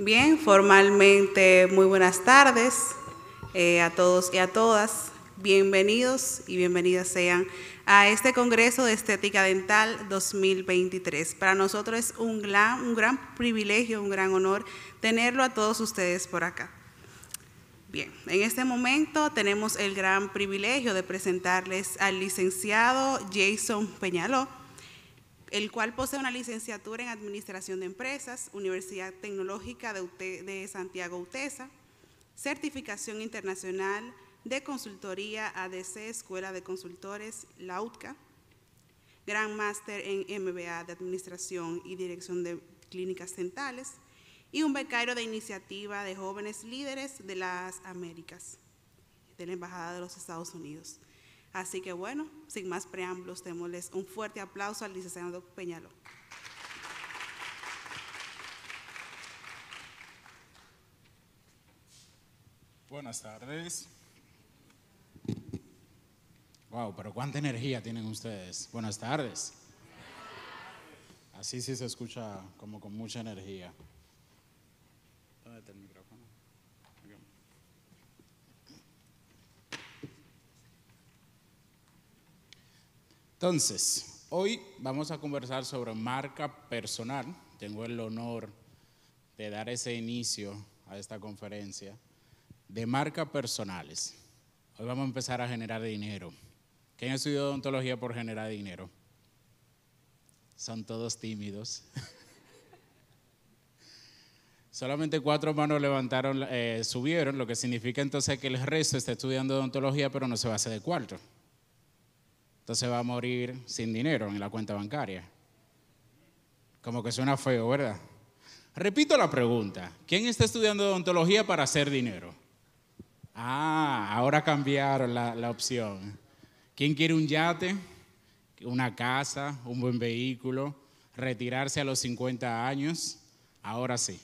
Bien, formalmente muy buenas tardes eh, a todos y a todas. Bienvenidos y bienvenidas sean a este Congreso de Estética Dental 2023. Para nosotros es un gran, un gran privilegio, un gran honor tenerlo a todos ustedes por acá. Bien, en este momento tenemos el gran privilegio de presentarles al licenciado Jason Peñaló el cual posee una licenciatura en Administración de Empresas, Universidad Tecnológica de, Santiago UTESA, certificación internacional de consultoría ADC, Escuela de Consultores, LAUTCA, gran máster en MBA de Administración y Dirección de Clínicas Centrales, y un becario de iniciativa de jóvenes líderes de las Américas, de la Embajada de los Estados Unidos. Así que bueno, sin más preámbulos, démosles un fuerte aplauso al licenciado Peñaló. Buenas tardes. Wow, pero cuánta energía tienen ustedes. Buenas tardes. Así sí se escucha como con mucha energía. Entonces, hoy vamos a conversar sobre marca personal. Tengo el honor de dar ese inicio a esta conferencia de marcas personales. Hoy vamos a empezar a generar dinero. ¿Quién ha estudiado odontología por generar dinero? Son todos tímidos. Solamente cuatro manos levantaron, eh, subieron, lo que significa entonces que el resto está estudiando odontología, pero no se va a hacer de cuatro entonces va a morir sin dinero en la cuenta bancaria. Como que suena feo, ¿verdad? Repito la pregunta, ¿quién está estudiando odontología para hacer dinero? Ah, ahora cambiaron la, la opción. ¿Quién quiere un yate, una casa, un buen vehículo, retirarse a los 50 años? Ahora sí.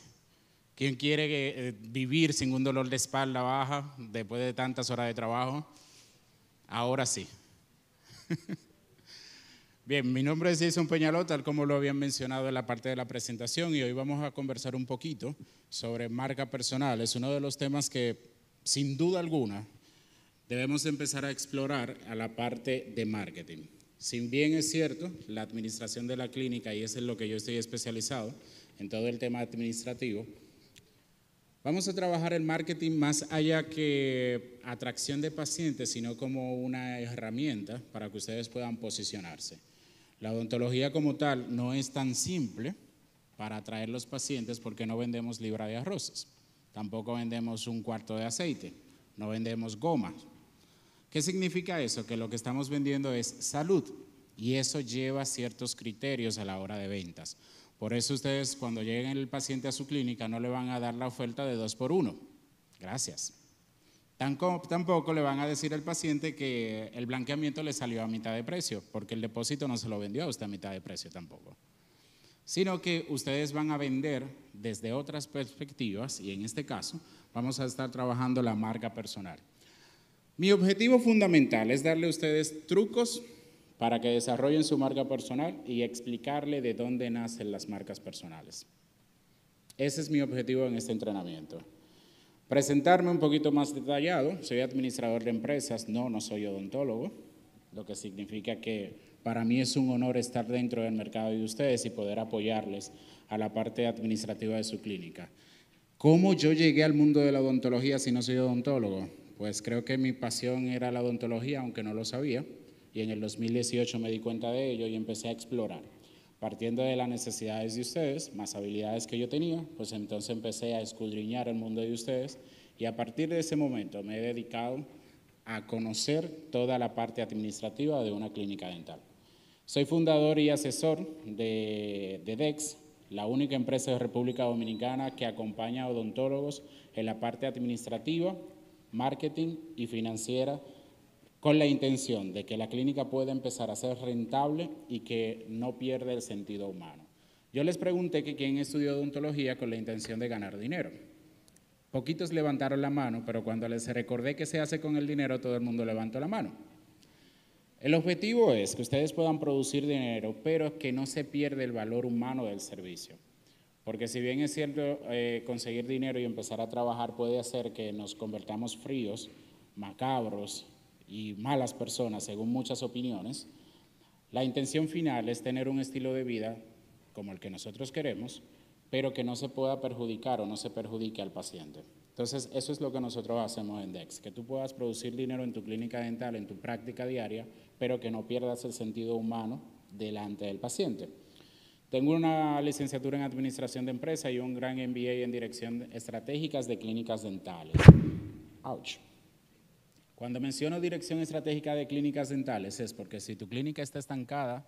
¿Quién quiere eh, vivir sin un dolor de espalda baja después de tantas horas de trabajo? Ahora sí. Bien, mi nombre es Jason Peñaló, tal como lo habían mencionado en la parte de la presentación, y hoy vamos a conversar un poquito sobre marca personal. Es uno de los temas que, sin duda alguna, debemos empezar a explorar a la parte de marketing. Sin bien es cierto, la administración de la clínica, y eso es en lo que yo estoy especializado, en todo el tema administrativo, Vamos a trabajar el marketing más allá que atracción de pacientes, sino como una herramienta para que ustedes puedan posicionarse. La odontología como tal no es tan simple para atraer los pacientes porque no vendemos libra de arroces, tampoco vendemos un cuarto de aceite, no vendemos goma. ¿Qué significa eso? Que lo que estamos vendiendo es salud y eso lleva ciertos criterios a la hora de ventas. Por eso ustedes cuando lleguen el paciente a su clínica no le van a dar la oferta de dos por uno. Gracias. Tampoco le van a decir al paciente que el blanqueamiento le salió a mitad de precio, porque el depósito no se lo vendió a usted a mitad de precio tampoco. Sino que ustedes van a vender desde otras perspectivas y en este caso vamos a estar trabajando la marca personal. Mi objetivo fundamental es darle a ustedes trucos para que desarrollen su marca personal y explicarle de dónde nacen las marcas personales. Ese es mi objetivo en este entrenamiento. Presentarme un poquito más detallado, soy administrador de empresas, no, no soy odontólogo, lo que significa que para mí es un honor estar dentro del mercado de ustedes y poder apoyarles a la parte administrativa de su clínica. ¿Cómo yo llegué al mundo de la odontología si no soy odontólogo? Pues creo que mi pasión era la odontología, aunque no lo sabía y en el 2018 me di cuenta de ello y empecé a explorar. Partiendo de las necesidades de ustedes, más habilidades que yo tenía, pues entonces empecé a escudriñar el mundo de ustedes y a partir de ese momento me he dedicado a conocer toda la parte administrativa de una clínica dental. Soy fundador y asesor de, DEX, la única empresa de República Dominicana que acompaña a odontólogos en la parte administrativa, marketing y financiera con la intención de que la clínica pueda empezar a ser rentable y que no pierda el sentido humano. Yo les pregunté que quién estudió odontología con la intención de ganar dinero. Poquitos levantaron la mano, pero cuando les recordé que se hace con el dinero, todo el mundo levantó la mano. El objetivo es que ustedes puedan producir dinero, pero que no se pierda el valor humano del servicio. Porque si bien es cierto, eh, conseguir dinero y empezar a trabajar puede hacer que nos convertamos fríos, macabros, y malas personas, según muchas opiniones, la intención final es tener un estilo de vida como el que nosotros queremos, pero que no se pueda perjudicar o no se perjudique al paciente. Entonces, eso es lo que nosotros hacemos en DEX, que tú puedas producir dinero en tu clínica dental, en tu práctica diaria, pero que no pierdas el sentido humano delante del paciente. Tengo una licenciatura en Administración de Empresa y un gran MBA en Dirección Estratégicas de Clínicas Dentales. Ouch. Cuando menciono dirección estratégica de clínicas dentales es porque si tu clínica está estancada,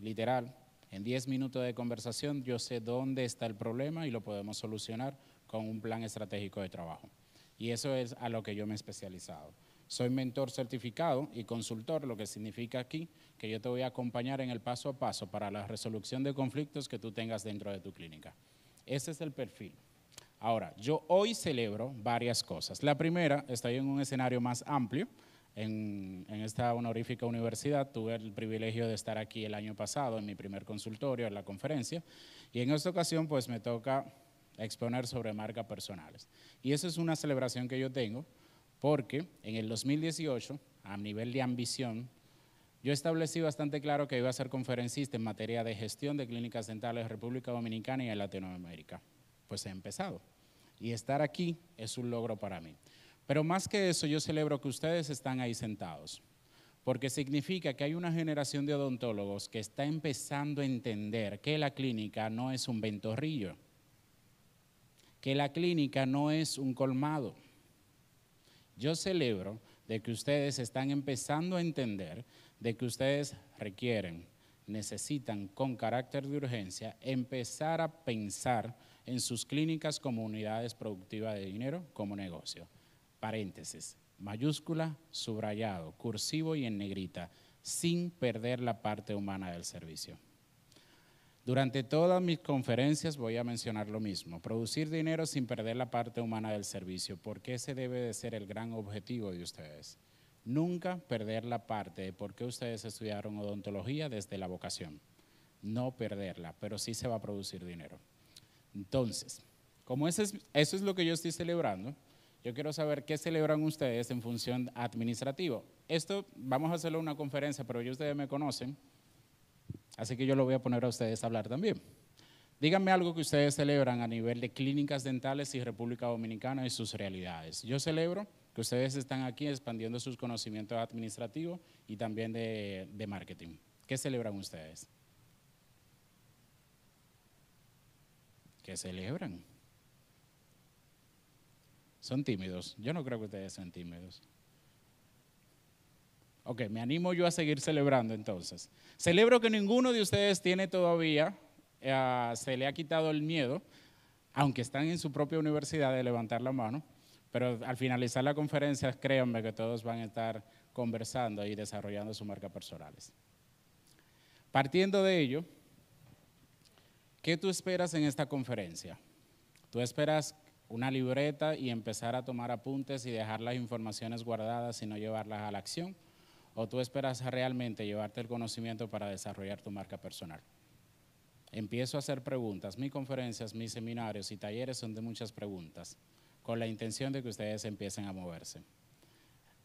literal, en 10 minutos de conversación yo sé dónde está el problema y lo podemos solucionar con un plan estratégico de trabajo. Y eso es a lo que yo me he especializado. Soy mentor certificado y consultor, lo que significa aquí que yo te voy a acompañar en el paso a paso para la resolución de conflictos que tú tengas dentro de tu clínica. Ese es el perfil. Ahora, yo hoy celebro varias cosas. La primera, estoy en un escenario más amplio. En, esta honorífica universidad tuve el privilegio de estar aquí el año pasado en mi primer consultorio, en la conferencia, y en esta ocasión pues me toca exponer sobre marcas personales. Y eso es una celebración que yo tengo porque en el 2018, a nivel de ambición, yo establecí bastante claro que iba a ser conferencista en materia de gestión de clínicas dentales en República Dominicana y en Latinoamérica pues he empezado. Y estar aquí es un logro para mí. Pero más que eso, yo celebro que ustedes están ahí sentados, porque significa que hay una generación de odontólogos que está empezando a entender que la clínica no es un ventorrillo, que la clínica no es un colmado. Yo celebro de que ustedes están empezando a entender de que ustedes requieren, necesitan con carácter de urgencia empezar a pensar en sus clínicas como unidades productivas de dinero como negocio. Paréntesis, mayúscula, subrayado, cursivo y en negrita, sin perder la parte humana del servicio. Durante todas mis conferencias voy a mencionar lo mismo, producir dinero sin perder la parte humana del servicio, porque ese debe de ser el gran objetivo de ustedes. Nunca perder la parte de por qué ustedes estudiaron odontología desde la vocación. No perderla, pero sí se va a producir dinero. Entonces, como eso es, lo que yo estoy celebrando, yo quiero saber qué celebran ustedes en función administrativa. Esto vamos a hacerlo en una conferencia, pero ya ustedes me conocen, así que yo lo voy a poner a ustedes a hablar también. Díganme algo que ustedes celebran a nivel de clínicas dentales y República Dominicana y sus realidades. Yo celebro que ustedes están aquí expandiendo sus conocimientos administrativos y también de marketing. ¿Qué celebran ustedes? celebran. Son tímidos. Yo no creo que ustedes sean tímidos. Ok, me animo yo a seguir celebrando entonces. Celebro que ninguno de ustedes tiene todavía, eh, se le ha quitado el miedo, aunque están en su propia universidad de levantar la mano, pero al finalizar la conferencia, créanme que todos van a estar conversando y desarrollando su marca personales. Partiendo de ello, ¿Qué tú esperas en esta conferencia? Tú esperas una libreta y empezar a tomar apuntes y dejar las informaciones guardadas y no llevarlas a la acción? ¿O tú esperas realmente llevarte el conocimiento para desarrollar tu marca personal? Empiezo a hacer preguntas. Mis conferencias, mis seminarios y talleres son de muchas preguntas, con la intención de que ustedes empiecen a moverse.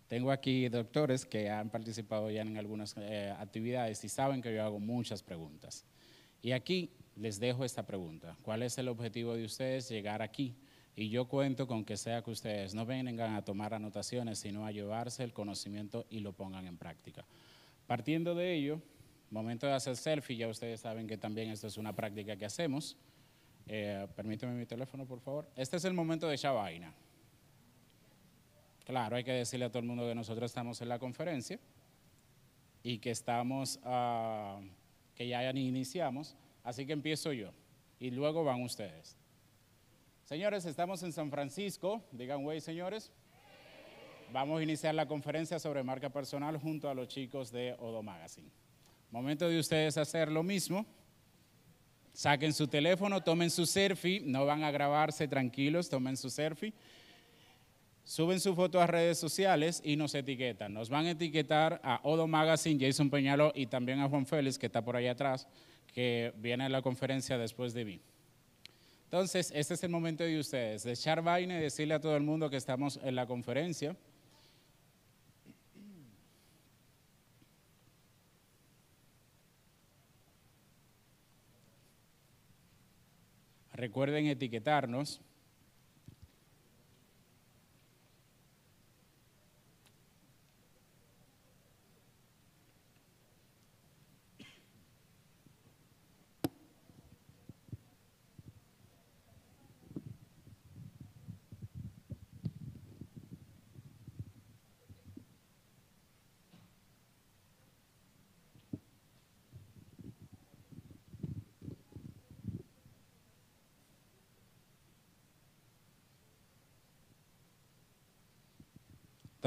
Tengo aquí doctores que han participado ya en algunas eh, actividades y saben que yo hago muchas preguntas. Y aquí les dejo esta pregunta. ¿Cuál es el objetivo de ustedes llegar aquí? Y yo cuento con que sea que ustedes no vengan a tomar anotaciones, sino a llevarse el conocimiento y lo pongan en práctica. Partiendo de ello, momento de hacer selfie, ya ustedes saben que también esto es una práctica que hacemos. Eh, permíteme mi teléfono, por favor. Este es el momento de vaina. Claro, hay que decirle a todo el mundo que nosotros estamos en la conferencia y que estamos, ah, que ya, iniciamos. Así que empiezo yo y luego van ustedes. Señores, estamos en San Francisco. Digan, güey, señores. Vamos a iniciar la conferencia sobre marca personal junto a los chicos de Odo Magazine. Momento de ustedes hacer lo mismo. Saquen su teléfono, tomen su selfie. No van a grabarse tranquilos, tomen su selfie. Suben su foto a redes sociales y nos etiquetan. Nos van a etiquetar a Odo Magazine, Jason Peñalo y también a Juan Félix, que está por ahí atrás que viene a la conferencia después de mí. Entonces, este es el momento de ustedes, de echar vaina y decirle a todo el mundo que estamos en la conferencia. Recuerden etiquetarnos.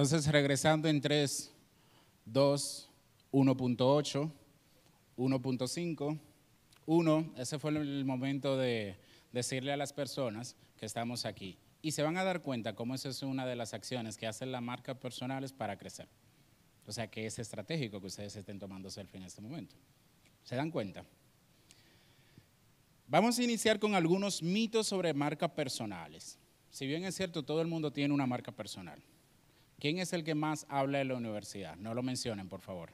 Entonces, regresando en 3, 2, 1.8, 1.5, 1, ese fue el momento de decirle a las personas que estamos aquí. Y se van a dar cuenta cómo esa es una de las acciones que hacen las marcas personales para crecer. O sea, que es estratégico que ustedes estén tomando selfie en este momento. ¿Se dan cuenta? Vamos a iniciar con algunos mitos sobre marcas personales. Si bien es cierto, todo el mundo tiene una marca personal. ¿Quién es el que más habla en la universidad? No lo mencionen, por favor.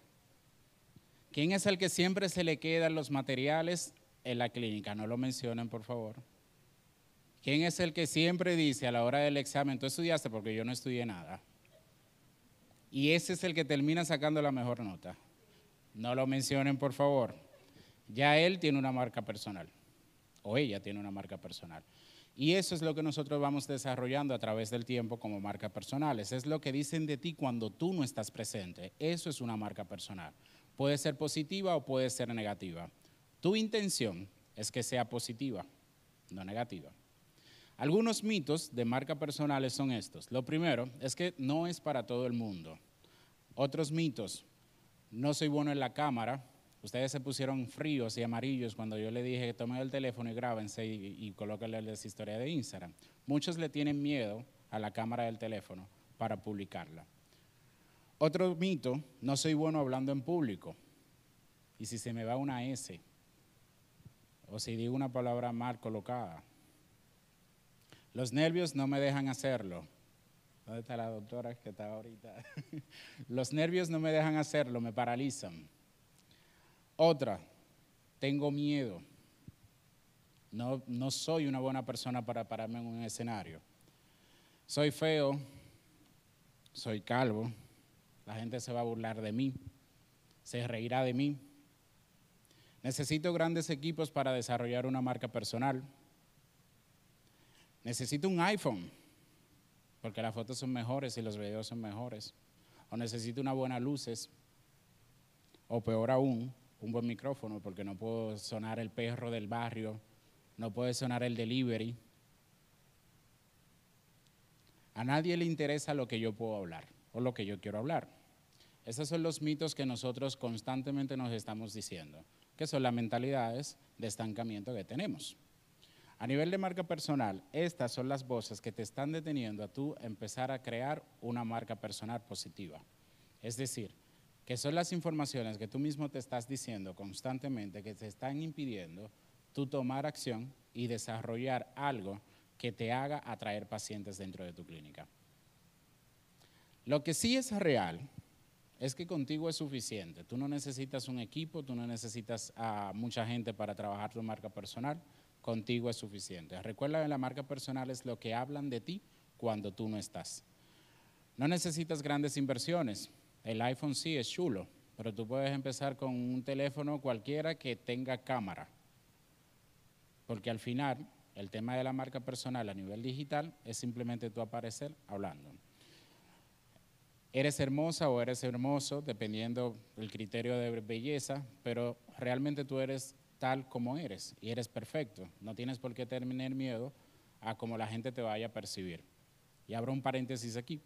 ¿Quién es el que siempre se le quedan los materiales en la clínica? No lo mencionen, por favor. ¿Quién es el que siempre dice a la hora del examen, tú estudiaste porque yo no estudié nada? Y ese es el que termina sacando la mejor nota. No lo mencionen, por favor. Ya él tiene una marca personal. O ella tiene una marca personal. Y eso es lo que nosotros vamos desarrollando a través del tiempo como marca personal. es lo que dicen de ti cuando tú no estás presente. Eso es una marca personal. Puede ser positiva o puede ser negativa. Tu intención es que sea positiva, no negativa. Algunos mitos de marca personales son estos. Lo primero es que no es para todo el mundo. Otros mitos, no soy bueno en la cámara, Ustedes se pusieron fríos y amarillos cuando yo le dije que tomen el teléfono y grábense y, y colóquenle historia de Instagram. Muchos le tienen miedo a la cámara del teléfono para publicarla. Otro mito, no soy bueno hablando en público. Y si se me va una S, o si digo una palabra mal colocada. Los nervios no me dejan hacerlo. ¿Dónde está la doctora que está ahorita? Los nervios no me dejan hacerlo, me paralizan. Otra, tengo miedo. No, soy una buena persona para pararme en un escenario. Soy feo, soy calvo, la gente se va a burlar de mí, se reirá de mí. Necesito grandes equipos para desarrollar una marca personal. Necesito un iPhone, porque las fotos son mejores y los videos son mejores. O necesito unas buena luces, o peor aún, un buen micrófono porque no puedo sonar el perro del barrio, no puede sonar el delivery. A nadie le interesa lo que yo puedo hablar o lo que yo quiero hablar. Esos son los mitos que nosotros constantemente nos estamos diciendo, que son las mentalidades de estancamiento que tenemos. A nivel de marca personal, estas son las voces que te están deteniendo a tú empezar a crear una marca personal positiva. Es decir, que son las informaciones que tú mismo te estás diciendo constantemente que te están impidiendo tú tomar acción y desarrollar algo que te haga atraer pacientes dentro de tu clínica. Lo que sí es real es que contigo es suficiente. Tú no necesitas un equipo, tú no necesitas a mucha gente para trabajar tu marca personal. Contigo es suficiente. Recuerda que la marca personal es lo que hablan de ti cuando tú no estás. No necesitas grandes inversiones el iPhone sí es chulo, pero tú puedes empezar con un teléfono cualquiera que tenga cámara. Porque al final, el tema de la marca personal a nivel digital es simplemente tú aparecer hablando. Eres hermosa o eres hermoso, dependiendo del criterio de belleza, pero realmente tú eres tal como eres y eres perfecto. No tienes por qué tener miedo a cómo la gente te vaya a percibir. Y abro un paréntesis aquí.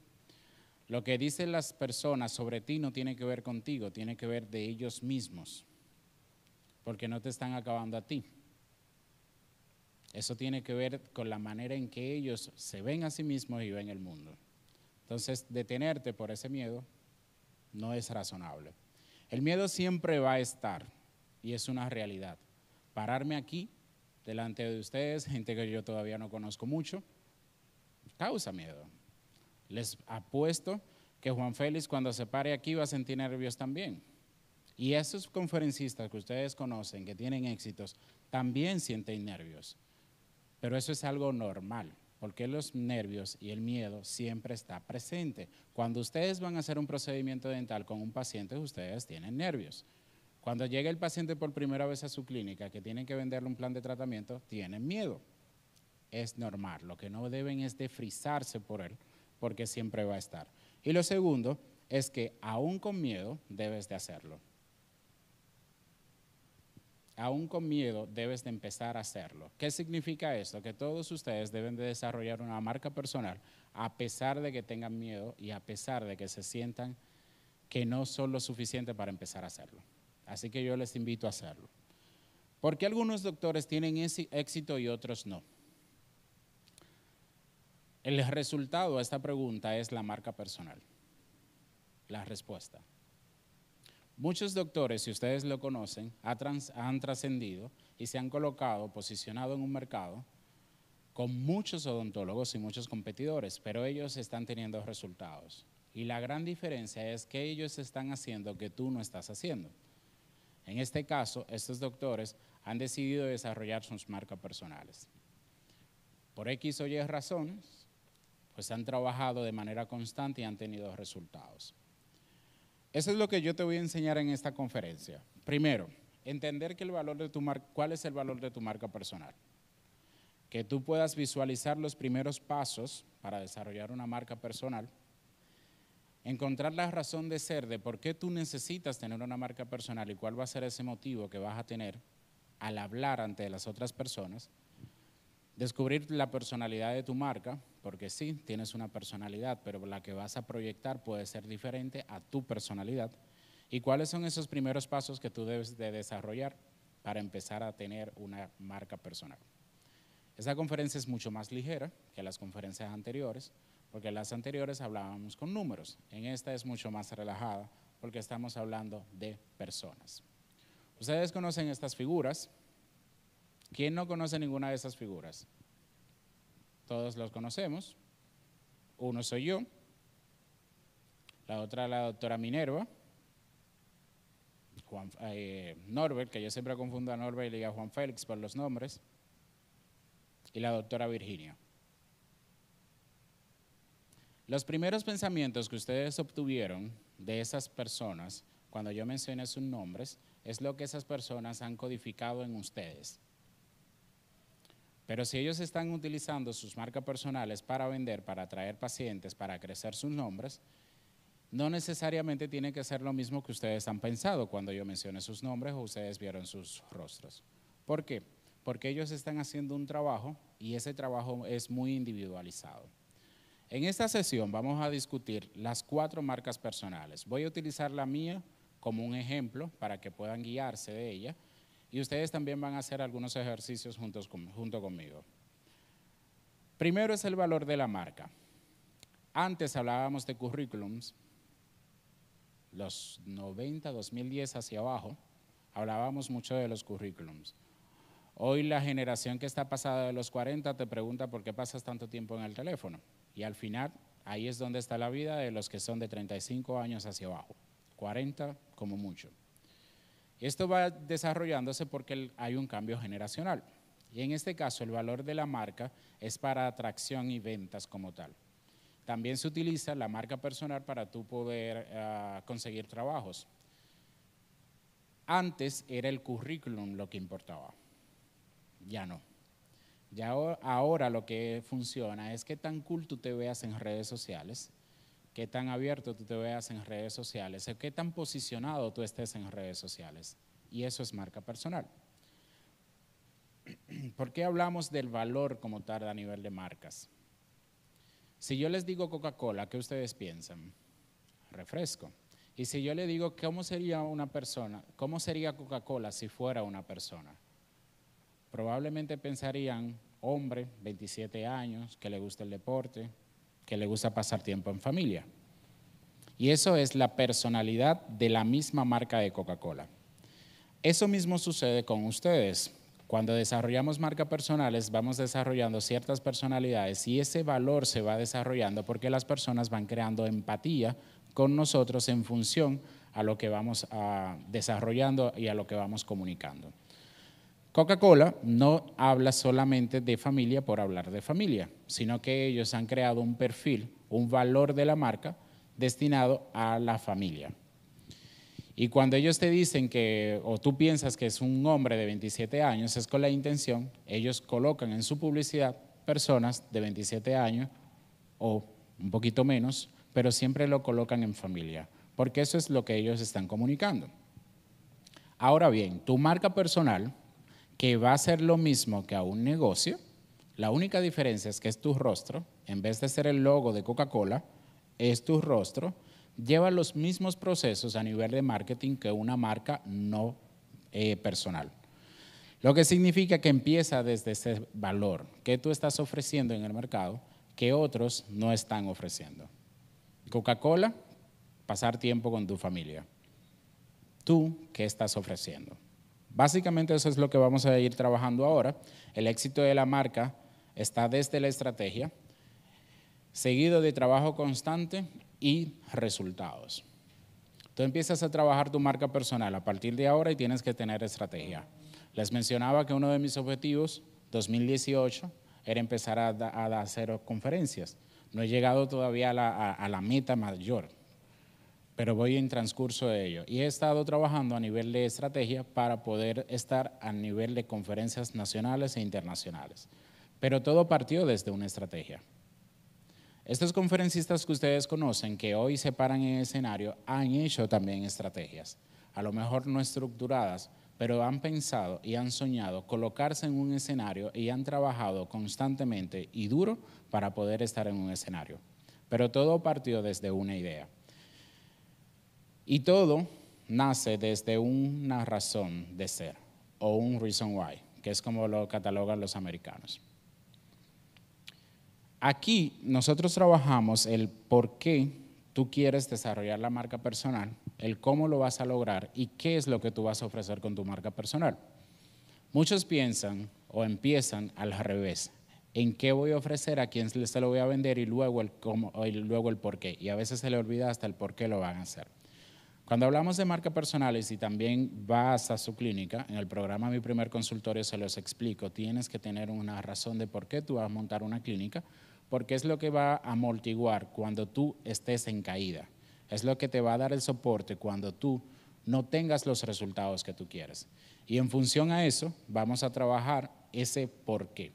Lo que dicen las personas sobre ti no tiene que ver contigo, tiene que ver de ellos mismos, porque no te están acabando a ti. Eso tiene que ver con la manera en que ellos se ven a sí mismos y ven el mundo. Entonces, detenerte por ese miedo no es razonable. El miedo siempre va a estar y es una realidad. Pararme aquí, delante de ustedes, gente que yo todavía no conozco mucho, causa miedo. Les apuesto que Juan Félix cuando se pare aquí va a sentir nervios también. Y esos conferencistas que ustedes conocen, que tienen éxitos, también sienten nervios. Pero eso es algo normal, porque los nervios y el miedo siempre está presente. Cuando ustedes van a hacer un procedimiento dental con un paciente, ustedes tienen nervios. Cuando llega el paciente por primera vez a su clínica, que tienen que venderle un plan de tratamiento, tienen miedo. Es normal, lo que no deben es de por él, porque siempre va a estar. Y lo segundo es que aún con miedo debes de hacerlo. Aún con miedo debes de empezar a hacerlo. ¿Qué significa esto? Que todos ustedes deben de desarrollar una marca personal a pesar de que tengan miedo y a pesar de que se sientan que no son lo suficiente para empezar a hacerlo. Así que yo les invito a hacerlo. ¿Por qué algunos doctores tienen éxito y otros no? El resultado a esta pregunta es la marca personal. La respuesta. Muchos doctores, si ustedes lo conocen, han trascendido y se han colocado, posicionado en un mercado con muchos odontólogos y muchos competidores, pero ellos están teniendo resultados. Y la gran diferencia es que ellos están haciendo que tú no estás haciendo. En este caso, estos doctores han decidido desarrollar sus marcas personales. Por X o Y razones, pues han trabajado de manera constante y han tenido resultados. Eso es lo que yo te voy a enseñar en esta conferencia. Primero, entender que el valor de tu cuál es el valor de tu marca personal. Que tú puedas visualizar los primeros pasos para desarrollar una marca personal. Encontrar la razón de ser de por qué tú necesitas tener una marca personal y cuál va a ser ese motivo que vas a tener al hablar ante las otras personas Descubrir la personalidad de tu marca, porque sí, tienes una personalidad, pero la que vas a proyectar puede ser diferente a tu personalidad. ¿Y cuáles son esos primeros pasos que tú debes de desarrollar para empezar a tener una marca personal? Esta conferencia es mucho más ligera que las conferencias anteriores, porque en las anteriores hablábamos con números. En esta es mucho más relajada, porque estamos hablando de personas. Ustedes conocen estas figuras, ¿Quién no conoce ninguna de esas figuras? Todos los conocemos. Uno soy yo, la otra la doctora Minerva, Juan, eh, Norbert, que yo siempre confundo a Norbert y le a Juan Félix por los nombres, y la doctora Virginia. Los primeros pensamientos que ustedes obtuvieron de esas personas, cuando yo mencioné sus nombres, es lo que esas personas han codificado en ustedes. Pero si ellos están utilizando sus marcas personales para vender, para atraer pacientes, para crecer sus nombres, no necesariamente tiene que ser lo mismo que ustedes han pensado cuando yo mencioné sus nombres o ustedes vieron sus rostros. ¿Por qué? Porque ellos están haciendo un trabajo y ese trabajo es muy individualizado. En esta sesión vamos a discutir las cuatro marcas personales. Voy a utilizar la mía como un ejemplo para que puedan guiarse de ella y ustedes también van a hacer algunos ejercicios junto conmigo. Primero es el valor de la marca. Antes hablábamos de currículums, los 90, 2010 hacia abajo, hablábamos mucho de los currículums. Hoy la generación que está pasada de los 40 te pregunta por qué pasas tanto tiempo en el teléfono. Y al final, ahí es donde está la vida de los que son de 35 años hacia abajo, 40 como mucho. Esto va desarrollándose porque hay un cambio generacional. Y en este caso el valor de la marca es para atracción y ventas como tal. También se utiliza la marca personal para tú poder ah, conseguir trabajos. Antes era el currículum lo que importaba, ya no. Ya ahora lo que funciona es que tan cool tú te veas en redes sociales qué tan abierto tú te veas en redes sociales o qué tan posicionado tú estés en redes sociales. Y eso es marca personal. ¿Por qué hablamos del valor como tal a nivel de marcas? Si yo les digo Coca-Cola, ¿qué ustedes piensan? Refresco. Y si yo le digo cómo sería una persona, cómo sería Coca-Cola si fuera una persona, probablemente pensarían hombre, 27 años, que le gusta el deporte, que le gusta pasar tiempo en familia. Y eso es la personalidad de la misma marca de Coca-Cola. Eso mismo sucede con ustedes. Cuando desarrollamos marcas personales, vamos desarrollando ciertas personalidades y ese valor se va desarrollando porque las personas van creando empatía con nosotros en función a lo que vamos ah, desarrollando y a lo que vamos comunicando. Coca-Cola no habla solamente de familia por hablar de familia, sino que ellos han creado un perfil, un valor de la marca destinado a la familia. Y cuando ellos te dicen que, o tú piensas que es un hombre de 27 años, es con la intención, ellos colocan en su publicidad personas de 27 años o un poquito menos, pero siempre lo colocan en familia, porque eso es lo que ellos están comunicando. Ahora bien, tu marca personal que va a ser lo mismo que a un negocio. La única diferencia es que es tu rostro, en vez de ser el logo de Coca-Cola, es tu rostro. Lleva los mismos procesos a nivel de marketing que una marca no eh, personal. Lo que significa que empieza desde ese valor que tú estás ofreciendo en el mercado que otros no están ofreciendo. Coca-Cola, pasar tiempo con tu familia. ¿Tú qué estás ofreciendo? Básicamente eso es lo que vamos a ir trabajando ahora. El éxito de la marca está desde la estrategia, seguido de trabajo constante y resultados. Tú empiezas a trabajar tu marca personal a partir de ahora y tienes que tener estrategia. Les mencionaba que uno de mis objetivos, 2018, era empezar a, hacer conferencias. No he llegado todavía a la meta mayor, pero voy en transcurso de ello. Y he estado trabajando a nivel de estrategia para poder estar a nivel de conferencias nacionales e internacionales. Pero todo partió desde una estrategia. Estos conferencistas que ustedes conocen, que hoy se paran en escenario, han hecho también estrategias, a lo mejor no estructuradas, pero han pensado y han soñado colocarse en un escenario y han trabajado constantemente y duro para poder estar en un escenario. Pero todo partió desde una idea. Y todo nace desde una razón de ser, o un reason why, que es como lo catalogan los americanos. Aquí nosotros trabajamos el por qué tú quieres desarrollar la marca personal, el cómo lo vas a lograr y qué es lo que tú vas a ofrecer con tu marca personal. Muchos piensan o empiezan al revés, en qué voy a ofrecer, a quién se lo voy a vender y luego el, y luego el por qué. Y a veces se le olvida hasta el por qué lo van a hacer. Cuando hablamos de marca personal, y si también vas a su clínica, en el programa Mi Primer Consultorio se los explico, tienes que tener una razón de por qué tú vas a montar una clínica, porque es lo que va a amortiguar cuando tú estés en caída, es lo que te va a dar el soporte cuando tú no tengas los resultados que tú quieres. Y en función a eso, vamos a trabajar ese por qué.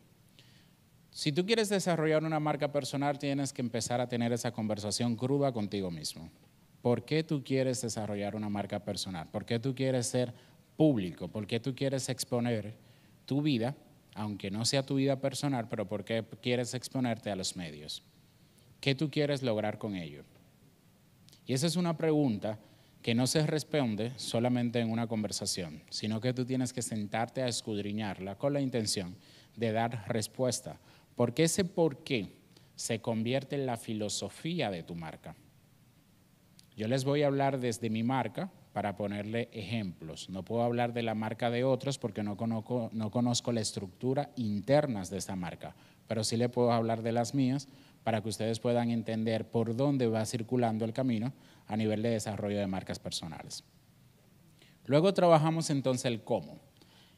Si tú quieres desarrollar una marca personal, tienes que empezar a tener esa conversación cruda contigo mismo. ¿Por qué tú quieres desarrollar una marca personal? ¿Por qué tú quieres ser público? ¿Por qué tú quieres exponer tu vida, aunque no sea tu vida personal, pero por qué quieres exponerte a los medios? ¿Qué tú quieres lograr con ello? Y esa es una pregunta que no se responde solamente en una conversación, sino que tú tienes que sentarte a escudriñarla con la intención de dar respuesta, porque ese por qué se convierte en la filosofía de tu marca. Yo les voy a hablar desde mi marca para ponerle ejemplos. No puedo hablar de la marca de otros porque no conozco, la estructura internas de esa marca, pero sí le puedo hablar de las mías para que ustedes puedan entender por dónde va circulando el camino a nivel de desarrollo de marcas personales. Luego trabajamos entonces el cómo.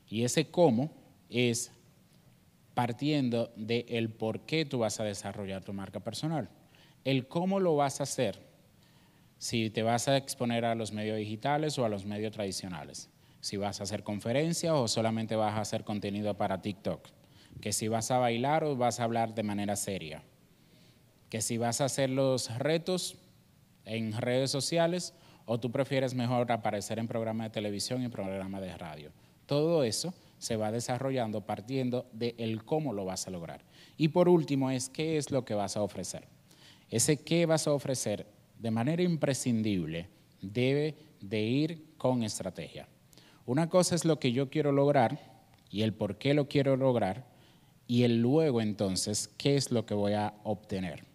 Y ese cómo es partiendo del de por qué tú vas a desarrollar tu marca personal. El cómo lo vas a hacer si te vas a exponer a los medios digitales o a los medios tradicionales, si vas a hacer conferencias o solamente vas a hacer contenido para TikTok, que si vas a bailar o vas a hablar de manera seria, que si vas a hacer los retos en redes sociales o tú prefieres mejor aparecer en programa de televisión y programa de radio. Todo eso se va desarrollando partiendo de el cómo lo vas a lograr. Y por último es qué es lo que vas a ofrecer. Ese qué vas a ofrecer de manera imprescindible, debe de ir con estrategia. Una cosa es lo que yo quiero lograr y el por qué lo quiero lograr y el luego entonces qué es lo que voy a obtener.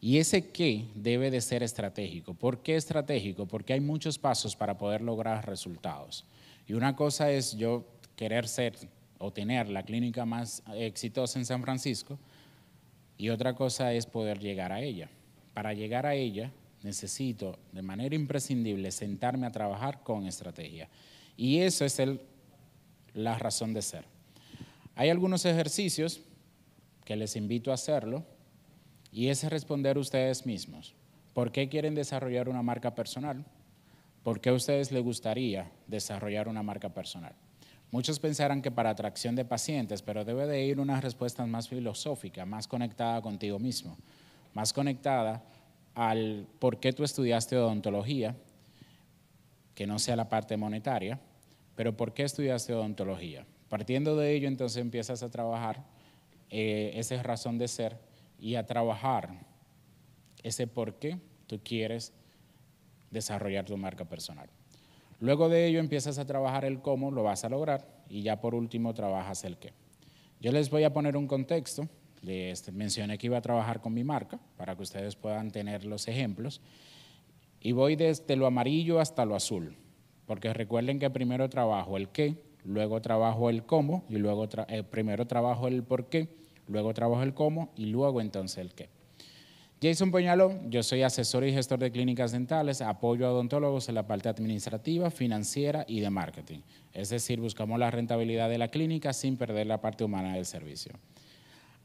Y ese qué debe de ser estratégico. ¿Por qué estratégico? Porque hay muchos pasos para poder lograr resultados. Y una cosa es yo querer ser o tener la clínica más exitosa en San Francisco y otra cosa es poder llegar a ella para llegar a ella necesito de manera imprescindible sentarme a trabajar con estrategia. Y eso es la razón de ser. Hay algunos ejercicios que les invito a hacerlo y es responder ustedes mismos. ¿Por qué quieren desarrollar una marca personal? ¿Por qué a ustedes les gustaría desarrollar una marca personal? Muchos pensarán que para atracción de pacientes, pero debe de ir una respuesta más filosófica, más conectada contigo mismo más conectada al por qué tú estudiaste odontología, que no sea la parte monetaria, pero por qué estudiaste odontología. Partiendo de ello, entonces empiezas a trabajar eh, esa razón de ser y a trabajar ese por qué tú quieres desarrollar tu marca personal. Luego de ello empiezas a trabajar el cómo lo vas a lograr y ya por último trabajas el qué. Yo les voy a poner un contexto les este, mencioné que iba a trabajar con mi marca para que ustedes puedan tener los ejemplos. Y voy desde lo amarillo hasta lo azul, porque recuerden que primero trabajo el qué, luego trabajo el cómo, y luego eh, primero trabajo el por qué, luego trabajo el cómo y luego entonces el qué. Jason poñalo, yo soy asesor y gestor de clínicas dentales, apoyo a odontólogos en la parte administrativa, financiera y de marketing. Es decir, buscamos la rentabilidad de la clínica sin perder la parte humana del servicio.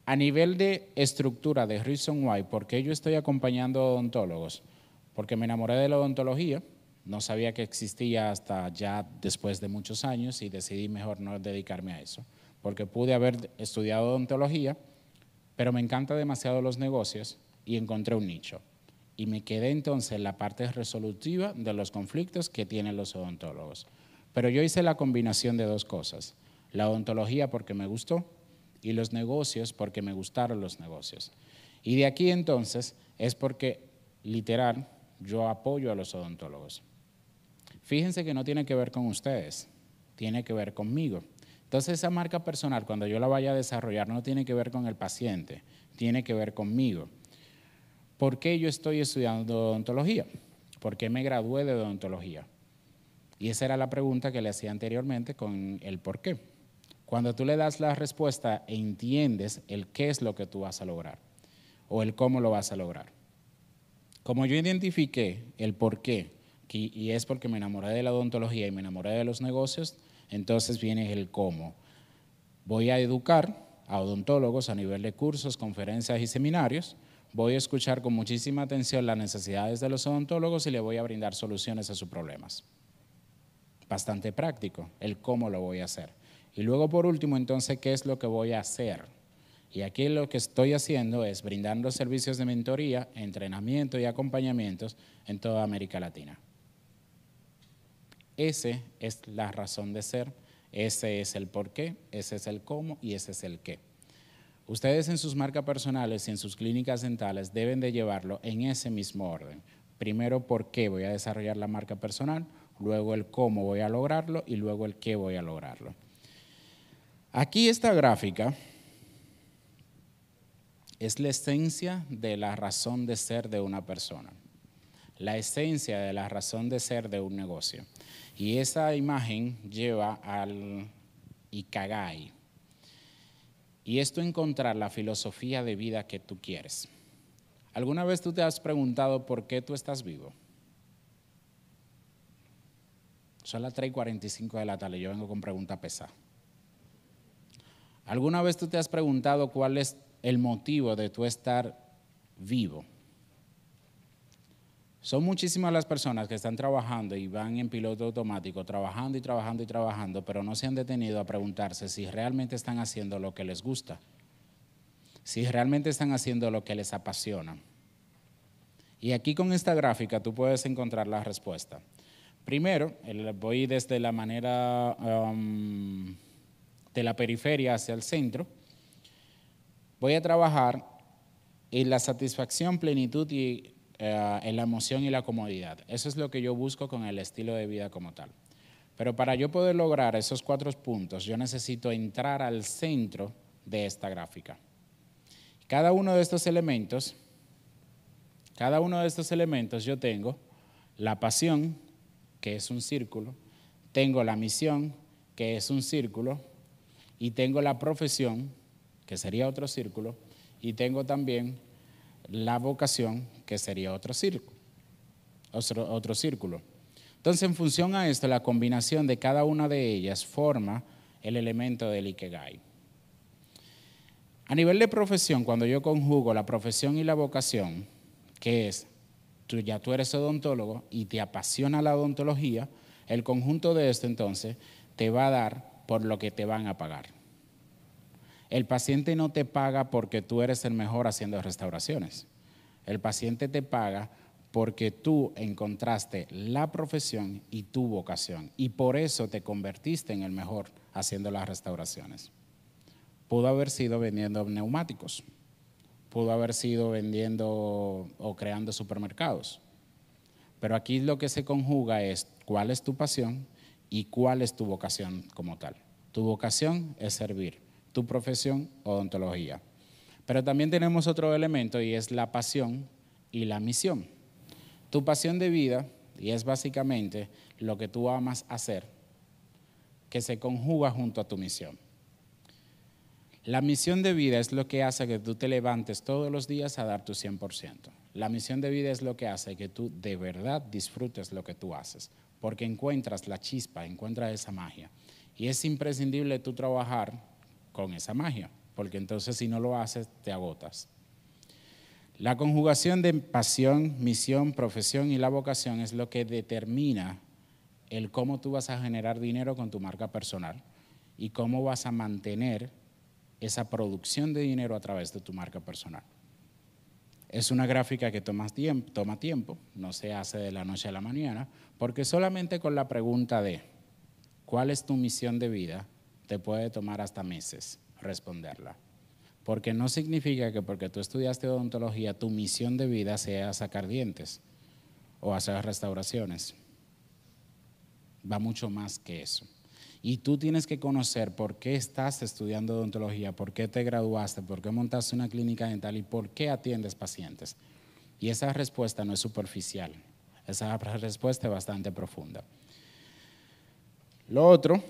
A nivel de estructura de Reason Why, ¿por qué yo estoy acompañando odontólogos? Porque me enamoré de la odontología, no sabía que existía hasta ya después de muchos años y decidí mejor no dedicarme a eso, porque pude haber estudiado odontología, pero me encanta demasiado los negocios y encontré un nicho. Y me quedé entonces en la parte resolutiva de los conflictos que tienen los odontólogos. Pero yo hice la combinación de dos cosas. La odontología porque me gustó y los negocios porque me gustaron los negocios. Y de aquí entonces es porque, literal, yo apoyo a los odontólogos. Fíjense que no tiene que ver con ustedes, tiene que ver conmigo. Entonces esa marca personal, cuando yo la vaya a desarrollar, no tiene que ver con el paciente, tiene que ver conmigo. ¿Por qué yo estoy estudiando odontología? ¿Por qué me gradué de odontología? Y esa era la pregunta que le hacía anteriormente con el por qué. Cuando tú le das la respuesta, e entiendes el qué es lo que tú vas a lograr o el cómo lo vas a lograr. Como yo identifiqué el por qué, y es porque me enamoré de la odontología y me enamoré de los negocios, entonces viene el cómo. Voy a educar a odontólogos a nivel de cursos, conferencias y seminarios. Voy a escuchar con muchísima atención las necesidades de los odontólogos y le voy a brindar soluciones a sus problemas. Bastante práctico el cómo lo voy a hacer. Y luego por último, entonces, ¿qué es lo que voy a hacer? Y aquí lo que estoy haciendo es brindando servicios de mentoría, entrenamiento y acompañamientos en toda América Latina. Ese es la razón de ser, ese es el por qué, ese es el cómo y ese es el qué. Ustedes en sus marcas personales y en sus clínicas dentales deben de llevarlo en ese mismo orden. Primero, por qué voy a desarrollar la marca personal, luego el cómo voy a lograrlo y luego el qué voy a lograrlo. Aquí esta gráfica es la esencia de la razón de ser de una persona, la esencia de la razón de ser de un negocio. Y esa imagen lleva al Ikagai. Y esto encontrar la filosofía de vida que tú quieres. ¿Alguna vez tú te has preguntado por qué tú estás vivo? Son las 3.45 de la tarde, yo vengo con pregunta pesada. ¿Alguna vez tú te has preguntado cuál es el motivo de tu estar vivo? Son muchísimas las personas que están trabajando y van en piloto automático, trabajando y trabajando y trabajando, pero no se han detenido a preguntarse si realmente están haciendo lo que les gusta, si realmente están haciendo lo que les apasiona. Y aquí con esta gráfica tú puedes encontrar la respuesta. Primero, voy desde la manera um, de la periferia hacia el centro, voy a trabajar en la satisfacción, plenitud y eh, en la emoción y la comodidad. Eso es lo que yo busco con el estilo de vida como tal. Pero para yo poder lograr esos cuatro puntos, yo necesito entrar al centro de esta gráfica. Cada uno de estos elementos, cada uno de estos elementos yo tengo la pasión, que es un círculo, tengo la misión, que es un círculo, y tengo la profesión, que sería otro círculo, y tengo también la vocación, que sería otro círculo. Otro, otro círculo. Entonces, en función a esto, la combinación de cada una de ellas forma el elemento del Ikegai. A nivel de profesión, cuando yo conjugo la profesión y la vocación, que es, tú ya tú eres odontólogo y te apasiona la odontología, el conjunto de esto entonces te va a dar por lo que te van a pagar. El paciente no te paga porque tú eres el mejor haciendo restauraciones. El paciente te paga porque tú encontraste la profesión y tu vocación y por eso te convertiste en el mejor haciendo las restauraciones. Pudo haber sido vendiendo neumáticos, pudo haber sido vendiendo o creando supermercados, pero aquí lo que se conjuga es cuál es tu pasión, y cuál es tu vocación como tal. Tu vocación es servir, tu profesión, odontología. Pero también tenemos otro elemento y es la pasión y la misión. Tu pasión de vida, y es básicamente lo que tú amas hacer, que se conjuga junto a tu misión. La misión de vida es lo que hace que tú te levantes todos los días a dar tu 100%. La misión de vida es lo que hace que tú de verdad disfrutes lo que tú haces, porque encuentras la chispa, encuentras esa magia. Y es imprescindible tú trabajar con esa magia, porque entonces si no lo haces, te agotas. La conjugación de pasión, misión, profesión y la vocación es lo que determina el cómo tú vas a generar dinero con tu marca personal y cómo vas a mantener esa producción de dinero a través de tu marca personal. Es una gráfica que toma tiempo, toma tiempo, no se hace de la noche a la mañana, porque solamente con la pregunta de cuál es tu misión de vida te puede tomar hasta meses responderla. Porque no significa que porque tú estudiaste odontología tu misión de vida sea sacar dientes o hacer restauraciones. Va mucho más que eso. Y tú tienes que conocer por qué estás estudiando odontología, por qué te graduaste, por qué montaste una clínica dental y por qué atiendes pacientes. Y esa respuesta no es superficial, esa respuesta es bastante profunda. Lo otro,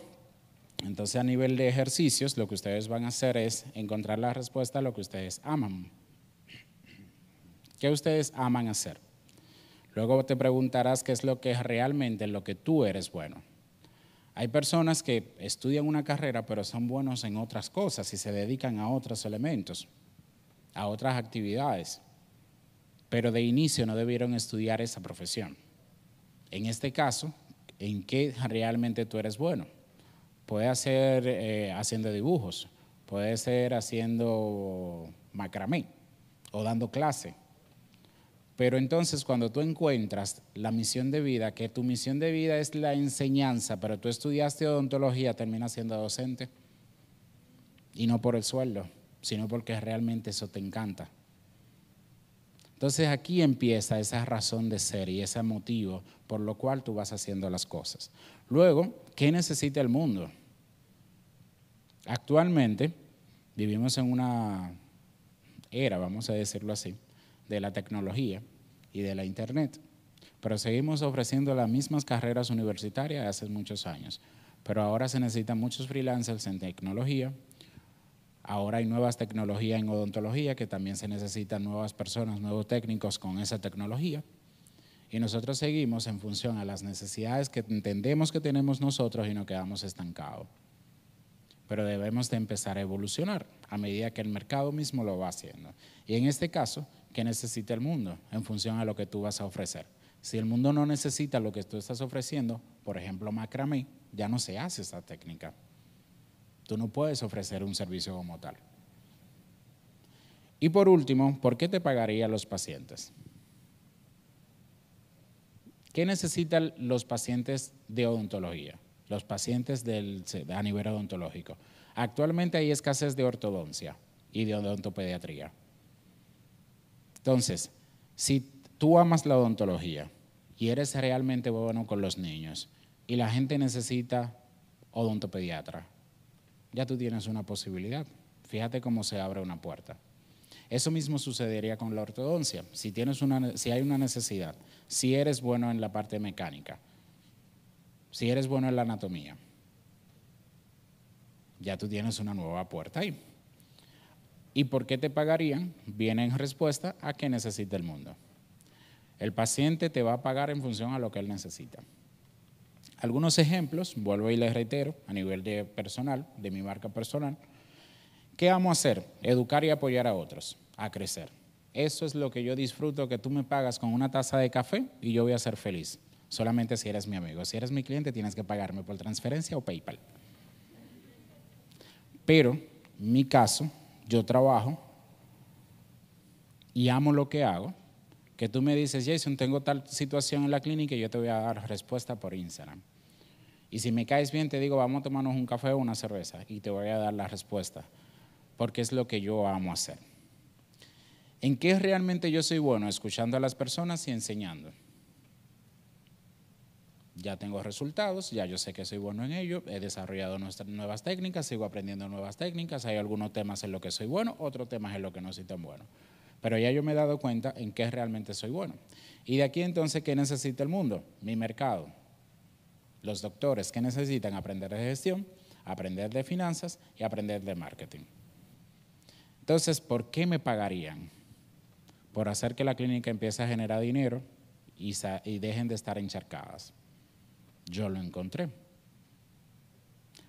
entonces a nivel de ejercicios, lo que ustedes van a hacer es encontrar la respuesta a lo que ustedes aman. ¿Qué ustedes aman hacer? Luego te preguntarás qué es lo que es realmente lo que tú eres bueno. Hay personas que estudian una carrera pero son buenos en otras cosas y se dedican a otros elementos, a otras actividades, pero de inicio no debieron estudiar esa profesión. En este caso, ¿en qué realmente tú eres bueno? Puede ser eh, haciendo dibujos, puede ser haciendo macramé o dando clase pero entonces cuando tú encuentras la misión de vida, que tu misión de vida es la enseñanza, pero tú estudiaste odontología, terminas siendo docente. Y no por el sueldo, sino porque realmente eso te encanta. Entonces aquí empieza esa razón de ser y ese motivo por lo cual tú vas haciendo las cosas. Luego, ¿qué necesita el mundo? Actualmente vivimos en una era, vamos a decirlo así, de la tecnología y de la Internet. Pero seguimos ofreciendo las mismas carreras universitarias hace muchos años. Pero ahora se necesitan muchos freelancers en tecnología. Ahora hay nuevas tecnologías en odontología que también se necesitan nuevas personas, nuevos técnicos con esa tecnología. Y nosotros seguimos en función a las necesidades que entendemos que tenemos nosotros y no quedamos estancados. Pero debemos de empezar a evolucionar a medida que el mercado mismo lo va haciendo. Y en este caso, que necesita el mundo en función a lo que tú vas a ofrecer. Si el mundo no necesita lo que tú estás ofreciendo, por ejemplo, macramé, ya no se hace esa técnica. Tú no puedes ofrecer un servicio como tal. Y por último, ¿por qué te pagaría los pacientes? ¿Qué necesitan los pacientes de odontología? Los pacientes del, a nivel odontológico. Actualmente hay escasez de ortodoncia y de odontopediatría. Entonces, si tú amas la odontología y eres realmente bueno con los niños y la gente necesita odontopediatra, ya tú tienes una posibilidad. Fíjate cómo se abre una puerta. Eso mismo sucedería con la ortodoncia. Si, tienes una, si hay una necesidad, si eres bueno en la parte mecánica, si eres bueno en la anatomía, ya tú tienes una nueva puerta ahí. ¿Y por qué te pagarían? Viene en respuesta a que necesita el mundo. El paciente te va a pagar en función a lo que él necesita. Algunos ejemplos, vuelvo y les reitero, a nivel de personal, de mi marca personal. ¿Qué vamos a hacer? Educar y apoyar a otros a crecer. Eso es lo que yo disfruto, que tú me pagas con una taza de café y yo voy a ser feliz. Solamente si eres mi amigo. Si eres mi cliente, tienes que pagarme por transferencia o PayPal. Pero mi caso yo trabajo y amo lo que hago, que tú me dices, Jason, tengo tal situación en la clínica y yo te voy a dar respuesta por Instagram. Y si me caes bien, te digo, vamos a tomarnos un café o una cerveza y te voy a dar la respuesta, porque es lo que yo amo hacer. ¿En qué realmente yo soy bueno? Escuchando a las personas y enseñando ya tengo resultados, ya yo sé que soy bueno en ello, he desarrollado nuestras nuevas técnicas, sigo aprendiendo nuevas técnicas, hay algunos temas en los que soy bueno, otros temas en lo que no soy tan bueno. Pero ya yo me he dado cuenta en qué realmente soy bueno. Y de aquí entonces, ¿qué necesita el mundo? Mi mercado. Los doctores, que necesitan? Aprender de gestión, aprender de finanzas y aprender de marketing. Entonces, ¿por qué me pagarían? Por hacer que la clínica empiece a generar dinero y dejen de estar encharcadas yo lo encontré.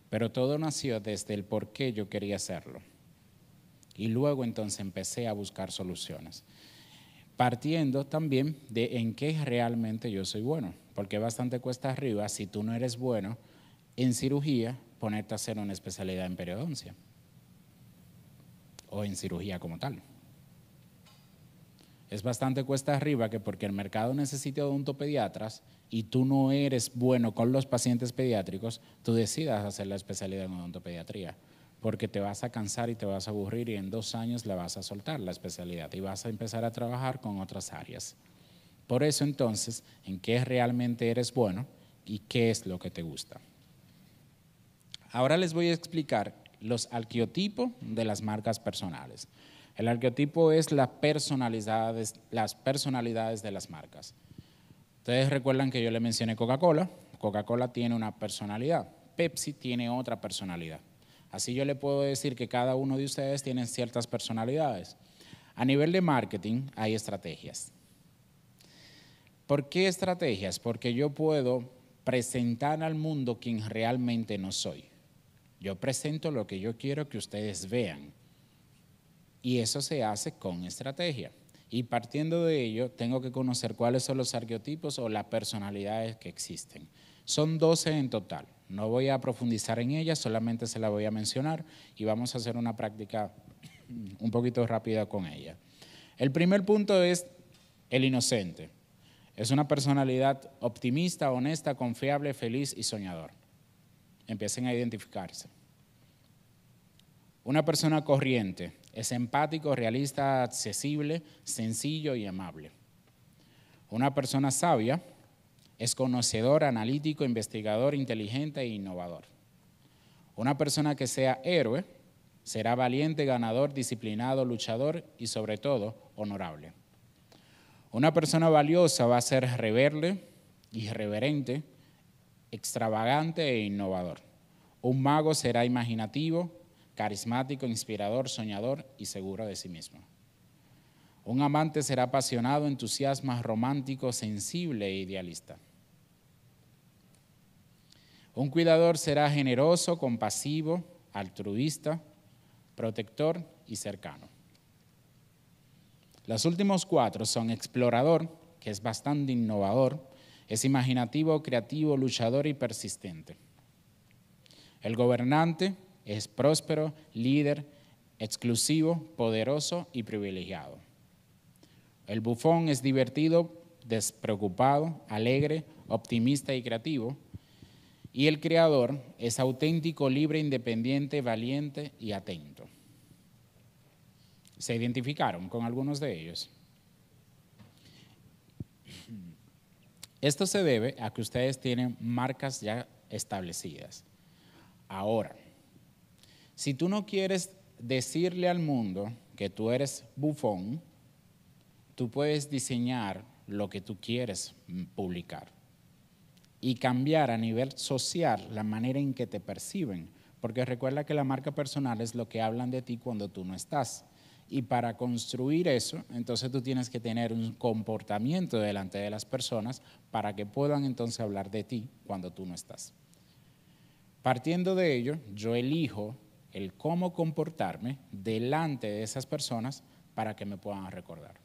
Pero todo nació desde el por qué yo quería hacerlo. Y luego entonces empecé a buscar soluciones. Partiendo también de en qué realmente yo soy bueno. Porque bastante cuesta arriba, si tú no eres bueno en cirugía, ponerte a hacer una especialidad en periodoncia. O en cirugía como tal. Es bastante cuesta arriba que porque el mercado necesita odontopediatras, y tú no eres bueno con los pacientes pediátricos, tú decidas hacer la especialidad en odontopediatría, porque te vas a cansar y te vas a aburrir y en dos años la vas a soltar la especialidad y vas a empezar a trabajar con otras áreas. Por eso entonces, ¿en qué realmente eres bueno y qué es lo que te gusta? Ahora les voy a explicar los arqueotipos de las marcas personales. El arqueotipo es las personalidades de las marcas. Ustedes recuerdan que yo le mencioné Coca-Cola. Coca-Cola tiene una personalidad, Pepsi tiene otra personalidad. Así yo le puedo decir que cada uno de ustedes tiene ciertas personalidades. A nivel de marketing hay estrategias. ¿Por qué estrategias? Porque yo puedo presentar al mundo quien realmente no soy. Yo presento lo que yo quiero que ustedes vean. Y eso se hace con estrategia. Y partiendo de ello, tengo que conocer cuáles son los arqueotipos o las personalidades que existen. Son 12 en total. No voy a profundizar en ellas, solamente se las voy a mencionar y vamos a hacer una práctica un poquito rápida con ellas. El primer punto es el inocente. Es una personalidad optimista, honesta, confiable, feliz y soñador. Empiecen a identificarse. Una persona corriente es empático, realista, accesible, sencillo y amable. Una persona sabia es conocedor, analítico, investigador, inteligente e innovador. Una persona que sea héroe será valiente, ganador, disciplinado, luchador y sobre todo honorable. Una persona valiosa va a ser reverle, irreverente, extravagante e innovador. Un mago será imaginativo, carismático, inspirador, soñador y seguro de sí mismo. Un amante será apasionado, entusiasta, romántico, sensible e idealista. Un cuidador será generoso, compasivo, altruista, protector y cercano. Los últimos cuatro son explorador, que es bastante innovador, es imaginativo, creativo, luchador y persistente. El gobernante, es próspero, líder, exclusivo, poderoso y privilegiado. El bufón es divertido, despreocupado, alegre, optimista y creativo. Y el creador es auténtico, libre, independiente, valiente y atento. ¿Se identificaron con algunos de ellos? Esto se debe a que ustedes tienen marcas ya establecidas. Ahora, si tú no quieres decirle al mundo que tú eres bufón, tú puedes diseñar lo que tú quieres publicar y cambiar a nivel social la manera en que te perciben. Porque recuerda que la marca personal es lo que hablan de ti cuando tú no estás. Y para construir eso, entonces tú tienes que tener un comportamiento delante de las personas para que puedan entonces hablar de ti cuando tú no estás. Partiendo de ello, yo elijo el cómo comportarme delante de esas personas para que me puedan recordar.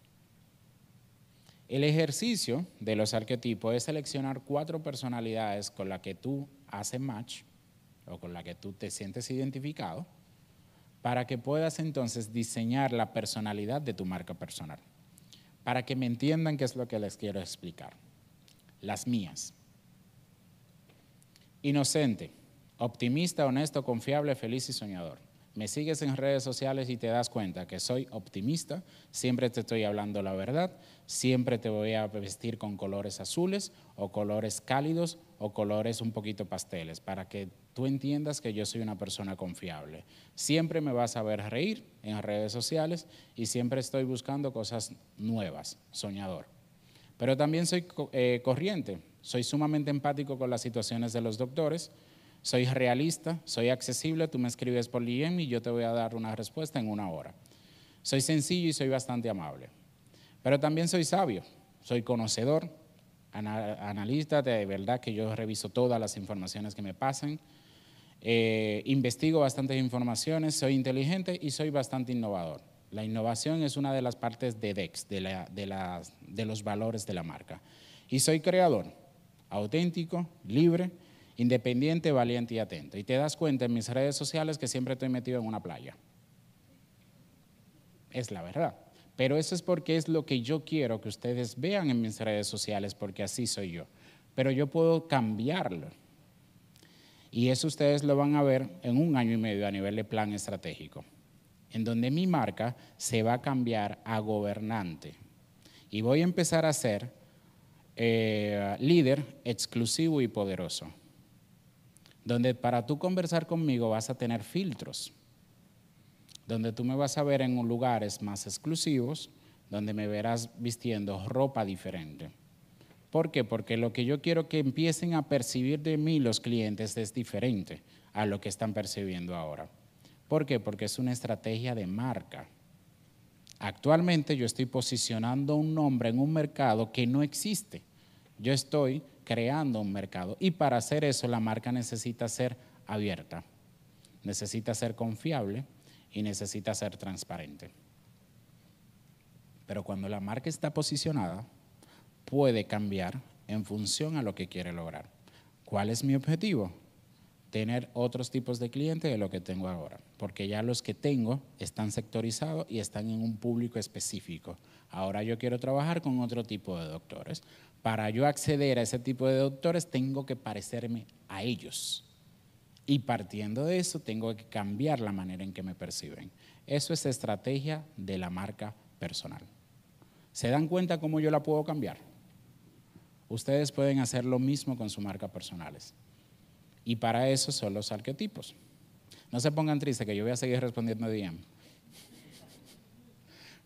El ejercicio de los arquetipos es seleccionar cuatro personalidades con las que tú haces match o con la que tú te sientes identificado para que puedas entonces diseñar la personalidad de tu marca personal, para que me entiendan qué es lo que les quiero explicar. Las mías. Inocente Optimista, honesto, confiable, feliz y soñador. Me sigues en redes sociales y te das cuenta que soy optimista, siempre te estoy hablando la verdad, siempre te voy a vestir con colores azules o colores cálidos o colores un poquito pasteles para que tú entiendas que yo soy una persona confiable. Siempre me vas a ver reír en redes sociales y siempre estoy buscando cosas nuevas, soñador. Pero también soy eh, corriente, soy sumamente empático con las situaciones de los doctores soy realista, soy accesible, tú me escribes por LinkedIn y yo te voy a dar una respuesta en una hora. Soy sencillo y soy bastante amable. Pero también soy sabio, soy conocedor, analista, de verdad que yo reviso todas las informaciones que me pasan. Eh, investigo bastantes informaciones, soy inteligente y soy bastante innovador. La innovación es una de las partes de e DEX, de los valores de la marca. Y soy creador, auténtico, libre independiente, valiente y atento. Y te das cuenta en mis redes sociales que siempre estoy metido en una playa. Es la verdad. Pero eso es porque es lo que yo quiero que ustedes vean en mis redes sociales, porque así soy yo. Pero yo puedo cambiarlo. Y eso ustedes lo van a ver en un año y medio a nivel de plan estratégico, en donde mi marca se va a cambiar a gobernante. Y voy a empezar a ser eh, líder exclusivo y poderoso donde para tú conversar conmigo vas a tener filtros, donde tú me vas a ver en lugares más exclusivos, donde me verás vistiendo ropa diferente. ¿Por qué? Porque lo que yo quiero que empiecen a percibir de mí los clientes es diferente a lo que están percibiendo ahora. ¿Por qué? Porque es una estrategia de marca. Actualmente yo estoy posicionando un nombre en un mercado que no existe. Yo estoy creando un mercado. Y para hacer eso, la marca necesita ser abierta, necesita ser confiable y necesita ser transparente. Pero cuando la marca está posicionada, puede cambiar en función a lo que quiere lograr. ¿Cuál es mi objetivo? Tener otros tipos de clientes de lo que tengo ahora, porque ya los que tengo están sectorizados y están en un público específico. Ahora yo quiero trabajar con otro tipo de doctores para yo acceder a ese tipo de doctores tengo que parecerme a ellos. Y partiendo de eso tengo que cambiar la manera en que me perciben. Eso es estrategia de la marca personal. ¿Se dan cuenta cómo yo la puedo cambiar? Ustedes pueden hacer lo mismo con su marca personales. Y para eso son los arquetipos. No se pongan tristes que yo voy a seguir respondiendo DM.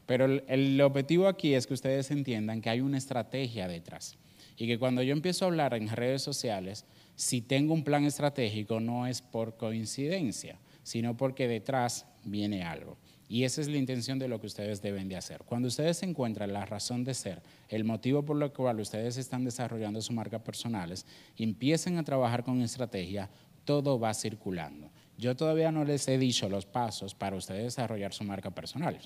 Pero el, objetivo aquí es que ustedes entiendan que hay una estrategia detrás y que cuando yo empiezo a hablar en redes sociales, si tengo un plan estratégico no es por coincidencia, sino porque detrás viene algo. Y esa es la intención de lo que ustedes deben de hacer. Cuando ustedes encuentran la razón de ser, el motivo por lo cual ustedes están desarrollando su marca personales, empiecen a trabajar con estrategia, todo va circulando. Yo todavía no les he dicho los pasos para ustedes desarrollar su marca personal.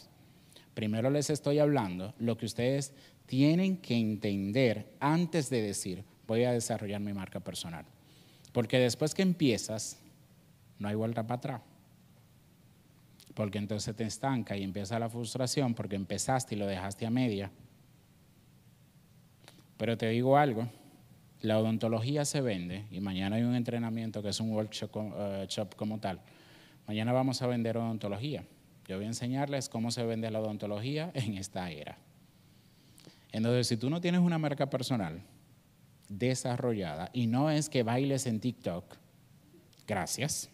Primero les estoy hablando lo que ustedes tienen que entender antes de decir, voy a desarrollar mi marca personal. Porque después que empiezas, no hay vuelta para atrás. Porque entonces te estanca y empieza la frustración porque empezaste y lo dejaste a media. Pero te digo algo, la odontología se vende y mañana hay un entrenamiento que es un workshop eh, como tal. Mañana vamos a vender odontología. Yo voy a enseñarles cómo se vende la odontología en esta era. Entonces, si tú no tienes una marca personal desarrollada y no es que bailes en TikTok, gracias,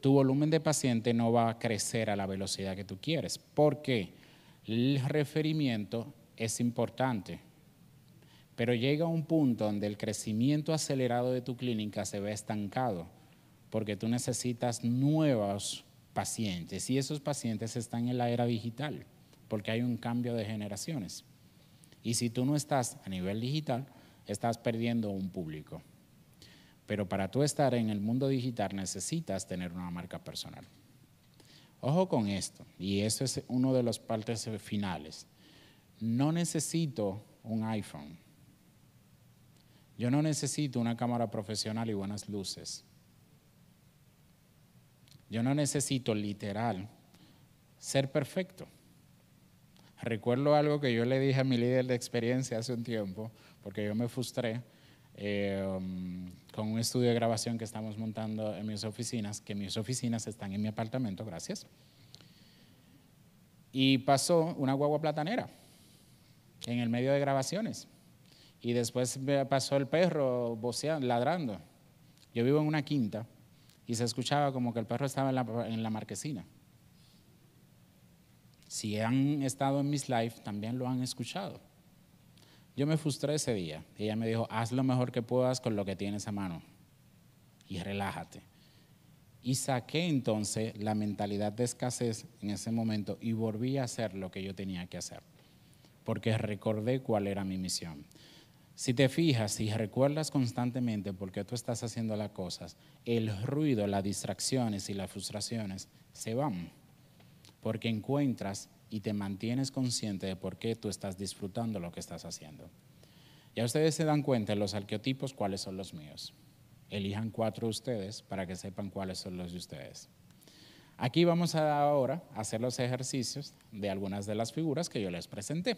tu volumen de paciente no va a crecer a la velocidad que tú quieres, porque el referimiento es importante pero llega un punto donde el crecimiento acelerado de tu clínica se ve estancado porque tú necesitas nuevos pacientes y esos pacientes están en la era digital, porque hay un cambio de generaciones. Y si tú no estás a nivel digital, estás perdiendo un público. Pero para tú estar en el mundo digital necesitas tener una marca personal. Ojo con esto, y eso es uno de los partes finales. No necesito un iPhone. Yo no necesito una cámara profesional y buenas luces. Yo no necesito literal ser perfecto. Recuerdo algo que yo le dije a mi líder de experiencia hace un tiempo, porque yo me frustré eh, um, con un estudio de grabación que estamos montando en mis oficinas, que mis oficinas están en mi apartamento, gracias. Y pasó una guagua platanera en el medio de grabaciones. Y después pasó el perro boceando, ladrando. Yo vivo en una quinta y se escuchaba como que el perro estaba en la, marquesina. Si han estado en mis Life, también lo han escuchado. Yo me frustré ese día. ella me dijo, haz lo mejor que puedas con lo que tienes a mano y relájate. Y saqué entonces la mentalidad de escasez en ese momento y volví a hacer lo que yo tenía que hacer, porque recordé cuál era mi misión. Si te fijas y recuerdas constantemente por qué tú estás haciendo las cosas, el ruido, las distracciones y las frustraciones se van. Porque encuentras y te mantienes consciente de por qué tú estás disfrutando lo que estás haciendo. Ya ustedes se dan cuenta en los arqueotipos, cuáles son los míos. Elijan cuatro de ustedes para que sepan cuáles son los de ustedes. Aquí vamos a ahora hacer los ejercicios de algunas de las figuras que yo les presenté.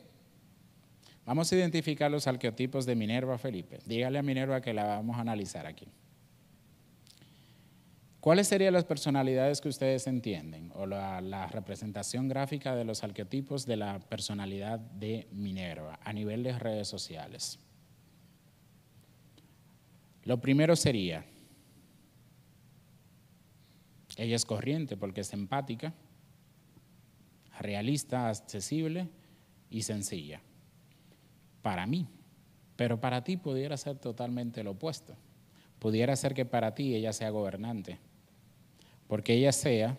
Vamos a identificar los arqueotipos de Minerva Felipe. Dígale a Minerva que la vamos a analizar aquí. ¿Cuáles serían las personalidades que ustedes entienden o la, representación gráfica de los arqueotipos de la personalidad de Minerva a nivel de redes sociales? Lo primero sería, ella es corriente porque es empática, realista, accesible y sencilla para mí, pero para ti pudiera ser totalmente lo opuesto. Pudiera ser que para ti ella sea gobernante, porque ella sea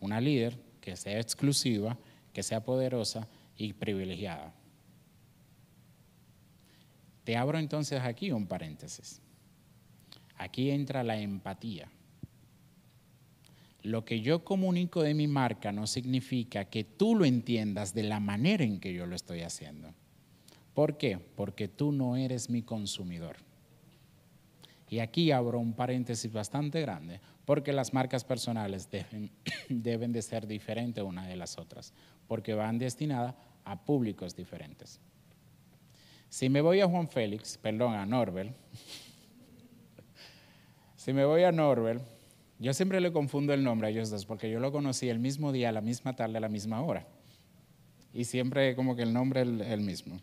una líder, que sea exclusiva, que sea poderosa y privilegiada. Te abro entonces aquí un paréntesis. Aquí entra la empatía. Lo que yo comunico de mi marca no significa que tú lo entiendas de la manera en que yo lo estoy haciendo. ¿Por qué? Porque tú no eres mi consumidor. Y aquí abro un paréntesis bastante grande, porque las marcas personales deben, de ser diferentes una de las otras, porque van destinadas a públicos diferentes. Si me voy a Juan Félix, perdón, a Norbel, si me voy a Norbel, yo siempre le confundo el nombre a ellos dos, porque yo lo conocí el mismo día, la misma tarde, a la misma hora. Y siempre como que el nombre es el mismo.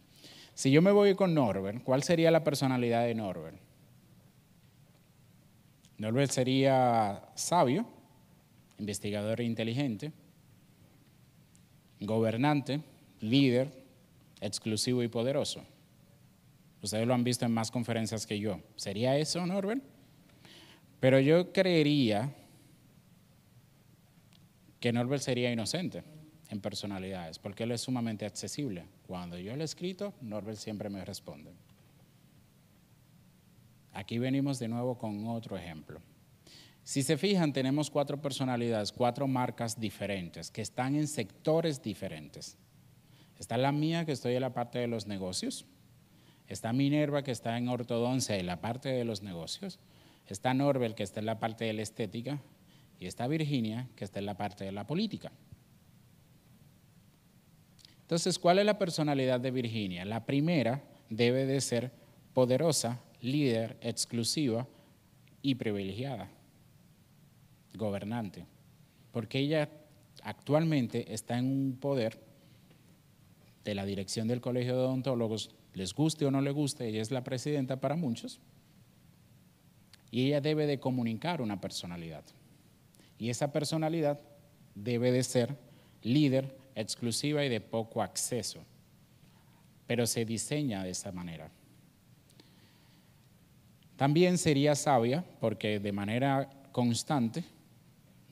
Si yo me voy con Norbert, ¿cuál sería la personalidad de Norbert? Norbert sería sabio, investigador e inteligente, gobernante, líder, exclusivo y poderoso. Ustedes lo han visto en más conferencias que yo. ¿Sería eso, Norbert? Pero yo creería que Norbert sería inocente en personalidades, porque él es sumamente accesible. Cuando yo le he escrito, Norbert siempre me responde. Aquí venimos de nuevo con otro ejemplo. Si se fijan, tenemos cuatro personalidades, cuatro marcas diferentes, que están en sectores diferentes. Está la mía, que estoy en la parte de los negocios. Está Minerva, que está en ortodoncia, en la parte de los negocios. Está Norbert, que está en la parte de la estética. Y está Virginia, que está en la parte de la política. Entonces, ¿cuál es la personalidad de Virginia? La primera debe de ser poderosa, líder, exclusiva y privilegiada, gobernante, porque ella actualmente está en un poder de la dirección del Colegio de Odontólogos, les guste o no les guste, ella es la presidenta para muchos, y ella debe de comunicar una personalidad. Y esa personalidad debe de ser líder, exclusiva y de poco acceso, pero se diseña de esa manera. También sería sabia porque de manera constante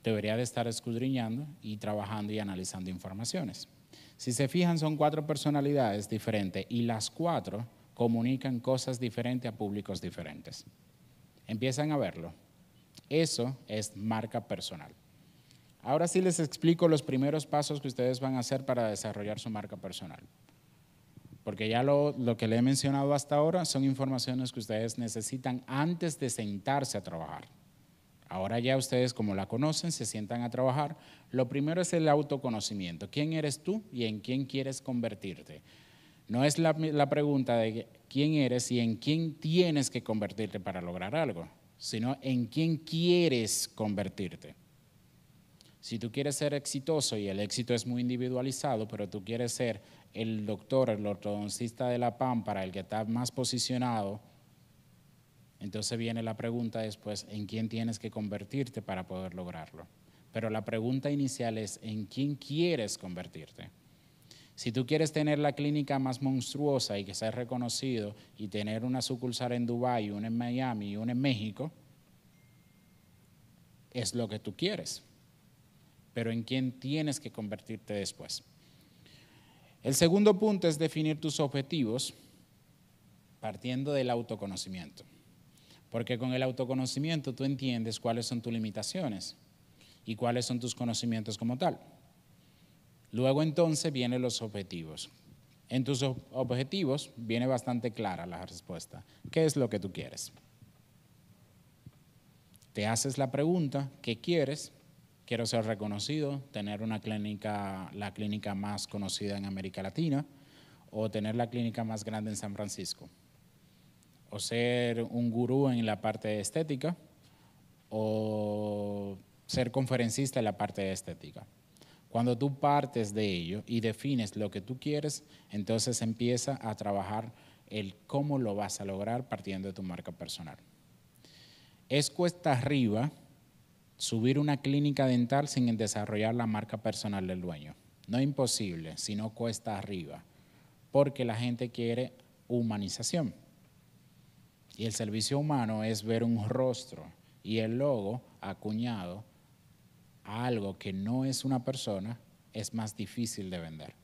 debería de estar escudriñando y trabajando y analizando informaciones. Si se fijan, son cuatro personalidades diferentes y las cuatro comunican cosas diferentes a públicos diferentes. Empiezan a verlo. Eso es marca personal. Ahora sí les explico los primeros pasos que ustedes van a hacer para desarrollar su marca personal. Porque ya lo, que le he mencionado hasta ahora son informaciones que ustedes necesitan antes de sentarse a trabajar. Ahora ya ustedes como la conocen, se sientan a trabajar. Lo primero es el autoconocimiento. ¿Quién eres tú y en quién quieres convertirte? No es la, pregunta de quién eres y en quién tienes que convertirte para lograr algo, sino en quién quieres convertirte. Si tú quieres ser exitoso, y el éxito es muy individualizado, pero tú quieres ser el doctor, el ortodoncista de la para el que está más posicionado, entonces viene la pregunta después, ¿en quién tienes que convertirte para poder lograrlo? Pero la pregunta inicial es, ¿en quién quieres convertirte? Si tú quieres tener la clínica más monstruosa y que seas reconocido y tener una sucursal en Dubái, una en Miami y una en México, es lo que tú quieres pero en quién tienes que convertirte después. El segundo punto es definir tus objetivos partiendo del autoconocimiento, porque con el autoconocimiento tú entiendes cuáles son tus limitaciones y cuáles son tus conocimientos como tal. Luego entonces vienen los objetivos. En tus objetivos viene bastante clara la respuesta. ¿Qué es lo que tú quieres? Te haces la pregunta, ¿qué quieres? Quiero ser reconocido, tener una clínica, la clínica más conocida en América Latina o tener la clínica más grande en San Francisco o ser un gurú en la parte de estética o ser conferencista en la parte de estética. Cuando tú partes de ello y defines lo que tú quieres, entonces empieza a trabajar el cómo lo vas a lograr partiendo de tu marca personal. Es cuesta arriba subir una clínica dental sin desarrollar la marca personal del dueño. No es imposible, sino cuesta arriba, porque la gente quiere humanización. Y el servicio humano es ver un rostro y el logo acuñado a algo que no es una persona es más difícil de vender.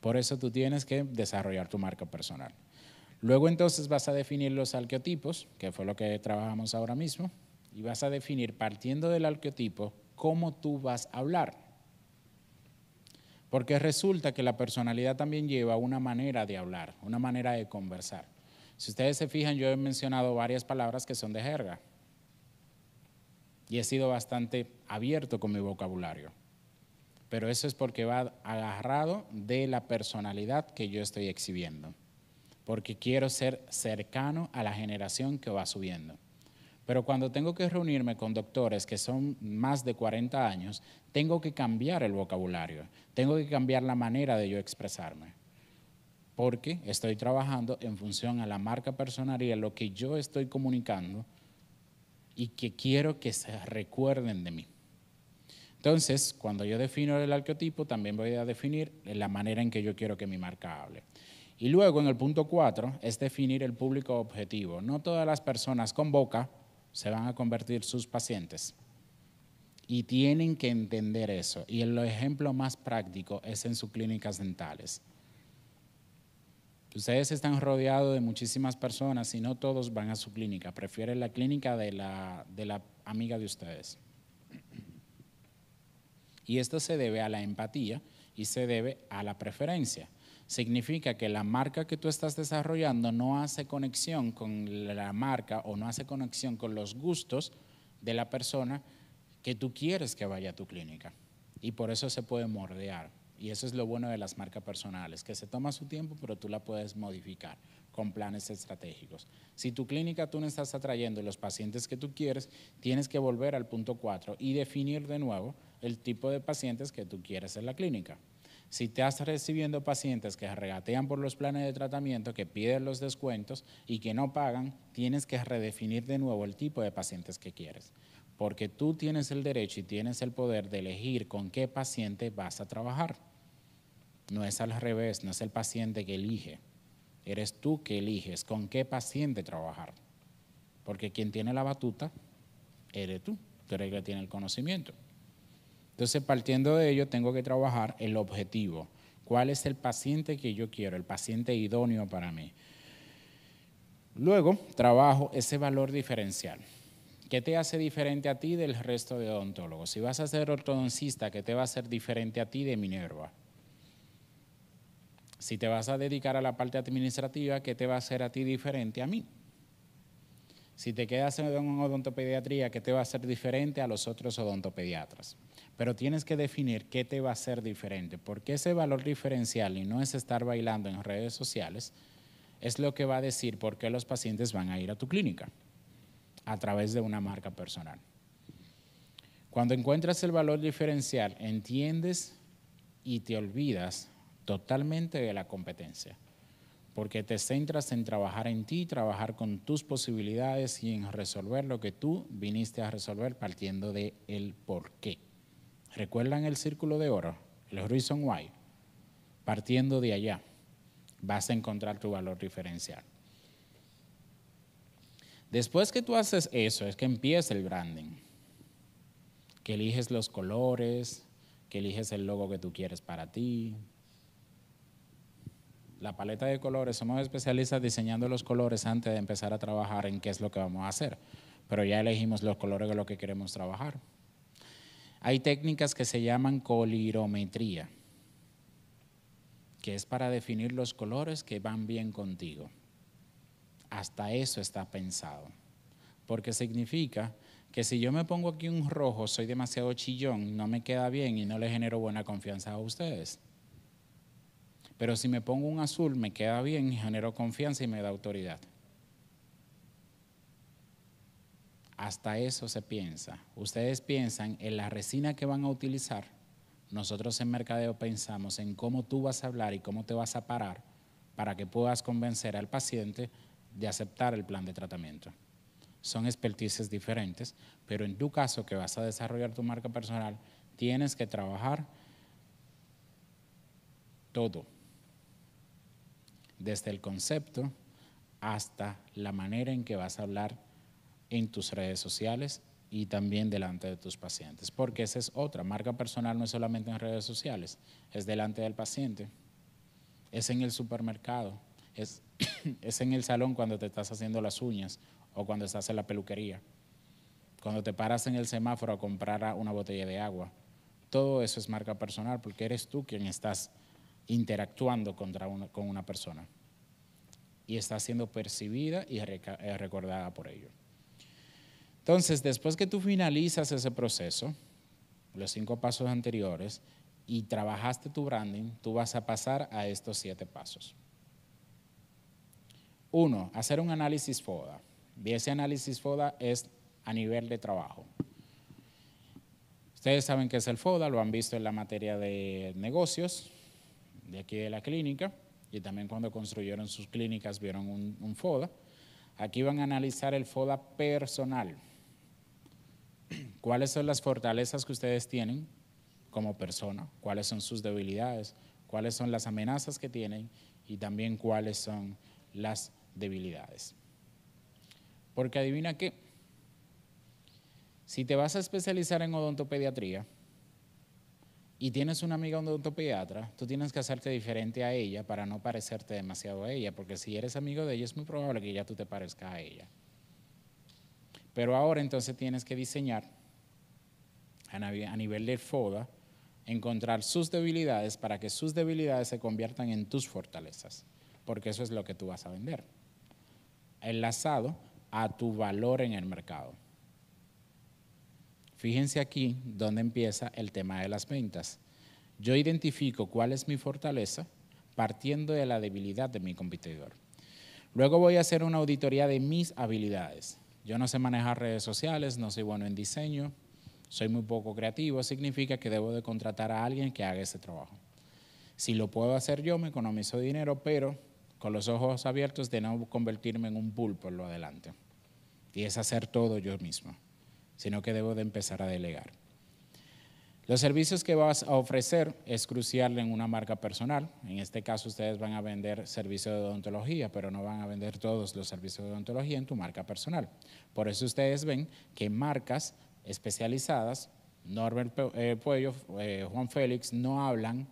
Por eso tú tienes que desarrollar tu marca personal. Luego entonces vas a definir los arqueotipos, que fue lo que trabajamos ahora mismo, y vas a definir partiendo del arquetipo cómo tú vas a hablar. Porque resulta que la personalidad también lleva una manera de hablar, una manera de conversar. Si ustedes se fijan, yo he mencionado varias palabras que son de jerga. Y he sido bastante abierto con mi vocabulario. Pero eso es porque va agarrado de la personalidad que yo estoy exhibiendo. Porque quiero ser cercano a la generación que va subiendo. Pero cuando tengo que reunirme con doctores que son más de 40 años, tengo que cambiar el vocabulario, tengo que cambiar la manera de yo expresarme, porque estoy trabajando en función a la marca personal y a lo que yo estoy comunicando y que quiero que se recuerden de mí. Entonces, cuando yo defino el arqueotipo, también voy a definir la manera en que yo quiero que mi marca hable. Y luego, en el punto 4, es definir el público objetivo. No todas las personas con boca se van a convertir sus pacientes. Y tienen que entender eso. Y el ejemplo más práctico es en sus clínicas dentales. Ustedes están rodeados de muchísimas personas y no todos van a su clínica. Prefieren la clínica de la, de la amiga de ustedes. Y esto se debe a la empatía y se debe a la preferencia significa que la marca que tú estás desarrollando no hace conexión con la marca o no hace conexión con los gustos de la persona que tú quieres que vaya a tu clínica. Y por eso se puede mordear. Y eso es lo bueno de las marcas personales, que se toma su tiempo, pero tú la puedes modificar con planes estratégicos. Si tu clínica tú no estás atrayendo los pacientes que tú quieres, tienes que volver al punto 4 y definir de nuevo el tipo de pacientes que tú quieres en la clínica. Si te estás recibiendo pacientes que regatean por los planes de tratamiento, que piden los descuentos y que no pagan, tienes que redefinir de nuevo el tipo de pacientes que quieres, porque tú tienes el derecho y tienes el poder de elegir con qué paciente vas a trabajar. No es al revés, no es el paciente que elige, eres tú que eliges con qué paciente trabajar, porque quien tiene la batuta eres tú, tú eres el que tiene el conocimiento. Entonces, partiendo de ello, tengo que trabajar el objetivo. ¿Cuál es el paciente que yo quiero? El paciente idóneo para mí. Luego, trabajo ese valor diferencial. ¿Qué te hace diferente a ti del resto de odontólogos? Si vas a ser ortodoncista, ¿qué te va a hacer diferente a ti de Minerva? Si te vas a dedicar a la parte administrativa, ¿qué te va a hacer a ti diferente a mí? Si te quedas en odontopediatría, ¿qué te va a hacer diferente a los otros odontopediatras? pero tienes que definir qué te va a hacer diferente, porque ese valor diferencial y no es estar bailando en redes sociales, es lo que va a decir por qué los pacientes van a ir a tu clínica a través de una marca personal. Cuando encuentras el valor diferencial, entiendes y te olvidas totalmente de la competencia, porque te centras en trabajar en ti, trabajar con tus posibilidades y en resolver lo que tú viniste a resolver partiendo de el por qué. ¿Recuerdan el círculo de oro? El Horizon Y. Partiendo de allá, vas a encontrar tu valor diferencial. Después que tú haces eso, es que empieza el branding. Que eliges los colores, que eliges el logo que tú quieres para ti. La paleta de colores, somos especialistas diseñando los colores antes de empezar a trabajar en qué es lo que vamos a hacer. Pero ya elegimos los colores de lo que queremos trabajar. Hay técnicas que se llaman colirometría, que es para definir los colores que van bien contigo. Hasta eso está pensado, porque significa que si yo me pongo aquí un rojo, soy demasiado chillón, no me queda bien y no le genero buena confianza a ustedes. Pero si me pongo un azul, me queda bien y genero confianza y me da autoridad. Hasta eso se piensa. Ustedes piensan en la resina que van a utilizar. Nosotros en mercadeo pensamos en cómo tú vas a hablar y cómo te vas a parar para que puedas convencer al paciente de aceptar el plan de tratamiento. Son expertices diferentes, pero en tu caso que vas a desarrollar tu marca personal, tienes que trabajar todo, desde el concepto hasta la manera en que vas a hablar en tus redes sociales y también delante de tus pacientes, porque esa es otra. Marca personal no es solamente en redes sociales, es delante del paciente, es en el supermercado, es, es en el salón cuando te estás haciendo las uñas o cuando estás en la peluquería, cuando te paras en el semáforo a comprar una botella de agua. Todo eso es marca personal porque eres tú quien estás interactuando con una persona y está siendo percibida y eh, recordada por ellos. Entonces, después que tú finalizas ese proceso, los cinco pasos anteriores, y trabajaste tu branding, tú vas a pasar a estos siete pasos. Uno, hacer un análisis FODA. Y ese análisis FODA es a nivel de trabajo. Ustedes saben qué es el FODA, lo han visto en la materia de negocios de aquí de la clínica y también cuando construyeron sus clínicas vieron un, un FODA. Aquí van a analizar el FODA personal cuáles son las fortalezas que ustedes tienen como persona, cuáles son sus debilidades, cuáles son las amenazas que tienen y también cuáles son las debilidades. Porque adivina qué, si te vas a especializar en odontopediatría y tienes una amiga odontopediatra, tú tienes que hacerte diferente a ella para no parecerte demasiado a ella, porque si eres amigo de ella es muy probable que ya tú te parezcas a ella. Pero ahora entonces tienes que diseñar a nivel de FODA, encontrar sus debilidades para que sus debilidades se conviertan en tus fortalezas, porque eso es lo que tú vas a vender, enlazado a tu valor en el mercado. Fíjense aquí donde empieza el tema de las ventas. Yo identifico cuál es mi fortaleza partiendo de la debilidad de mi competidor. Luego voy a hacer una auditoría de mis habilidades. Yo no sé manejar redes sociales, no soy bueno en diseño, soy muy poco creativo, significa que debo de contratar a alguien que haga ese trabajo. Si lo puedo hacer yo, me economizo dinero, pero con los ojos abiertos de no convertirme en un pulpo en lo adelante. Y es hacer todo yo mismo, sino que debo de empezar a delegar. Los servicios que vas a ofrecer es crucial en una marca personal. En este caso ustedes van a vender servicios de odontología, pero no van a vender todos los servicios de odontología en tu marca personal. Por eso ustedes ven que marcas especializadas, Norbert eh, Puello, eh, Juan Félix, no hablan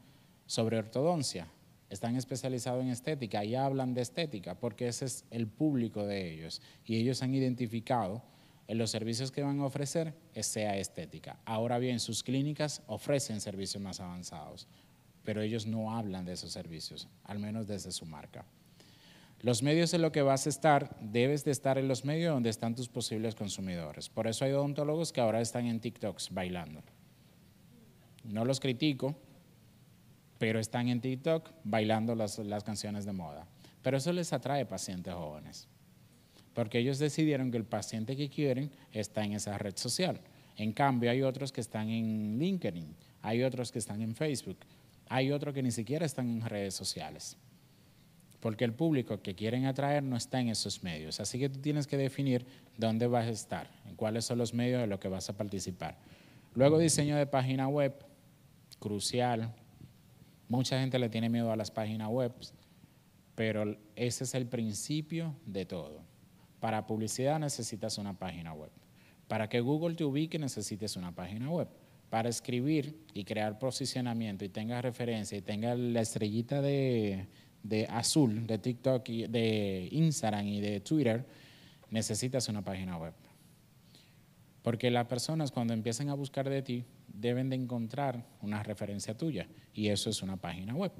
sobre ortodoncia. Están especializados en estética y hablan de estética porque ese es el público de ellos. Y ellos han identificado en los servicios que van a ofrecer sea estética. Ahora bien, sus clínicas ofrecen servicios más avanzados, pero ellos no hablan de esos servicios, al menos desde su marca. Los medios en los que vas a estar, debes de estar en los medios donde están tus posibles consumidores. Por eso hay odontólogos que ahora están en TikTok bailando. No los critico, pero están en TikTok bailando las, las canciones de moda. Pero eso les atrae pacientes jóvenes, porque ellos decidieron que el paciente que quieren está en esa red social. En cambio, hay otros que están en LinkedIn, hay otros que están en Facebook, hay otros que ni siquiera están en redes sociales porque el público que quieren atraer no está en esos medios. Así que tú tienes que definir dónde vas a estar, en cuáles son los medios de los que vas a participar. Luego diseño de página web, crucial. Mucha gente le tiene miedo a las páginas web, pero ese es el principio de todo. Para publicidad necesitas una página web. Para que Google te ubique necesitas una página web. Para escribir y crear posicionamiento y tengas referencia y tenga la estrellita de, de Azul, de TikTok, de Instagram y de Twitter, necesitas una página web. Porque las personas cuando empiezan a buscar de ti deben de encontrar una referencia tuya y eso es una página web.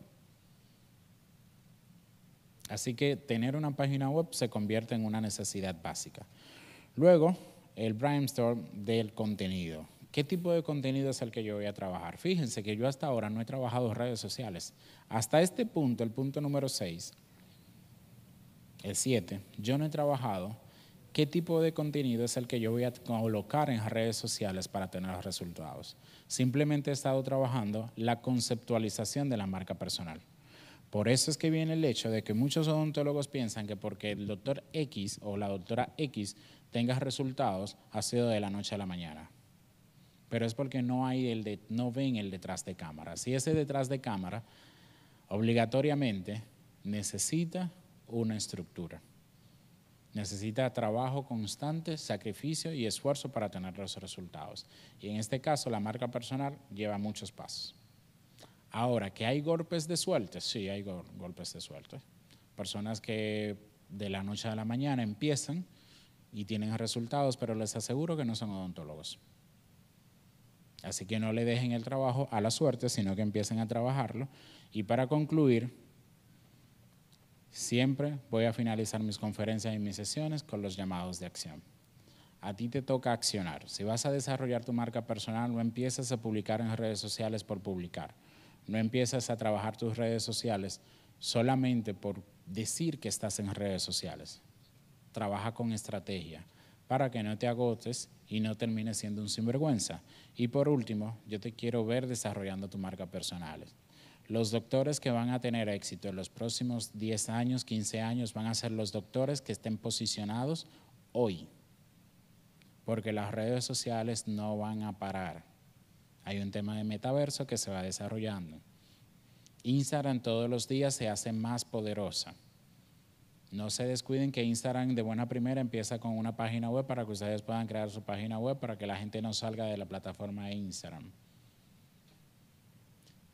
Así que tener una página web se convierte en una necesidad básica. Luego, el brainstorm del contenido. ¿Qué tipo de contenido es el que yo voy a trabajar? Fíjense que yo hasta ahora no he trabajado en redes sociales. Hasta este punto, el punto número 6, el 7, yo no he trabajado qué tipo de contenido es el que yo voy a colocar en redes sociales para tener los resultados. Simplemente he estado trabajando la conceptualización de la marca personal. Por eso es que viene el hecho de que muchos odontólogos piensan que porque el doctor X o la doctora X tenga resultados ha sido de la noche a la mañana pero es porque no hay el no ven el detrás de cámara. Si ese detrás de cámara obligatoriamente necesita una estructura. Necesita trabajo constante, sacrificio y esfuerzo para tener los resultados. Y en este caso la marca personal lleva muchos pasos. Ahora, que hay golpes de suerte, sí, hay golpes de suerte. Personas que de la noche a la mañana empiezan y tienen resultados, pero les aseguro que no son odontólogos. Así que no le dejen el trabajo a la suerte, sino que empiecen a trabajarlo. Y para concluir, siempre voy a finalizar mis conferencias y mis sesiones con los llamados de acción. A ti te toca accionar. Si vas a desarrollar tu marca personal, no empiezas a publicar en redes sociales por publicar. No empiezas a trabajar tus redes sociales solamente por decir que estás en redes sociales. Trabaja con estrategia para que no te agotes y no termines siendo un sinvergüenza. Y por último, yo te quiero ver desarrollando tu marca personal. Los doctores que van a tener éxito en los próximos 10 años, 15 años, van a ser los doctores que estén posicionados hoy. Porque las redes sociales no van a parar. Hay un tema de metaverso que se va desarrollando. Instagram todos los días se hace más poderosa. No se descuiden que Instagram de buena primera empieza con una página web para que ustedes puedan crear su página web para que la gente no salga de la plataforma de Instagram.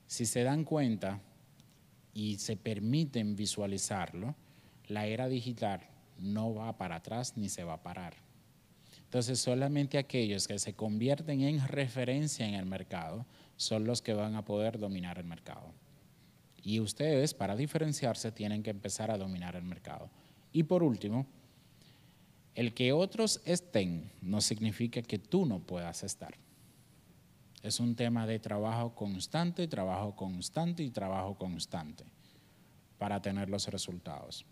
Si se dan cuenta y se permiten visualizarlo, la era digital no va para atrás ni se va a parar. Entonces solamente aquellos que se convierten en referencia en el mercado son los que van a poder dominar el mercado. Y ustedes, para diferenciarse, tienen que empezar a dominar el mercado. Y por último, el que otros estén no significa que tú no puedas estar. Es un tema de trabajo constante, trabajo constante y trabajo constante para tener los resultados.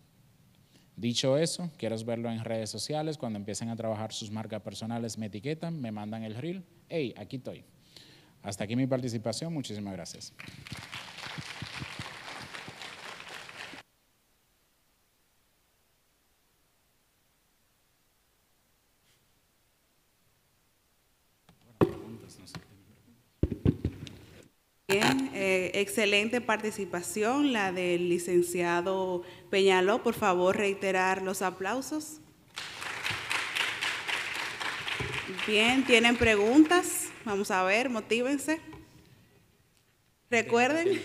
Dicho eso, quiero verlo en redes sociales. Cuando empiecen a trabajar sus marcas personales, me etiquetan, me mandan el reel. Hey, aquí estoy. Hasta aquí mi participación. Muchísimas gracias. excelente participación, la del licenciado Peñaló. Por favor, reiterar los aplausos. Bien, ¿tienen preguntas? Vamos a ver, motívense. Recuerden,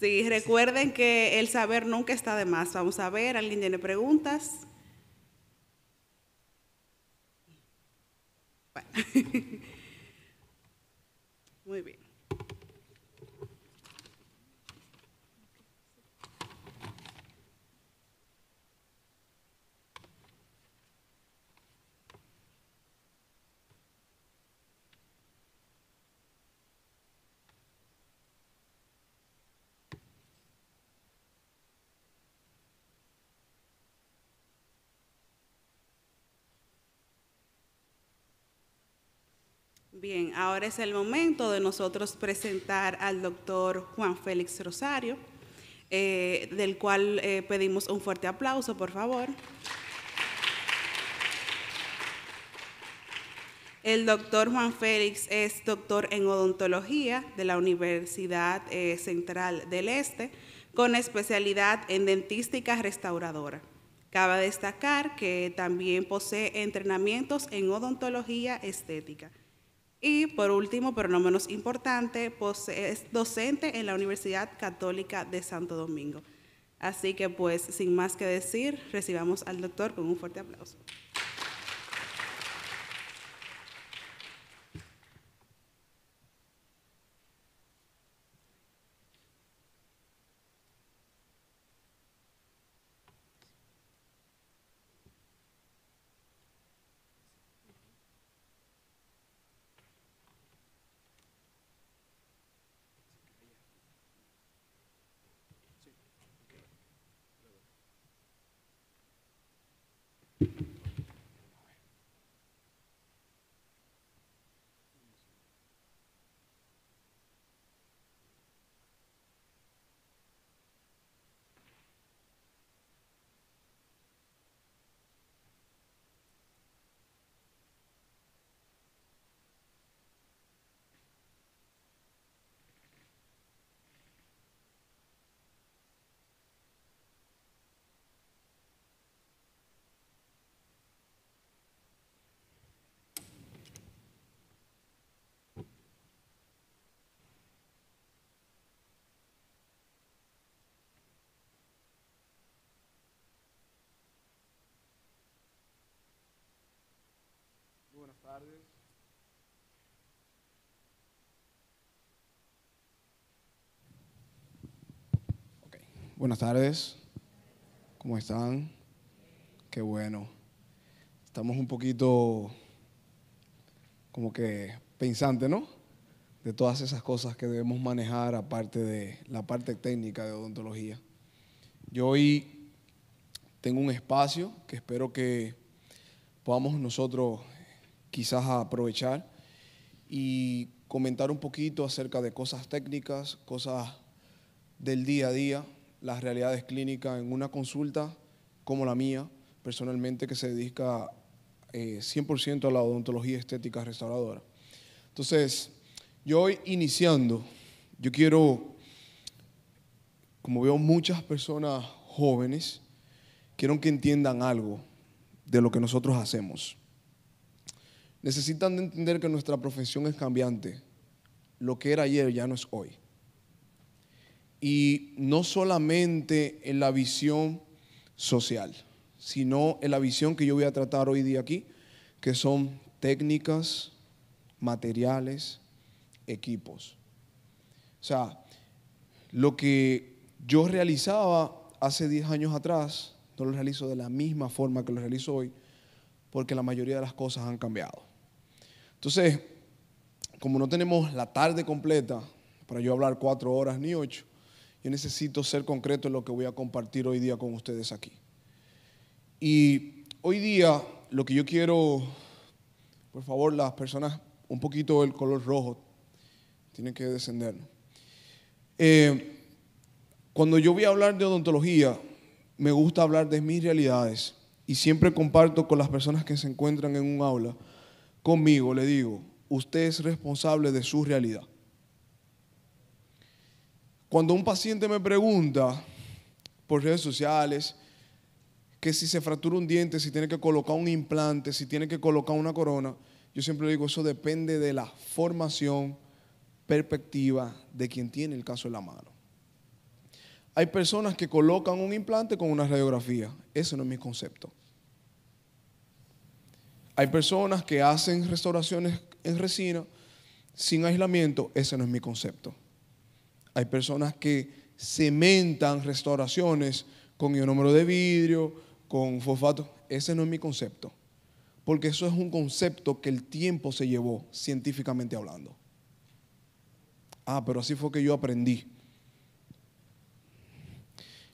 sí, recuerden que el saber nunca está de más. Vamos a ver, ¿alguien tiene preguntas? Bueno. Bien, ahora es el momento de nosotros presentar al doctor Juan Félix Rosario, eh, del cual eh, pedimos un fuerte aplauso, por favor. El doctor Juan Félix es doctor en odontología de la Universidad eh, Central del Este, con especialidad en dentística restauradora. Cabe destacar que también posee entrenamientos en odontología estética. Y por último, pero no menos importante, es docente en la Universidad Católica de Santo Domingo. Así que pues sin más que decir, recibamos al doctor con un fuerte aplauso. Buenas tardes. ¿Cómo están? Qué bueno. Estamos un poquito como que pensante, ¿no? De todas esas cosas que debemos manejar aparte de la parte técnica de odontología. Yo hoy tengo un espacio que espero que podamos nosotros quizás a aprovechar y comentar un poquito acerca de cosas técnicas, cosas del día a día, las realidades clínicas en una consulta como la mía, personalmente que se dedica 100% eh, a la odontología estética restauradora. Entonces, yo hoy iniciando, yo quiero, como veo muchas personas jóvenes, quiero que entiendan algo de lo que nosotros hacemos. Necesitan entender que nuestra profesión es cambiante. Lo que era ayer ya no es hoy. Y no solamente en la visión social, sino en la visión que yo voy a tratar hoy día aquí, que son técnicas, materiales, equipos. O sea, lo que yo realizaba hace 10 años atrás, no lo realizo de la misma forma que lo realizo hoy, porque la mayoría de las cosas han cambiado. Entonces, como no tenemos la tarde completa para yo hablar cuatro horas ni ocho, yo necesito ser concreto en lo que voy a compartir hoy día con ustedes aquí. Y hoy día lo que yo quiero, por favor, las personas, un poquito el color rojo, tienen que descender. Eh, cuando yo voy a hablar de odontología, me gusta hablar de mis realidades y siempre comparto con las personas que se encuentran en un aula conmigo, le digo, usted es responsable de su realidad. Cuando un paciente me pregunta por redes sociales que si se fractura un diente, si tiene que colocar un implante, si tiene que colocar una corona, yo siempre le digo, eso depende de la formación, perspectiva de quien tiene el caso en la mano. Hay personas que colocan un implante con una radiografía. Ese no es mi concepto. Hay personas que hacen restauraciones en resina sin aislamiento, ese no es mi concepto. Hay personas que cementan restauraciones con ionómero de vidrio, con fosfato, ese no es mi concepto. Porque eso es un concepto que el tiempo se llevó científicamente hablando. Ah, pero así fue que yo aprendí.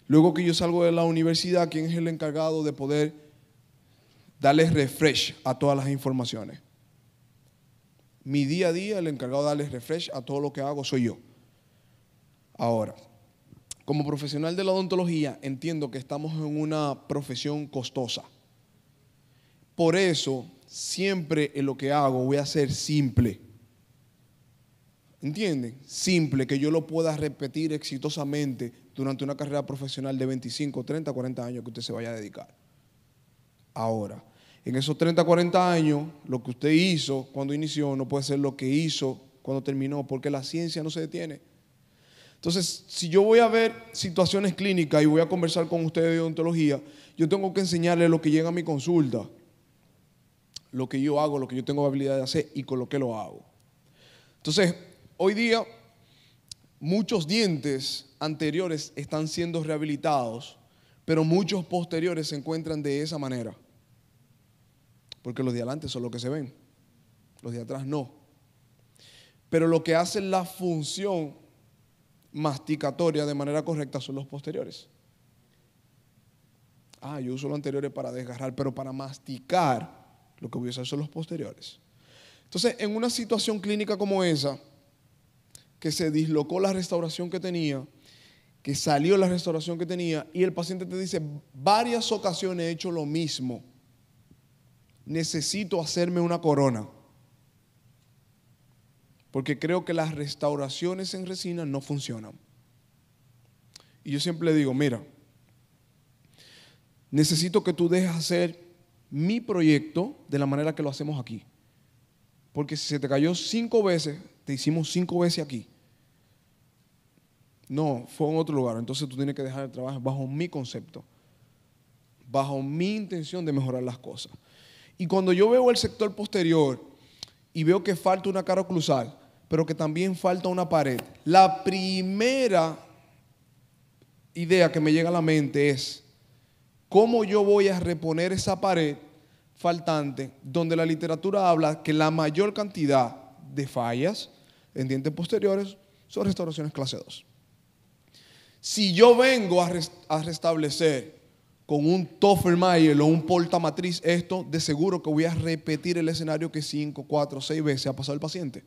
Luego que yo salgo de la universidad, ¿quién es el encargado de poder darles refresh a todas las informaciones. Mi día a día, el encargado de darles refresh a todo lo que hago soy yo. Ahora, como profesional de la odontología, entiendo que estamos en una profesión costosa. Por eso, siempre en lo que hago voy a ser simple. ¿Entienden? Simple, que yo lo pueda repetir exitosamente durante una carrera profesional de 25, 30, 40 años que usted se vaya a dedicar. Ahora, en esos 30, 40 años, lo que usted hizo cuando inició no puede ser lo que hizo cuando terminó, porque la ciencia no se detiene. Entonces, si yo voy a ver situaciones clínicas y voy a conversar con ustedes de odontología, yo tengo que enseñarles lo que llega a mi consulta, lo que yo hago, lo que yo tengo habilidad de hacer y con lo que lo hago. Entonces, hoy día muchos dientes anteriores están siendo rehabilitados, pero muchos posteriores se encuentran de esa manera porque los de adelante son los que se ven, los de atrás no. Pero lo que hace la función masticatoria de manera correcta son los posteriores. Ah, yo uso los anteriores para desgarrar, pero para masticar lo que voy a usar son los posteriores. Entonces, en una situación clínica como esa, que se dislocó la restauración que tenía, que salió la restauración que tenía, y el paciente te dice, varias ocasiones he hecho lo mismo necesito hacerme una corona. Porque creo que las restauraciones en resina no funcionan. Y yo siempre digo, mira, necesito que tú dejes hacer mi proyecto de la manera que lo hacemos aquí. Porque si se te cayó cinco veces, te hicimos cinco veces aquí. No, fue en otro lugar. Entonces tú tienes que dejar el trabajo bajo mi concepto, bajo mi intención de mejorar las cosas. Y cuando yo veo el sector posterior y veo que falta una cara oclusal, pero que también falta una pared, la primera idea que me llega a la mente es cómo yo voy a reponer esa pared faltante donde la literatura habla que la mayor cantidad de fallas en dientes posteriores son restauraciones clase 2. Si yo vengo a, restablecer con un Toffermeyer o un portamatriz esto, de seguro que voy a repetir el escenario que 5, 4, 6 veces ha pasado el paciente.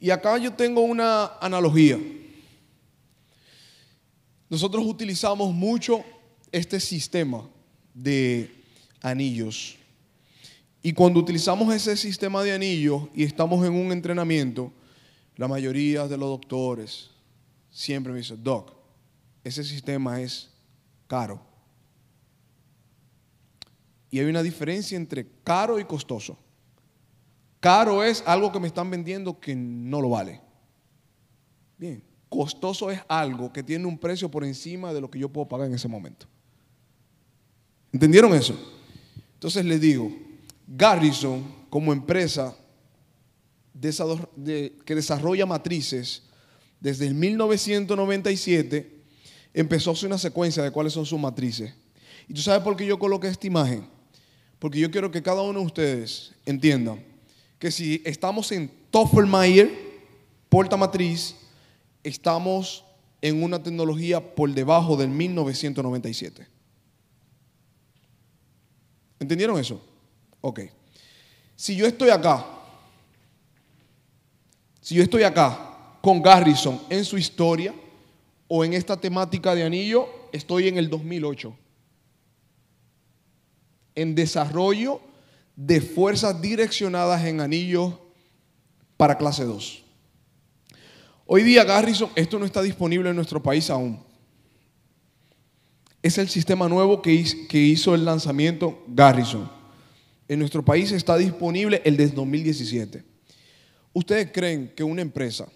Y acá yo tengo una analogía. Nosotros utilizamos mucho este sistema de anillos. Y cuando utilizamos ese sistema de anillos y estamos en un entrenamiento, la mayoría de los doctores siempre me dicen, Doc, ese sistema es caro. Y hay una diferencia entre caro y costoso. Caro es algo que me están vendiendo que no lo vale. Bien, costoso es algo que tiene un precio por encima de lo que yo puedo pagar en ese momento. ¿Entendieron eso? Entonces les digo, Garrison como empresa que desarrolla matrices desde el 1997 empezó una secuencia de cuáles son sus matrices. ¿Y tú sabes por qué yo coloqué esta imagen? Porque yo quiero que cada uno de ustedes entienda que si estamos en Toffelmeyer, puerta matriz, estamos en una tecnología por debajo del 1997. ¿Entendieron eso? Ok. Si yo estoy acá, si yo estoy acá con Garrison en su historia, o en esta temática de anillo, estoy en el 2008. En desarrollo de fuerzas direccionadas en anillos para clase 2. Hoy día Garrison, esto no está disponible en nuestro país aún. Es el sistema nuevo que hizo el lanzamiento Garrison. En nuestro país está disponible el de 2017. ¿Ustedes creen que una empresa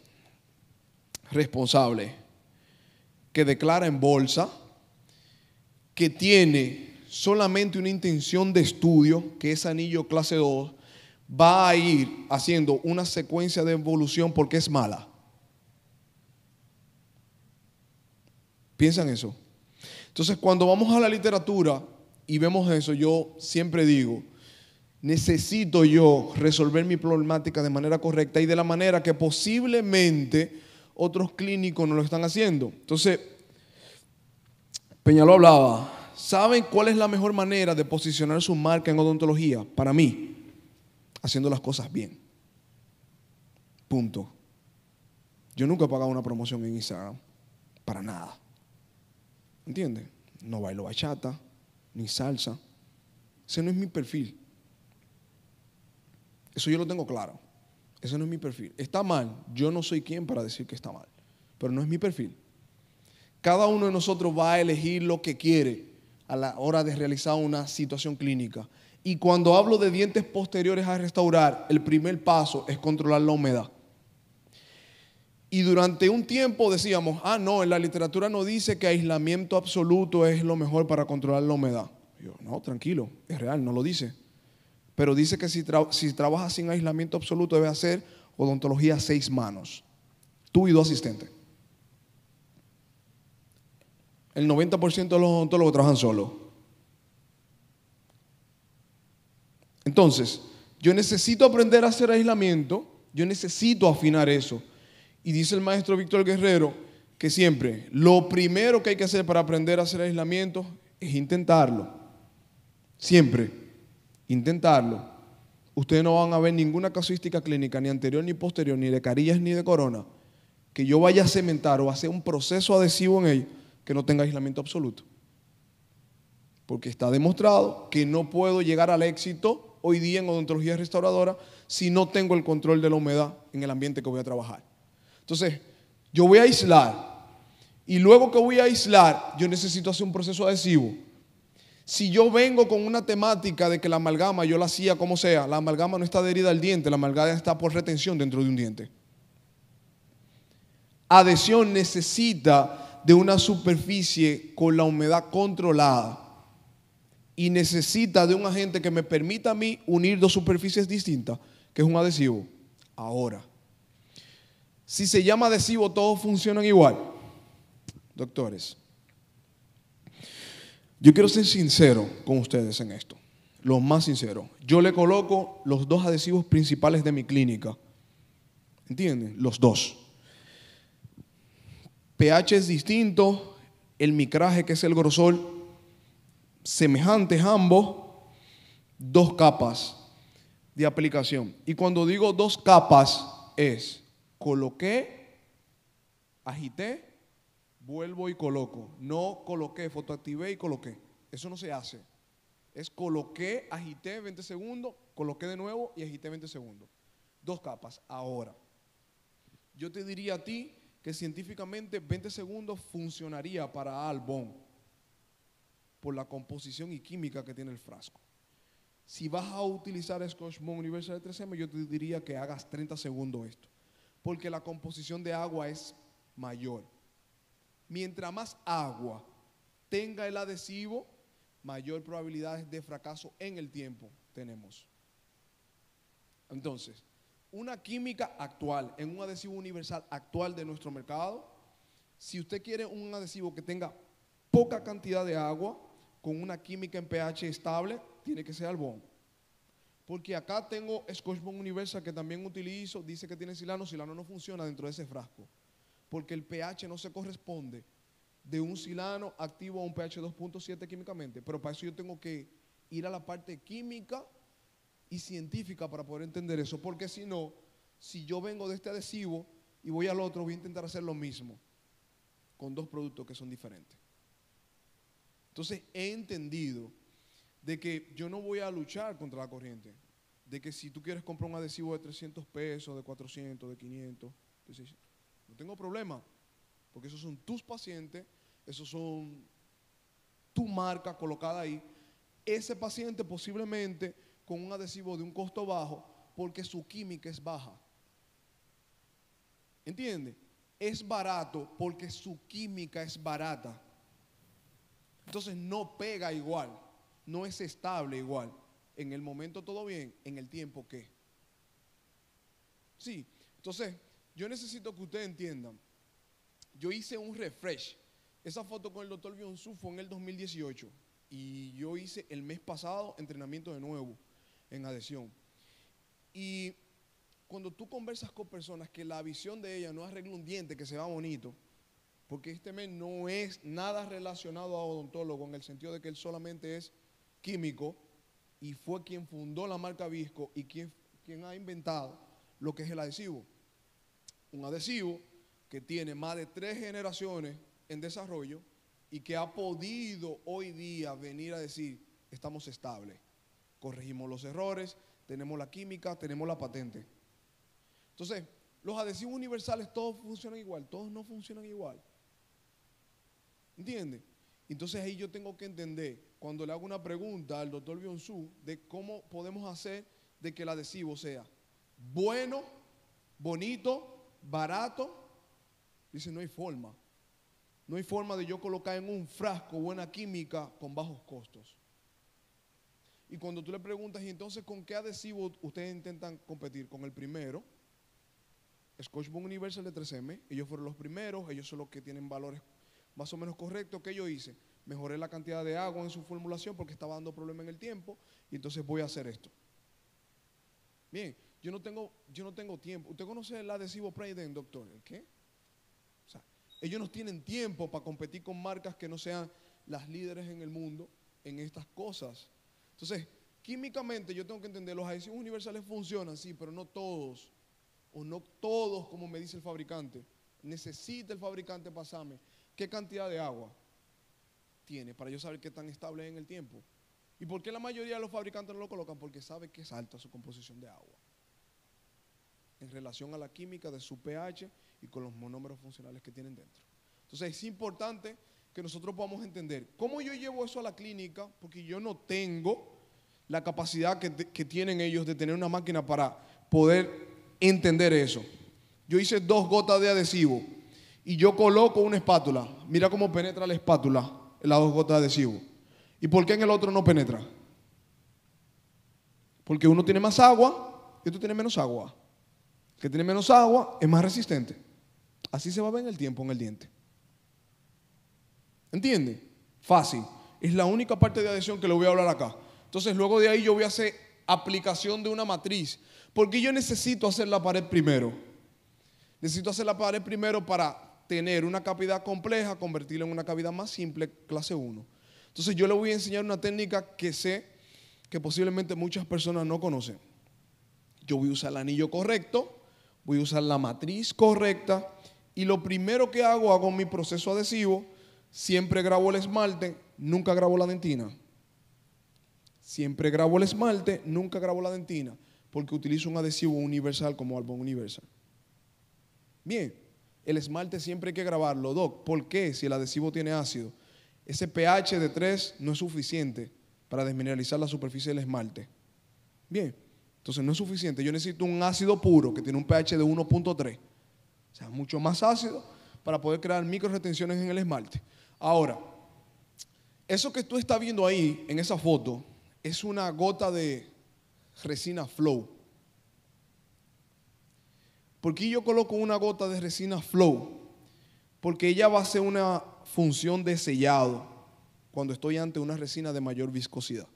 responsable que declara en bolsa, que tiene solamente una intención de estudio, que es anillo clase 2, va a ir haciendo una secuencia de evolución porque es mala. ¿Piensan eso? Entonces, cuando vamos a la literatura y vemos eso, yo siempre digo, necesito yo resolver mi problemática de manera correcta y de la manera que posiblemente otros clínicos no lo están haciendo. Entonces, Peñaló hablaba, ¿saben cuál es la mejor manera de posicionar su marca en odontología? Para mí, haciendo las cosas bien. Punto. Yo nunca he pagado una promoción en ISA para nada. ¿Entiendes? No bailo bachata, ni salsa. Ese no es mi perfil. Eso yo lo tengo claro. Eso no es mi perfil. Está mal. Yo no soy quien para decir que está mal. Pero no es mi perfil. Cada uno de nosotros va a elegir lo que quiere a la hora de realizar una situación clínica. Y cuando hablo de dientes posteriores a restaurar, el primer paso es controlar la humedad. Y durante un tiempo decíamos, ah, no, en la literatura no dice que aislamiento absoluto es lo mejor para controlar la humedad. yo, no, tranquilo, es real, no lo dice. Pero dice que si, si trabajas sin aislamiento absoluto, debe hacer odontología a seis manos. Tú y dos asistentes. El 90% de los odontólogos trabajan solo. Entonces, yo necesito aprender a hacer aislamiento, yo necesito afinar eso. Y dice el maestro Víctor Guerrero que siempre lo primero que hay que hacer para aprender a hacer aislamiento es intentarlo. Siempre intentarlo, ustedes no van a ver ninguna casuística clínica, ni anterior ni posterior, ni de carillas ni de corona, que yo vaya a cementar o hacer un proceso adhesivo en ello que no tenga aislamiento absoluto. Porque está demostrado que no puedo llegar al éxito hoy día en odontología restauradora si no tengo el control de la humedad en el ambiente que voy a trabajar. Entonces, yo voy a aislar y luego que voy a aislar, yo necesito hacer un proceso adhesivo si yo vengo con una temática de que la amalgama yo la hacía como sea, la amalgama no está adherida al diente, la amalgama está por retención dentro de un diente. Adhesión necesita de una superficie con la humedad controlada y necesita de un agente que me permita a mí unir dos superficies distintas, que es un adhesivo. Ahora, si se llama adhesivo, todos funcionan igual. Doctores, yo quiero ser sincero con ustedes en esto, lo más sincero. Yo le coloco los dos adhesivos principales de mi clínica. ¿Entienden? Los dos. pH es distinto, el micraje que es el grosor, semejantes ambos, dos capas de aplicación. Y cuando digo dos capas es coloqué, agité vuelvo y coloco. No coloqué, fotoactivé y coloqué. Eso no se hace. Es coloqué, agité 20 segundos, coloqué de nuevo y agité 20 segundos. Dos capas. Ahora, yo te diría a ti que científicamente 20 segundos funcionaría para Albon por la composición y química que tiene el frasco. Si vas a utilizar Scotch Universal 3M, yo te diría que hagas 30 segundos esto, porque la composición de agua es mayor. Mientras más agua tenga el adhesivo, mayor probabilidad de fracaso en el tiempo tenemos. Entonces, una química actual en un adhesivo universal actual de nuestro mercado, si usted quiere un adhesivo que tenga poca cantidad de agua, con una química en pH estable, tiene que ser albón. Porque acá tengo Scotchbond Universal que también utilizo, dice que tiene silano, silano no funciona dentro de ese frasco porque el pH no se corresponde de un silano activo a un pH 2.7 químicamente, pero para eso yo tengo que ir a la parte química y científica para poder entender eso, porque si no, si yo vengo de este adhesivo y voy al otro, voy a intentar hacer lo mismo con dos productos que son diferentes. Entonces he entendido de que yo no voy a luchar contra la corriente, de que si tú quieres comprar un adhesivo de 300 pesos, de 400, de 500, de 600, no tengo problema, porque esos son tus pacientes, esos son tu marca colocada ahí. Ese paciente posiblemente con un adhesivo de un costo bajo, porque su química es baja. ¿Entiende? Es barato porque su química es barata. Entonces no pega igual, no es estable igual. En el momento todo bien, en el tiempo qué. Sí, entonces yo necesito que ustedes entiendan. Yo hice un refresh. Esa foto con el doctor Bionsu fue en el 2018. Y yo hice el mes pasado entrenamiento de nuevo en adhesión. Y cuando tú conversas con personas que la visión de ella no arregla un diente, que se va bonito, porque este mes no es nada relacionado a odontólogo en el sentido de que él solamente es químico y fue quien fundó la marca Visco y quien, quien ha inventado lo que es el adhesivo un adhesivo que tiene más de tres generaciones en desarrollo y que ha podido hoy día venir a decir, estamos estables, corregimos los errores, tenemos la química, tenemos la patente. Entonces, los adhesivos universales todos funcionan igual, todos no funcionan igual. entiende Entonces ahí yo tengo que entender, cuando le hago una pregunta al doctor Bionzú de cómo podemos hacer de que el adhesivo sea bueno, bonito barato, dice, no hay forma. No hay forma de yo colocar en un frasco buena química con bajos costos. Y cuando tú le preguntas, ¿y entonces con qué adhesivo ustedes intentan competir? Con el primero, Scotchbone Universal de 3M. Ellos fueron los primeros, ellos son los que tienen valores más o menos correctos. ¿Qué yo hice? Mejoré la cantidad de agua en su formulación porque estaba dando problema en el tiempo y entonces voy a hacer esto. Bien, yo no tengo, yo no tengo tiempo. ¿Usted conoce el adhesivo Priden, doctor? ¿El qué? O sea, ellos no tienen tiempo para competir con marcas que no sean las líderes en el mundo en estas cosas. Entonces, químicamente yo tengo que entender, los adhesivos universales funcionan, sí, pero no todos, o no todos como me dice el fabricante. Necesita el fabricante pasarme qué cantidad de agua tiene para yo saber qué tan estable es en el tiempo. ¿Y por qué la mayoría de los fabricantes no lo colocan? Porque sabe que es alta su composición de agua en relación a la química de su pH y con los monómeros funcionales que tienen dentro. Entonces es importante que nosotros podamos entender cómo yo llevo eso a la clínica, porque yo no tengo la capacidad que, tienen ellos de tener una máquina para poder entender eso. Yo hice dos gotas de adhesivo y yo coloco una espátula. Mira cómo penetra la espátula en las dos gotas de adhesivo. ¿Y por qué en el otro no penetra? Porque uno tiene más agua y otro tiene menos agua que tiene menos agua, es más resistente. Así se va a ver en el tiempo en el diente. ¿Entiende? Fácil. Es la única parte de adhesión que le voy a hablar acá. Entonces, luego de ahí yo voy a hacer aplicación de una matriz. Porque yo necesito hacer la pared primero. Necesito hacer la pared primero para tener una cavidad compleja, convertirla en una cavidad más simple, clase 1. Entonces yo le voy a enseñar una técnica que sé que posiblemente muchas personas no conocen. Yo voy a usar el anillo correcto voy a usar la matriz correcta y lo primero que hago, hago mi proceso adhesivo, siempre grabo el esmalte, nunca grabo la dentina. Siempre grabo el esmalte, nunca grabo la dentina, porque utilizo un adhesivo universal como álbum universal. Bien, el esmalte siempre hay que grabarlo, Doc. ¿Por qué si el adhesivo tiene ácido? Ese pH de 3 no es suficiente para desmineralizar la superficie del esmalte. Bien, entonces no es suficiente. Yo necesito un ácido puro que tiene un pH de 1.3. O sea, mucho más ácido para poder crear microretenciones en el esmalte. Ahora, eso que tú estás viendo ahí en esa foto es una gota de resina flow. ¿Por qué yo coloco una gota de resina flow? Porque ella va a ser una función de sellado cuando estoy ante una resina de mayor viscosidad.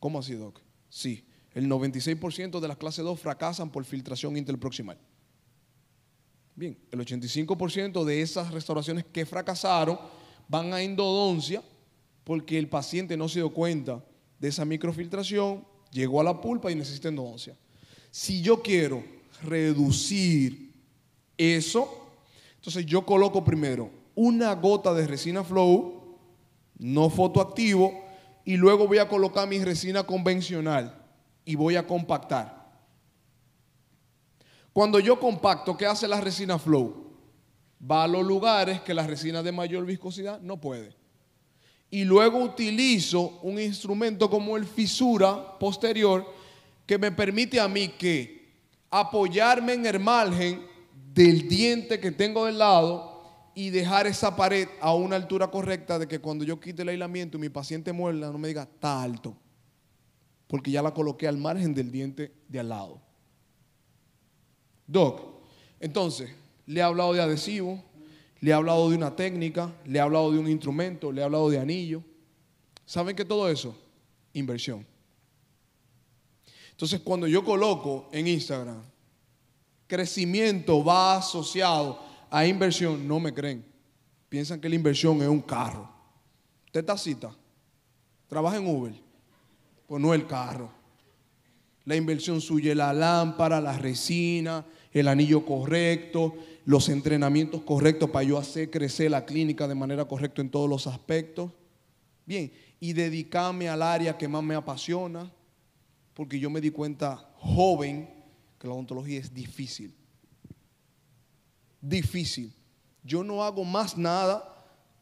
¿Cómo así, Doc? Sí. El 96% de las clases 2 fracasan por filtración interproximal. Bien, el 85% de esas restauraciones que fracasaron van a endodoncia porque el paciente no se dio cuenta de esa microfiltración, llegó a la pulpa y necesita endodoncia. Si yo quiero reducir eso, entonces yo coloco primero una gota de resina flow, no fotoactivo, y luego voy a colocar mi resina convencional y voy a compactar. Cuando yo compacto, ¿qué hace la resina Flow? Va a los lugares que la resina de mayor viscosidad no puede. Y luego utilizo un instrumento como el fisura posterior que me permite a mí que apoyarme en el margen del diente que tengo del lado y dejar esa pared a una altura correcta de que cuando yo quite el aislamiento y mi paciente muerda no me diga, está alto porque ya la coloqué al margen del diente de al lado. Doc, entonces, le he hablado de adhesivo, le he hablado de una técnica, le he hablado de un instrumento, le he hablado de anillo. ¿Saben qué todo eso? Inversión. Entonces, cuando yo coloco en Instagram, crecimiento va asociado a inversión, no me creen. Piensan que la inversión es un carro. Usted cita. trabaja en Uber pues no el carro. La inversión suya la lámpara, la resina, el anillo correcto, los entrenamientos correctos para yo hacer crecer la clínica de manera correcta en todos los aspectos. Bien, y dedicarme al área que más me apasiona, porque yo me di cuenta joven que la odontología es difícil. Difícil. Yo no hago más nada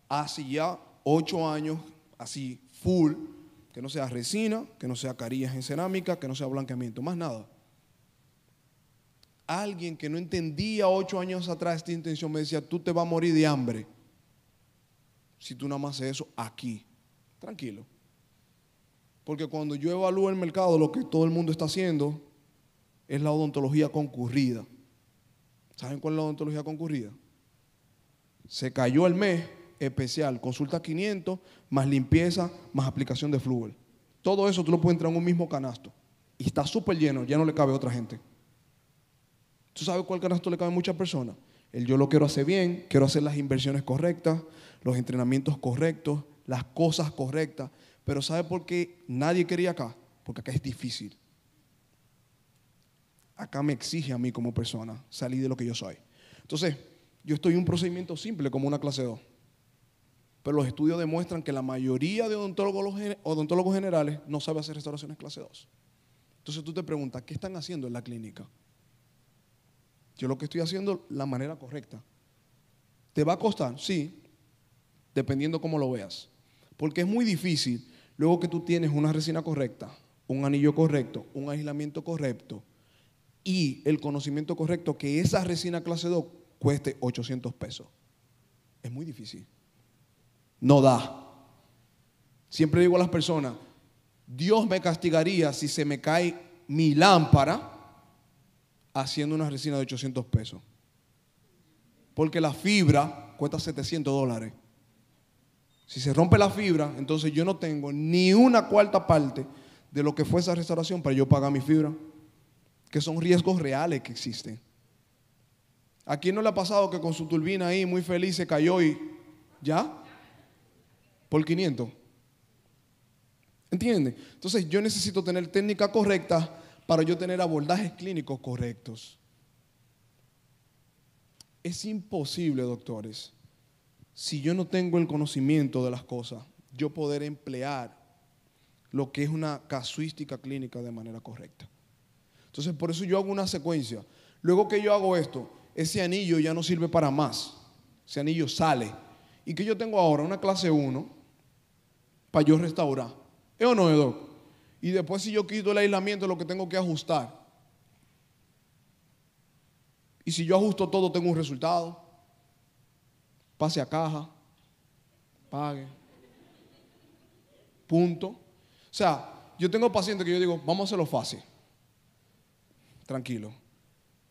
hace ya ocho años, así full, que no sea resina, que no sea carillas en cerámica, que no sea blanqueamiento, más nada. Alguien que no entendía ocho años atrás esta intención me decía, tú te vas a morir de hambre si tú nada más haces eso aquí. Tranquilo. Porque cuando yo evalúo el mercado, lo que todo el mundo está haciendo es la odontología concurrida. ¿Saben cuál es la odontología concurrida? Se cayó el mes, especial. Consulta 500, más limpieza, más aplicación de flúor, Todo eso tú lo puedes entrar en un mismo canasto. Y está súper lleno, ya no le cabe a otra gente. ¿Tú sabes cuál canasto le cabe a muchas personas? El yo lo quiero hacer bien, quiero hacer las inversiones correctas, los entrenamientos correctos, las cosas correctas. Pero ¿sabe por qué nadie quería acá? Porque acá es difícil. Acá me exige a mí como persona salir de lo que yo soy. Entonces, yo estoy en un procedimiento simple como una clase 2. Pero los estudios demuestran que la mayoría de odontólogos, odontólogos generales no sabe hacer restauraciones clase 2. Entonces tú te preguntas, ¿qué están haciendo en la clínica? Yo lo que estoy haciendo la manera correcta. ¿Te va a costar? Sí, dependiendo cómo lo veas. Porque es muy difícil, luego que tú tienes una resina correcta, un anillo correcto, un aislamiento correcto y el conocimiento correcto, que esa resina clase 2 cueste 800 pesos. Es muy difícil no da. Siempre digo a las personas, Dios me castigaría si se me cae mi lámpara haciendo una resina de 800 pesos. Porque la fibra cuesta 700 dólares. Si se rompe la fibra, entonces yo no tengo ni una cuarta parte de lo que fue esa restauración para yo pagar mi fibra. Que son riesgos reales que existen. ¿A quién no le ha pasado que con su turbina ahí muy feliz se cayó y ya? por 500. ¿Entienden? Entonces yo necesito tener técnica correcta para yo tener abordajes clínicos correctos. Es imposible, doctores, si yo no tengo el conocimiento de las cosas, yo poder emplear lo que es una casuística clínica de manera correcta. Entonces, por eso yo hago una secuencia. Luego que yo hago esto, ese anillo ya no sirve para más. Ese anillo sale. ¿Y que yo tengo ahora? Una clase 1, para yo restaurar. ¿Es o no, Doc? Y después si yo quito el aislamiento, lo que tengo que ajustar. Y si yo ajusto todo, tengo un resultado. Pase a caja, pague. Punto. O sea, yo tengo pacientes que yo digo, vamos a hacerlo fácil. Tranquilo.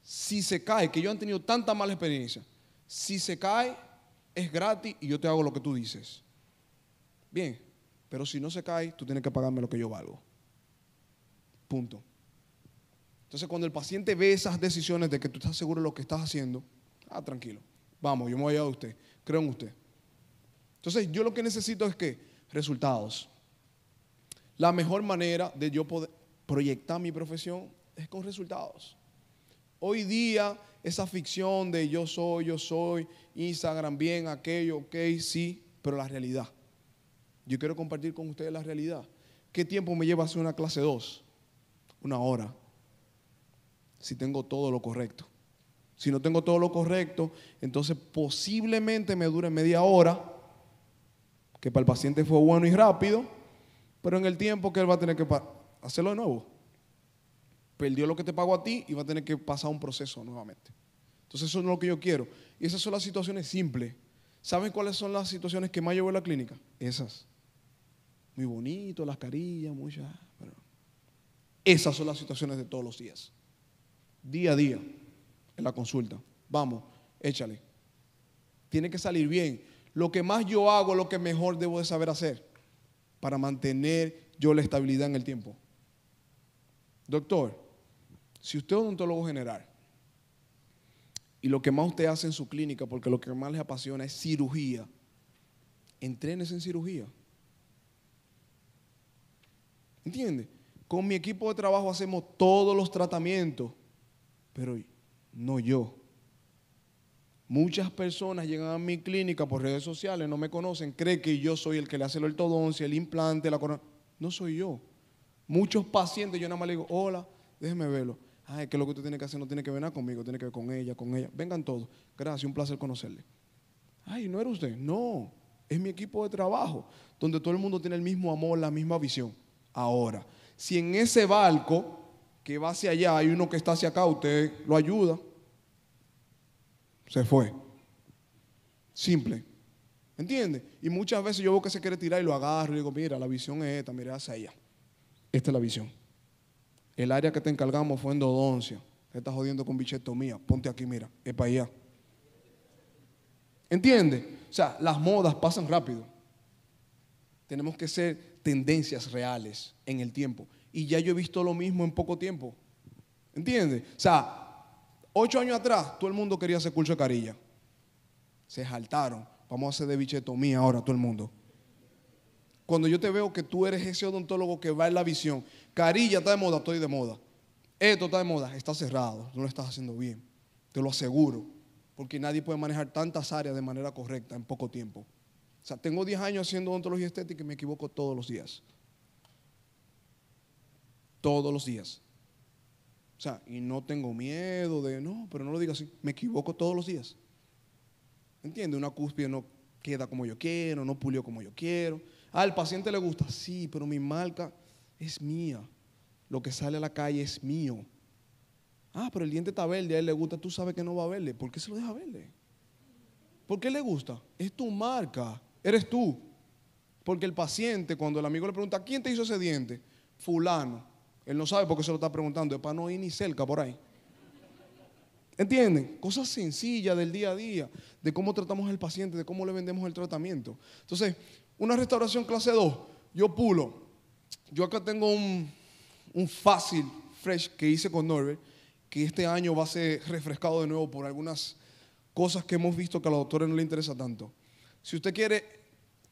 Si se cae, que yo han tenido tanta mala experiencia, si se cae, es gratis y yo te hago lo que tú dices. Bien, pero si no se cae, tú tienes que pagarme lo que yo valgo. Punto. Entonces, cuando el paciente ve esas decisiones de que tú estás seguro de lo que estás haciendo, ah, tranquilo, vamos, yo me voy a usted, creo en usted. Entonces, yo lo que necesito es que resultados. La mejor manera de yo poder proyectar mi profesión es con resultados. Hoy día, esa ficción de yo soy, yo soy, Instagram bien, aquello, ok, sí, pero la realidad. Yo quiero compartir con ustedes la realidad. ¿Qué tiempo me lleva hacer una clase 2? Una hora. Si tengo todo lo correcto. Si no tengo todo lo correcto, entonces posiblemente me dure media hora, que para el paciente fue bueno y rápido, pero en el tiempo que él va a tener que hacerlo de nuevo. Perdió lo que te pagó a ti y va a tener que pasar un proceso nuevamente. Entonces eso es lo que yo quiero. Y esas son las situaciones simples. ¿Saben cuáles son las situaciones que más llevo a la clínica? Esas muy bonito, las carillas, muchas. esas son las situaciones de todos los días. Día a día, en la consulta. Vamos, échale. Tiene que salir bien. Lo que más yo hago, lo que mejor debo de saber hacer para mantener yo la estabilidad en el tiempo. Doctor, si usted es un odontólogo general y lo que más usted hace en su clínica, porque lo que más le apasiona es cirugía, entrénese en cirugía entiende Con mi equipo de trabajo hacemos todos los tratamientos, pero no yo. Muchas personas llegan a mi clínica por redes sociales, no me conocen, creen que yo soy el que le hace el ortodoncia, el implante, la corona. No soy yo. Muchos pacientes, yo nada más le digo, hola, déjeme verlo. Ay, que lo que usted tiene que hacer no tiene que ver nada conmigo, tiene que ver con ella, con ella. Vengan todos. Gracias, un placer conocerle. Ay, no era usted. No, es mi equipo de trabajo, donde todo el mundo tiene el mismo amor, la misma visión ahora. Si en ese barco que va hacia allá hay uno que está hacia acá, usted lo ayuda. Se fue. Simple. ¿Entiende? Y muchas veces yo veo que se quiere tirar y lo agarro y digo, mira, la visión es esta, mira hacia allá. Esta es la visión. El área que te encargamos fue en Te estás jodiendo con bichetomía. Ponte aquí, mira, es para allá. ¿Entiende? O sea, las modas pasan rápido. Tenemos que ser tendencias reales en el tiempo. Y ya yo he visto lo mismo en poco tiempo. ¿Entiendes? O sea, ocho años atrás todo el mundo quería hacer curso de carilla. Se saltaron. Vamos a hacer de bichetomía ahora todo el mundo. Cuando yo te veo que tú eres ese odontólogo que va en la visión, carilla está de moda, estoy de moda. Esto está de moda, está cerrado, no lo estás haciendo bien. Te lo aseguro, porque nadie puede manejar tantas áreas de manera correcta en poco tiempo. O sea, tengo 10 años haciendo odontología estética y me equivoco todos los días. Todos los días. O sea, y no tengo miedo de, no, pero no lo digas así. Me equivoco todos los días. ¿Entiende? Una cúspide no queda como yo quiero, no pulió como yo quiero. Ah, al paciente le gusta, sí, pero mi marca es mía. Lo que sale a la calle es mío. Ah, pero el diente está verde, a él le gusta, tú sabes que no va a verle. ¿Por qué se lo deja verle? ¿Por qué le gusta? Es tu marca. Eres tú. Porque el paciente, cuando el amigo le pregunta, ¿quién te hizo ese diente? Fulano. Él no sabe por qué se lo está preguntando. Es para no ir ni cerca por ahí. ¿Entienden? Cosas sencillas del día a día, de cómo tratamos al paciente, de cómo le vendemos el tratamiento. Entonces, una restauración clase 2, yo pulo. Yo acá tengo un, un fácil fresh que hice con Norbert, que este año va a ser refrescado de nuevo por algunas cosas que hemos visto que a los doctores no les interesa tanto. Si usted quiere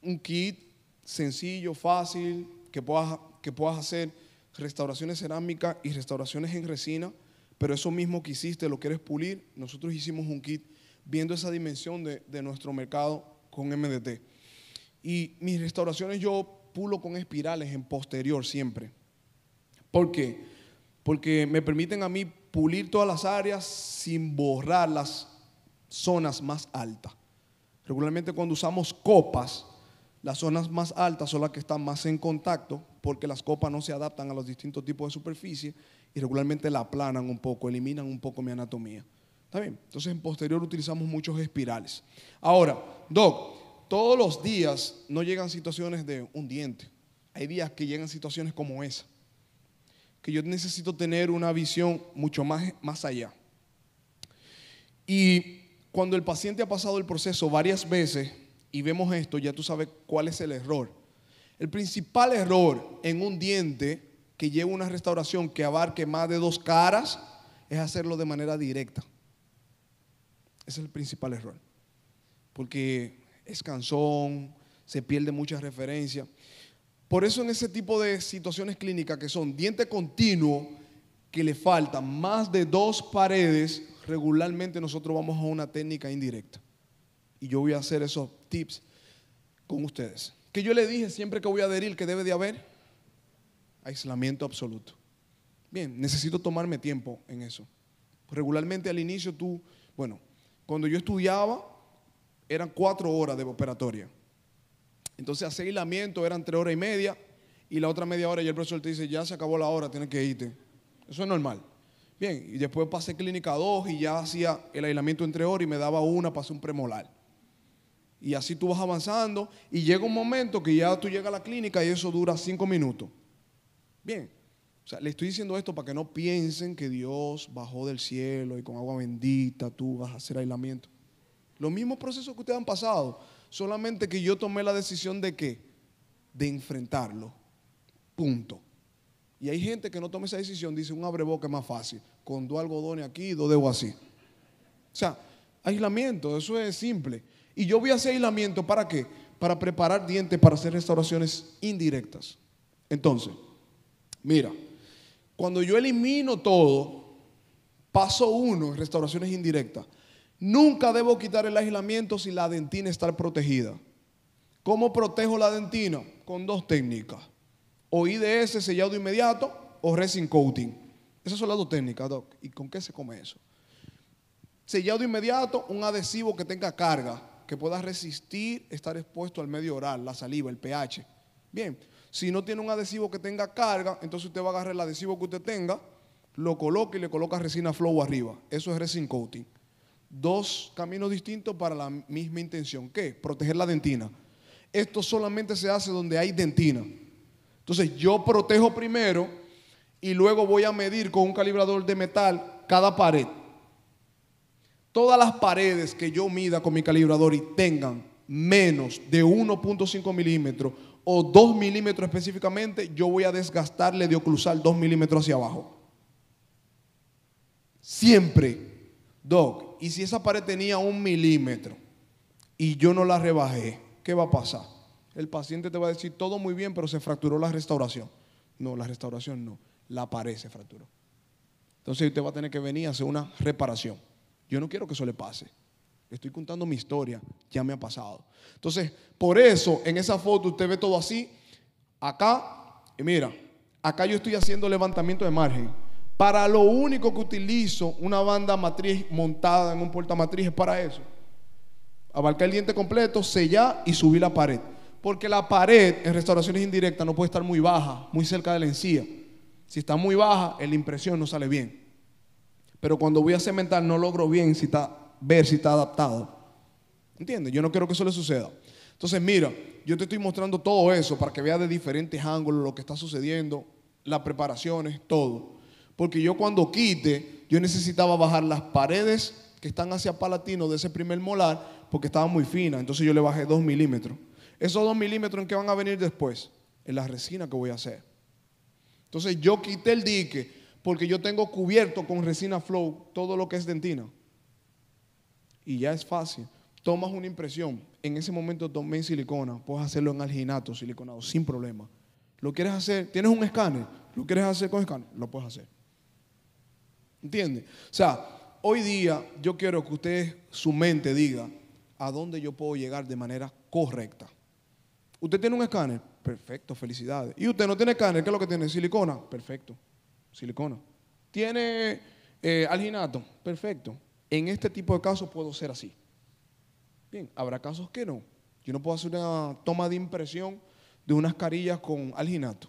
un kit sencillo, fácil, que puedas, que puedas hacer restauraciones cerámicas y restauraciones en resina, pero eso mismo que hiciste lo quieres pulir, nosotros hicimos un kit viendo esa dimensión de, de nuestro mercado con MDT. Y mis restauraciones yo pulo con espirales en posterior siempre. ¿Por qué? Porque me permiten a mí pulir todas las áreas sin borrar las zonas más altas. Regularmente cuando usamos copas, las zonas más altas son las que están más en contacto porque las copas no se adaptan a los distintos tipos de superficie y regularmente la aplanan un poco, eliminan un poco mi anatomía. ¿Está bien? Entonces en posterior utilizamos muchos espirales. Ahora, Doc, todos los días no llegan situaciones de un diente. Hay días que llegan situaciones como esa, que yo necesito tener una visión mucho más, más allá. Y cuando el paciente ha pasado el proceso varias veces y vemos esto, ya tú sabes cuál es el error. El principal error en un diente que lleva una restauración que abarque más de dos caras es hacerlo de manera directa. Ese es el principal error. Porque es cansón, se pierde muchas referencias. Por eso en ese tipo de situaciones clínicas que son diente continuo, que le faltan más de dos paredes regularmente nosotros vamos a una técnica indirecta. Y yo voy a hacer esos tips con ustedes. Que yo le dije siempre que voy a adherir que debe de haber aislamiento absoluto. Bien, necesito tomarme tiempo en eso. Regularmente al inicio tú, bueno, cuando yo estudiaba eran cuatro horas de operatoria. Entonces hacer aislamiento eran tres horas y media y la otra media hora y el profesor te dice, ya se acabó la hora, tienes que irte. Eso es normal. Bien, y después pasé clínica 2 y ya hacía el aislamiento entre horas y me daba una, pasé un premolar. Y así tú vas avanzando y llega un momento que ya tú llegas a la clínica y eso dura cinco minutos. Bien, o sea, le estoy diciendo esto para que no piensen que Dios bajó del cielo y con agua bendita tú vas a hacer aislamiento. Los mismos procesos que ustedes han pasado, solamente que yo tomé la decisión de qué? De enfrentarlo. Punto. Y hay gente que no toma esa decisión, dice un abre boca es más fácil, con dos algodones aquí dos debo así. O sea, aislamiento, eso es simple. Y yo voy a hacer aislamiento para qué? Para preparar dientes para hacer restauraciones indirectas. Entonces, mira, cuando yo elimino todo, paso uno restauraciones indirectas. Nunca debo quitar el aislamiento si la dentina está protegida. ¿Cómo protejo la dentina? Con dos técnicas o IDS sellado inmediato o resin coating. Esas son las dos técnicas, Doc. ¿Y con qué se come eso? Sellado inmediato, un adhesivo que tenga carga, que pueda resistir estar expuesto al medio oral, la saliva, el pH. Bien, si no tiene un adhesivo que tenga carga, entonces usted va a agarrar el adhesivo que usted tenga, lo coloca y le coloca resina flow arriba. Eso es resin coating. Dos caminos distintos para la misma intención. ¿Qué? Proteger la dentina. Esto solamente se hace donde hay dentina. Entonces yo protejo primero y luego voy a medir con un calibrador de metal cada pared. Todas las paredes que yo mida con mi calibrador y tengan menos de 1.5 milímetros o 2 milímetros específicamente, yo voy a desgastarle de oclusal 2 milímetros hacia abajo. Siempre. Doc, ¿y si esa pared tenía un milímetro y yo no la rebajé? ¿Qué va a pasar? el paciente te va a decir todo muy bien, pero se fracturó la restauración. No, la restauración no, la pared se fracturó. Entonces usted va a tener que venir a hacer una reparación. Yo no quiero que eso le pase. estoy contando mi historia, ya me ha pasado. Entonces, por eso en esa foto usted ve todo así, acá, y mira, acá yo estoy haciendo levantamiento de margen. Para lo único que utilizo una banda matriz montada en un matriz es para eso. Abarcar el diente completo, sellar y subir la pared. Porque la pared en restauraciones indirectas no puede estar muy baja, muy cerca de la encía. Si está muy baja, la impresión no sale bien. Pero cuando voy a cementar no logro bien si está, ver si está adaptado. ¿Entiendes? Yo no quiero que eso le suceda. Entonces, mira, yo te estoy mostrando todo eso para que veas de diferentes ángulos lo que está sucediendo, las preparaciones, todo. Porque yo cuando quite, yo necesitaba bajar las paredes que están hacia Palatino de ese primer molar porque estaban muy finas. Entonces yo le bajé 2 milímetros. Esos dos milímetros en que van a venir después, en la resina que voy a hacer. Entonces yo quité el dique porque yo tengo cubierto con resina flow todo lo que es dentina. Y ya es fácil. Tomas una impresión. En ese momento tomé silicona. Puedes hacerlo en alginato, siliconado, sin problema. ¿Lo quieres hacer? ¿Tienes un escáner? ¿Lo quieres hacer con escáner? Lo puedes hacer. ¿Entiendes? O sea, hoy día yo quiero que ustedes, su mente diga a dónde yo puedo llegar de manera correcta. ¿Usted tiene un escáner? Perfecto, felicidades. ¿Y usted no tiene escáner? ¿Qué es lo que tiene? Silicona. Perfecto, silicona. ¿Tiene eh, alginato? Perfecto. En este tipo de casos puedo ser así. Bien, habrá casos que no. Yo no puedo hacer una toma de impresión de unas carillas con alginato,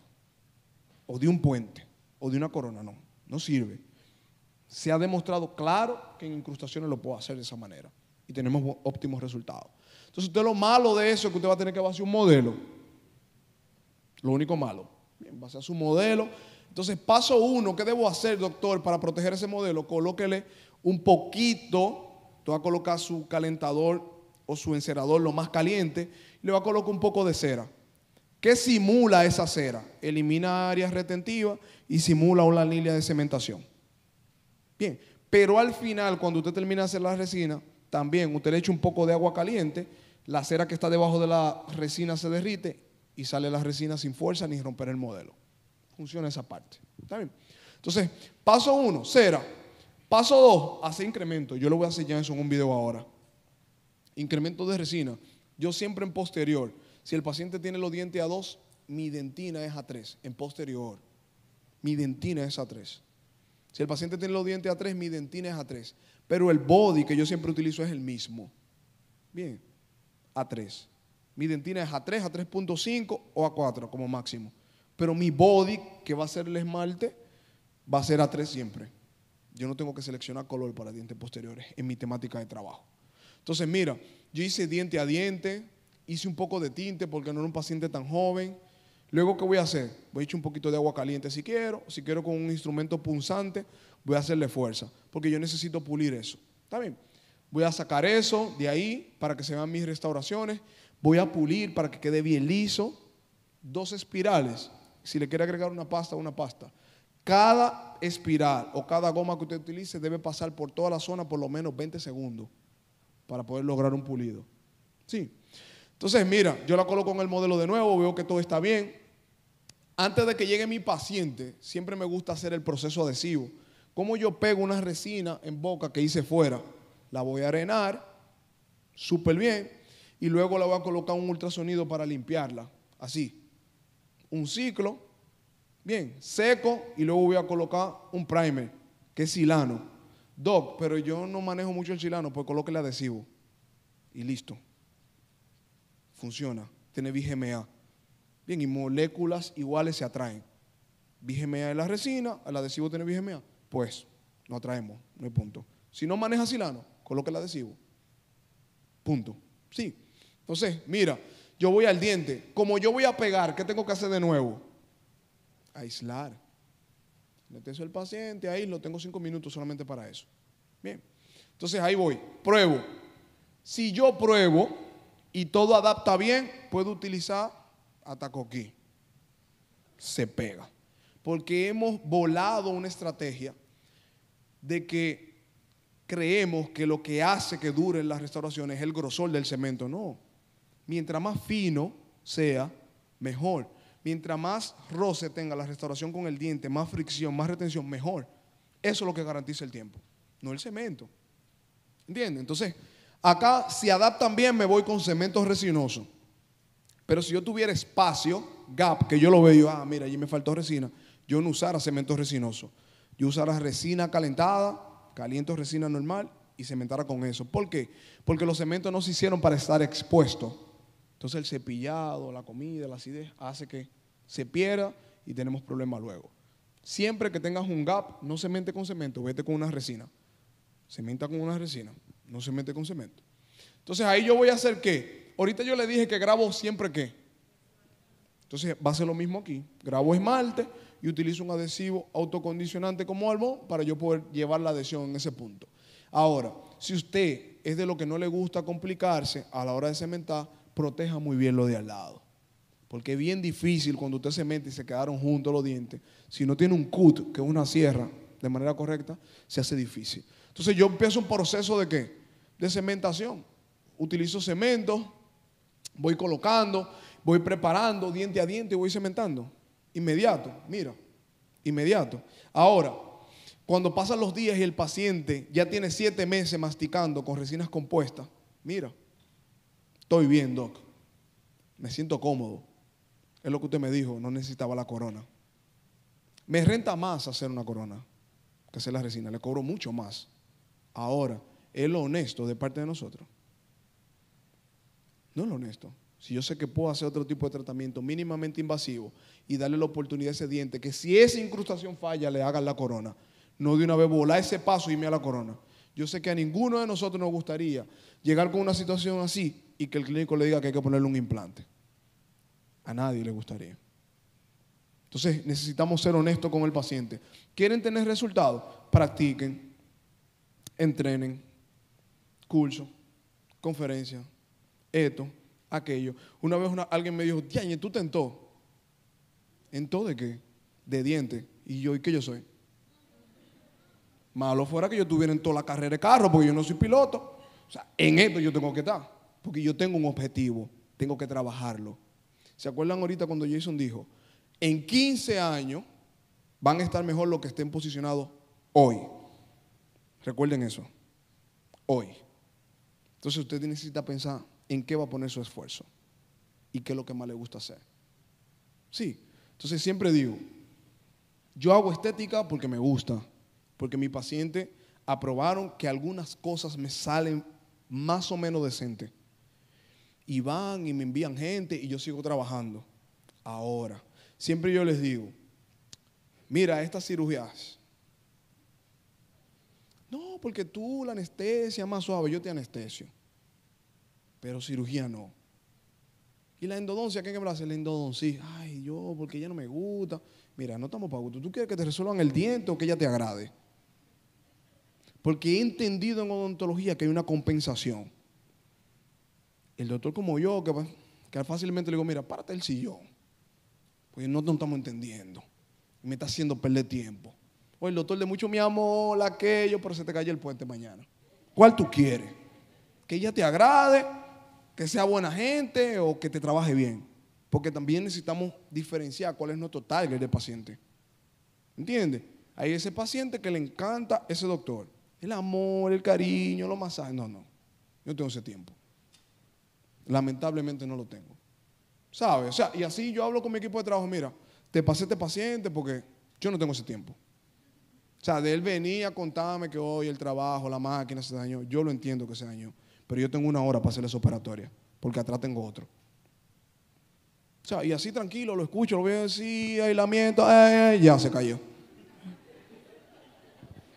o de un puente, o de una corona, no. No sirve. Se ha demostrado claro que en incrustaciones lo puedo hacer de esa manera y tenemos óptimos resultados. Entonces usted lo malo de eso es que usted va a tener que vaciar un modelo. Lo único malo. Bien, va a su modelo. Entonces, paso uno, ¿qué debo hacer, doctor, para proteger ese modelo? Colóquele un poquito, Usted va a colocar su calentador o su encerador lo más caliente, y le va a colocar un poco de cera. ¿Qué simula esa cera? Elimina áreas retentivas y simula una línea de cementación. Bien, pero al final, cuando usted termina de hacer la resina, también usted le echa un poco de agua caliente la cera que está debajo de la resina se derrite y sale la resina sin fuerza ni romper el modelo. Funciona esa parte. ¿Está bien? Entonces, paso uno, cera. Paso dos, hace incremento. Yo lo voy a enseñar eso en un video ahora. Incremento de resina. Yo siempre en posterior. Si el paciente tiene los dientes a dos, mi dentina es a tres. En posterior. Mi dentina es a tres. Si el paciente tiene los dientes a tres, mi dentina es a tres. Pero el body que yo siempre utilizo es el mismo. Bien a 3. Mi dentina es a 3, a 3.5 o a 4 como máximo. Pero mi body, que va a ser el esmalte, va a ser a 3 siempre. Yo no tengo que seleccionar color para dientes posteriores en mi temática de trabajo. Entonces, mira, yo hice diente a diente, hice un poco de tinte porque no era un paciente tan joven. Luego, ¿qué voy a hacer? Voy a echar un poquito de agua caliente si quiero. Si quiero con un instrumento punzante, voy a hacerle fuerza, porque yo necesito pulir eso. ¿Está bien? Voy a sacar eso de ahí para que se vean mis restauraciones. Voy a pulir para que quede bien liso. Dos espirales. Si le quiere agregar una pasta, una pasta. Cada espiral o cada goma que usted utilice debe pasar por toda la zona por lo menos 20 segundos para poder lograr un pulido. Sí. Entonces, mira, yo la coloco en el modelo de nuevo, veo que todo está bien. Antes de que llegue mi paciente, siempre me gusta hacer el proceso adhesivo. ¿Cómo yo pego una resina en boca que hice fuera? la voy a arenar súper bien y luego la voy a colocar un ultrasonido para limpiarla. Así, un ciclo, bien, seco y luego voy a colocar un primer, que es silano. Doc, pero yo no manejo mucho el silano, pues coloque el adhesivo y listo. Funciona, tiene VGMA. Bien, y moléculas iguales se atraen. VGMA es la resina, el adhesivo tiene VGMA. Pues, no atraemos, no hay punto. Si no maneja silano, que el adhesivo. Punto. Sí. Entonces, mira, yo voy al diente. Como yo voy a pegar, ¿qué tengo que hacer de nuevo? Aislar. Le el paciente, ahí lo tengo cinco minutos solamente para eso. Bien. Entonces ahí voy. Pruebo. Si yo pruebo y todo adapta bien, puedo utilizar atacoquí. Se pega. Porque hemos volado una estrategia de que creemos que lo que hace que duren las restauraciones es el grosor del cemento. No. Mientras más fino sea, mejor. Mientras más roce tenga la restauración con el diente, más fricción, más retención, mejor. Eso es lo que garantiza el tiempo, no el cemento. ¿Entienden? Entonces, acá si adaptan bien me voy con cemento resinoso. Pero si yo tuviera espacio, gap, que yo lo veo, ah, mira, allí me faltó resina, yo no usara cemento resinoso. Yo usara resina calentada caliento resina normal y cementara con eso. ¿Por qué? Porque los cementos no se hicieron para estar expuestos. Entonces el cepillado, la comida, la acidez hace que se pierda y tenemos problemas luego. Siempre que tengas un gap, no cemente con cemento, vete con una resina. Cementa con una resina, no se con cemento. Entonces ahí yo voy a hacer qué? Ahorita yo le dije que grabo siempre qué. Entonces va a ser lo mismo aquí. Grabo esmalte, y utilizo un adhesivo autocondicionante como algo para yo poder llevar la adhesión en ese punto. Ahora, si usted es de lo que no le gusta complicarse a la hora de cementar, proteja muy bien lo de al lado. Porque es bien difícil cuando usted cementa y se quedaron juntos los dientes. Si no tiene un cut, que es una sierra, de manera correcta, se hace difícil. Entonces yo empiezo un proceso de qué? De cementación. Utilizo cemento, voy colocando, voy preparando diente a diente y voy cementando. Inmediato, mira, inmediato. Ahora, cuando pasan los días y el paciente ya tiene siete meses masticando con resinas compuestas, mira, estoy bien, doc, me siento cómodo. Es lo que usted me dijo, no necesitaba la corona. Me renta más hacer una corona que hacer la resina, le cobro mucho más. Ahora, es lo honesto de parte de nosotros. No es lo honesto. Si yo sé que puedo hacer otro tipo de tratamiento mínimamente invasivo y darle la oportunidad a ese diente que si esa incrustación falla, le hagan la corona. No de una vez volar ese paso y irme a la corona. Yo sé que a ninguno de nosotros nos gustaría llegar con una situación así y que el clínico le diga que hay que ponerle un implante. A nadie le gustaría. Entonces necesitamos ser honestos con el paciente. ¿Quieren tener resultados? Practiquen, entrenen, curso, conferencia, esto, aquello. Una vez alguien me dijo, Diane, tú tentó. ¿En todo de qué? De dientes. ¿Y yo y qué yo soy? Malo fuera que yo tuviera en toda la carrera de carro, porque yo no soy piloto. O sea, en esto yo tengo que estar, porque yo tengo un objetivo, tengo que trabajarlo. ¿Se acuerdan ahorita cuando Jason dijo, en 15 años van a estar mejor los que estén posicionados hoy? Recuerden eso, hoy. Entonces usted necesita pensar en qué va a poner su esfuerzo y qué es lo que más le gusta hacer. Sí, entonces siempre digo, yo hago estética porque me gusta, porque mi paciente aprobaron que algunas cosas me salen más o menos decente. Y van y me envían gente y yo sigo trabajando. Ahora, siempre yo les digo, mira, estas cirugías, no, porque tú la anestesia más suave, yo te anestesio, pero cirugía no. ¿Y la endodoncia? ¿Qué hacer La endodoncia. Ay, yo, porque ella no me gusta. Mira, no estamos para gusto. ¿Tú quieres que te resuelvan el diente o que ella te agrade? Porque he entendido en odontología que hay una compensación. El doctor como yo, que, que fácilmente le digo, mira, párate el sillón. Porque no, no estamos entendiendo. Me está haciendo perder tiempo. O el doctor de mucho mi amor, aquello, pero se te cae el puente mañana. ¿Cuál tú quieres? Que ella te agrade que sea buena gente o que te trabaje bien. Porque también necesitamos diferenciar cuál es nuestro target de paciente. ¿Entiendes? Hay ese paciente que le encanta ese doctor. El amor, el cariño, los masajes. No, no. Yo no tengo ese tiempo. Lamentablemente no lo tengo. ¿Sabes? O sea, y así yo hablo con mi equipo de trabajo. Mira, te pasé este paciente porque yo no tengo ese tiempo. O sea, de él venía, contarme que hoy el trabajo, la máquina se dañó. Yo lo entiendo que se dañó pero yo tengo una hora para hacer esa operatoria, porque atrás tengo otro. O sea, y así tranquilo, lo escucho, lo veo así, aislamiento, eh, eh, eh, ya se cayó.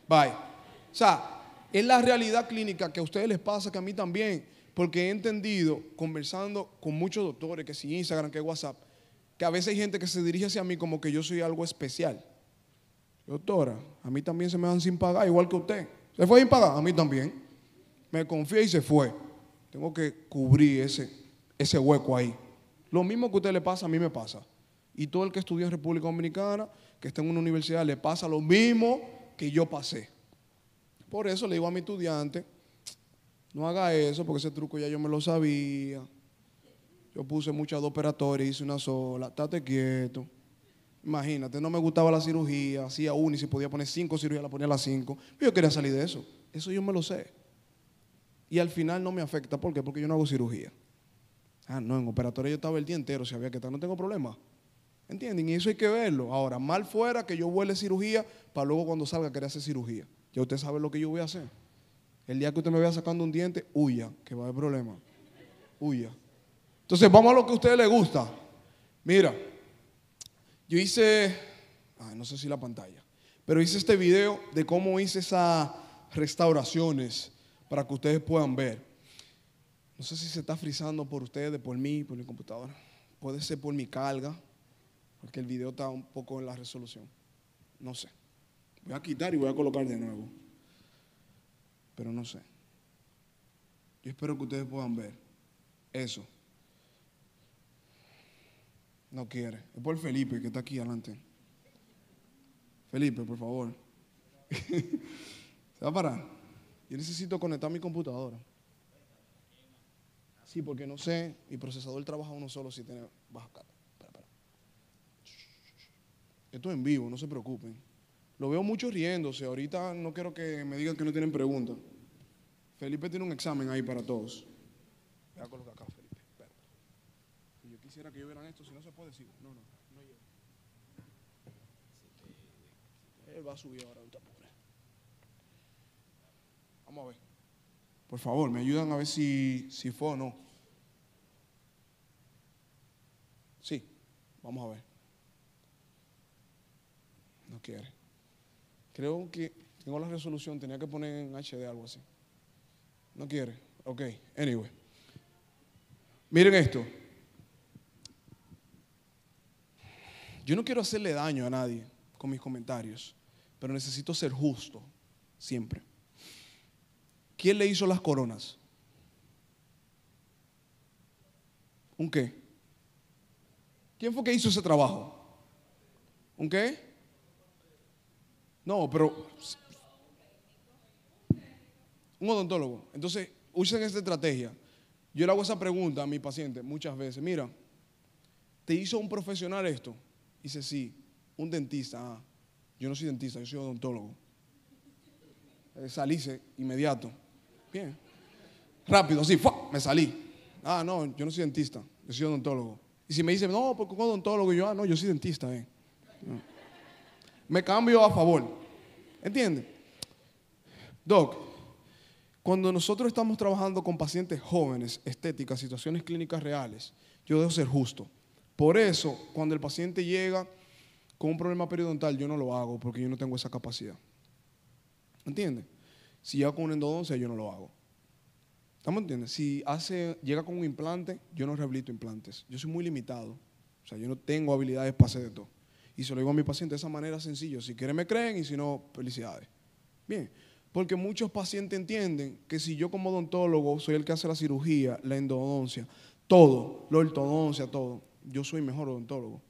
Bye. O sea, es la realidad clínica que a ustedes les pasa, que a mí también, porque he entendido, conversando con muchos doctores, que si Instagram, que WhatsApp, que a veces hay gente que se dirige hacia mí como que yo soy algo especial. Doctora, a mí también se me dan sin pagar, igual que usted. ¿Se fue sin pagar? A mí también me confié y se fue. Tengo que cubrir ese, ese hueco ahí. Lo mismo que a usted le pasa, a mí me pasa. Y todo el que estudió en República Dominicana, que está en una universidad, le pasa lo mismo que yo pasé. Por eso le digo a mi estudiante, no haga eso, porque ese truco ya yo me lo sabía. Yo puse muchas dos operatorias, hice una sola. Estate quieto. Imagínate, no me gustaba la cirugía, hacía una y si podía poner cinco cirugías, la ponía a las cinco. Yo quería salir de eso. Eso yo me lo sé. Y al final no me afecta. ¿Por qué? Porque yo no hago cirugía. Ah, no, en operatoria yo estaba el día entero, si había que estar, no tengo problema. ¿Entienden? Y eso hay que verlo. Ahora, mal fuera que yo vuele cirugía para luego cuando salga querer hacer cirugía. Ya usted sabe lo que yo voy a hacer. El día que usted me vaya sacando un diente, huya, que va a haber problema. Huya. Entonces, vamos a lo que a usted le gusta. Mira, yo hice, ay, no sé si la pantalla, pero hice este video de cómo hice esas restauraciones para que ustedes puedan ver. No sé si se está frizando por ustedes, por mí, por mi computadora. Puede ser por mi carga, porque el video está un poco en la resolución. No sé. Voy a quitar y voy a colocar de nuevo. Pero no sé. Yo espero que ustedes puedan ver eso. No quiere. Es por Felipe que está aquí adelante. Felipe, por favor. ¿Se va a parar? Yo necesito conectar mi computadora. Sí, porque no sé, mi procesador trabaja uno solo si tiene baja Esto es en vivo, no se preocupen. Lo veo mucho riéndose. Ahorita no quiero que me digan que no tienen preguntas. Felipe tiene un examen ahí para todos. Felipe. yo quisiera que yo vieran esto, si no se puede, decir. No, no, no llevo. va a subir ahora. Vamos a ver. Por favor, me ayudan a ver si, fue o no. Sí, vamos a ver. No quiere. Creo que tengo la resolución, tenía que poner en HD algo así. No quiere. Ok, anyway. Miren esto. Yo no quiero hacerle daño a nadie con mis comentarios, pero necesito ser justo siempre. ¿Quién le hizo las coronas? ¿Un qué? ¿Quién fue que hizo ese trabajo? ¿Un qué? No, pero... Un odontólogo. Entonces, usen esta estrategia. Yo le hago esa pregunta a mi paciente muchas veces. Mira, ¿te hizo un profesional esto? Dice, sí, un dentista. Ah, yo no soy dentista, yo soy odontólogo. Eh, Salíse inmediato. Bien. Rápido, sí me salí. Ah, no, yo no soy dentista, yo soy odontólogo. Y si me dicen, no, porque soy odontólogo, yo, ah, no, yo soy dentista. Eh. Me cambio a favor. ¿Entiendes? Doc, cuando nosotros estamos trabajando con pacientes jóvenes, estéticas, situaciones clínicas reales, yo debo ser justo. Por eso, cuando el paciente llega con un problema periodontal, yo no lo hago porque yo no tengo esa capacidad. ¿Entiendes? Si llega con una endodoncia, yo no lo hago. ¿Estamos entendiendo? Si hace, llega con un implante, yo no rehabilito implantes. Yo soy muy limitado. O sea, yo no tengo habilidades para hacer de todo. Y se lo digo a mi paciente de esa manera sencilla. Si quieren, me creen y si no, felicidades. Bien, porque muchos pacientes entienden que si yo como odontólogo soy el que hace la cirugía, la endodoncia, todo, la ortodoncia, todo, yo soy mejor odontólogo.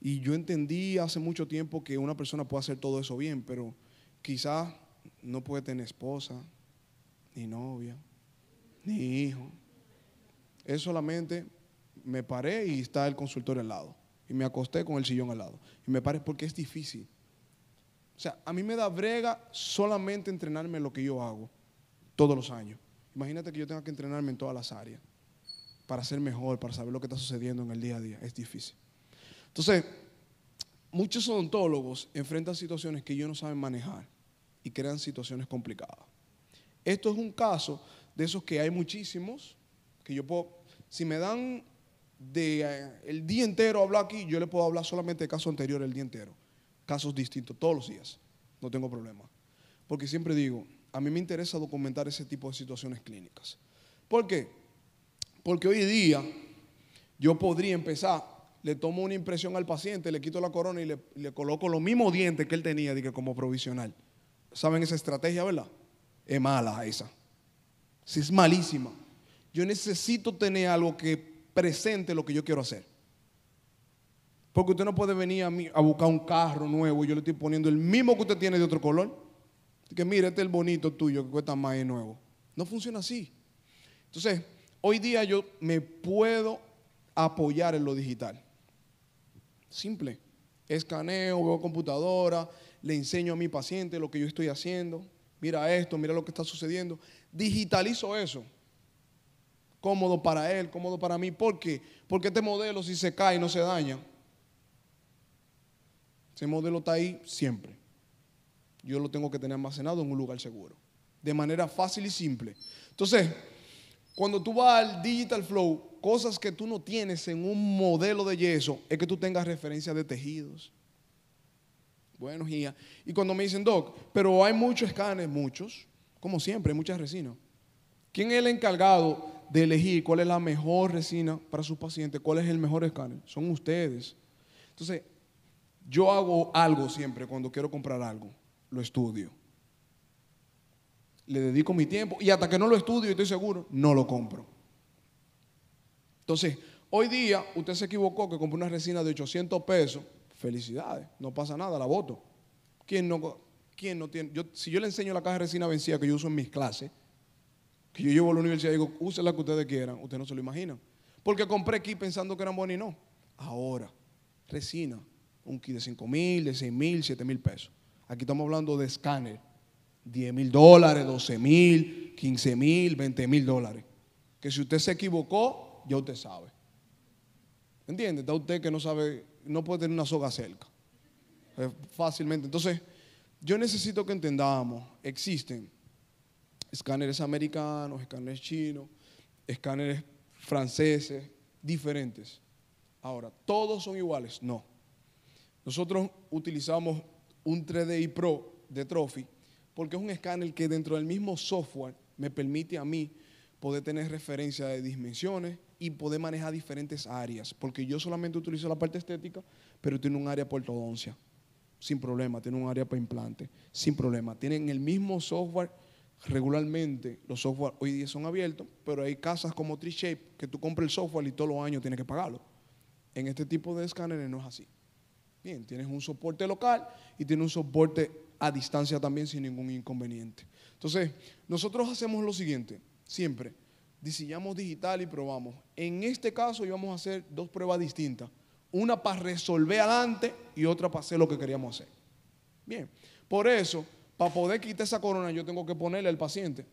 Y yo entendí hace mucho tiempo que una persona puede hacer todo eso bien, pero quizás no puede tener esposa, ni novia, ni hijo. Es solamente me paré y está el consultorio al lado. Y me acosté con el sillón al lado. Y me paré porque es difícil. O sea, a mí me da brega solamente entrenarme en lo que yo hago todos los años. Imagínate que yo tenga que entrenarme en todas las áreas para ser mejor, para saber lo que está sucediendo en el día a día. Es difícil. Entonces, muchos odontólogos enfrentan situaciones que ellos no saben manejar crean situaciones complicadas. Esto es un caso de esos que hay muchísimos, que yo puedo, si me dan de, eh, el día entero hablar aquí, yo le puedo hablar solamente de casos anteriores el día entero, casos distintos, todos los días, no tengo problema. Porque siempre digo, a mí me interesa documentar ese tipo de situaciones clínicas. ¿Por qué? Porque hoy día yo podría empezar, le tomo una impresión al paciente, le quito la corona y le, le coloco los mismos dientes que él tenía, dije, como provisional. ¿Saben esa estrategia, verdad? Es mala esa. Si es malísima. Yo necesito tener algo que presente lo que yo quiero hacer. Porque usted no puede venir a, mí, a buscar un carro nuevo y yo le estoy poniendo el mismo que usted tiene de otro color. Que mire, este es el bonito tuyo que cuesta más y nuevo. No funciona así. Entonces, hoy día yo me puedo apoyar en lo digital. Simple. Escaneo, veo computadora, le enseño a mi paciente lo que yo estoy haciendo, mira esto, mira lo que está sucediendo. Digitalizo eso. Cómodo para él, cómodo para mí. ¿Por qué? Porque este modelo si se cae no se daña. Ese modelo está ahí siempre. Yo lo tengo que tener almacenado en un lugar seguro. De manera fácil y simple. Entonces, cuando tú vas al Digital Flow, cosas que tú no tienes en un modelo de yeso es que tú tengas referencia de tejidos, Buenos energía. Y cuando me dicen, Doc, pero hay muchos escáneres, muchos, como siempre, hay muchas resinas. ¿Quién es el encargado de elegir cuál es la mejor resina para sus paciente? cuál es el mejor escáner? Son ustedes. Entonces, yo hago algo siempre cuando quiero comprar algo, lo estudio. Le dedico mi tiempo y hasta que no lo estudio y estoy seguro, no lo compro. Entonces, hoy día usted se equivocó que compró una resina de 800 pesos felicidades, no pasa nada, la voto. ¿Quién no, quién no tiene? si yo le enseño la caja de resina vencida que yo uso en mis clases, que yo llevo a la universidad y digo, usen que ustedes quieran, ustedes no se lo imaginan. Porque compré aquí pensando que eran buenos y no. Ahora, resina, un kit de 5 mil, de 6 mil, 7 mil pesos. Aquí estamos hablando de escáner, 10 mil dólares, 12 mil, 15 mil, 20 mil dólares. Que si usted se equivocó, ya usted sabe. ¿Entiende? Está usted que no sabe no puede tener una soga cerca. Eh, fácilmente. Entonces, yo necesito que entendamos, existen escáneres americanos, escáneres chinos, escáneres franceses, diferentes. Ahora, ¿todos son iguales? No. Nosotros utilizamos un 3 d Pro de Trophy porque es un escáner que dentro del mismo software me permite a mí poder tener referencia de dimensiones, y poder manejar diferentes áreas. Porque yo solamente utilizo la parte estética, pero tiene un área para ortodoncia, sin problema. Tiene un área para implante, sin problema. Tienen el mismo software regularmente. Los software hoy día son abiertos, pero hay casas como TreeShape que tú compras el software y todos los años tienes que pagarlo. En este tipo de escáneres no es así. Bien, tienes un soporte local y tiene un soporte a distancia también sin ningún inconveniente. Entonces, nosotros hacemos lo siguiente, siempre diseñamos digital y probamos. En este caso íbamos a hacer dos pruebas distintas. Una para resolver adelante y otra para hacer lo que queríamos hacer. Bien, por eso, para poder quitar esa corona yo tengo que ponerle al paciente.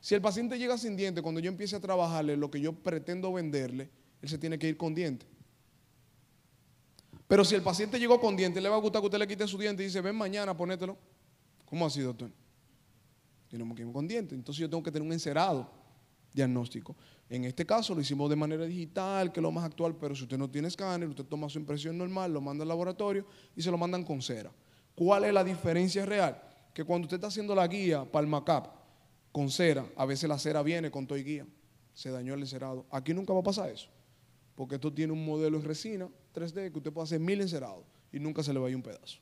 Si el paciente llega sin diente, cuando yo empiece a trabajarle lo que yo pretendo venderle, él se tiene que ir con diente. Pero si el paciente llegó con diente, le va a gustar que usted le quite su diente y dice, ven mañana, ponételo. ¿Cómo así, doctor? Tenemos que ir con diente. Entonces yo tengo que tener un encerado diagnóstico. En este caso lo hicimos de manera digital, que es lo más actual, pero si usted no tiene escáner, usted toma su impresión normal, lo manda al laboratorio y se lo mandan con cera. ¿Cuál es la diferencia real? Que cuando usted está haciendo la guía cap con cera, a veces la cera viene con toy guía, se dañó el encerado. Aquí nunca va a pasar eso, porque esto tiene un modelo en resina 3D que usted puede hacer mil encerados y nunca se le va a ir un pedazo.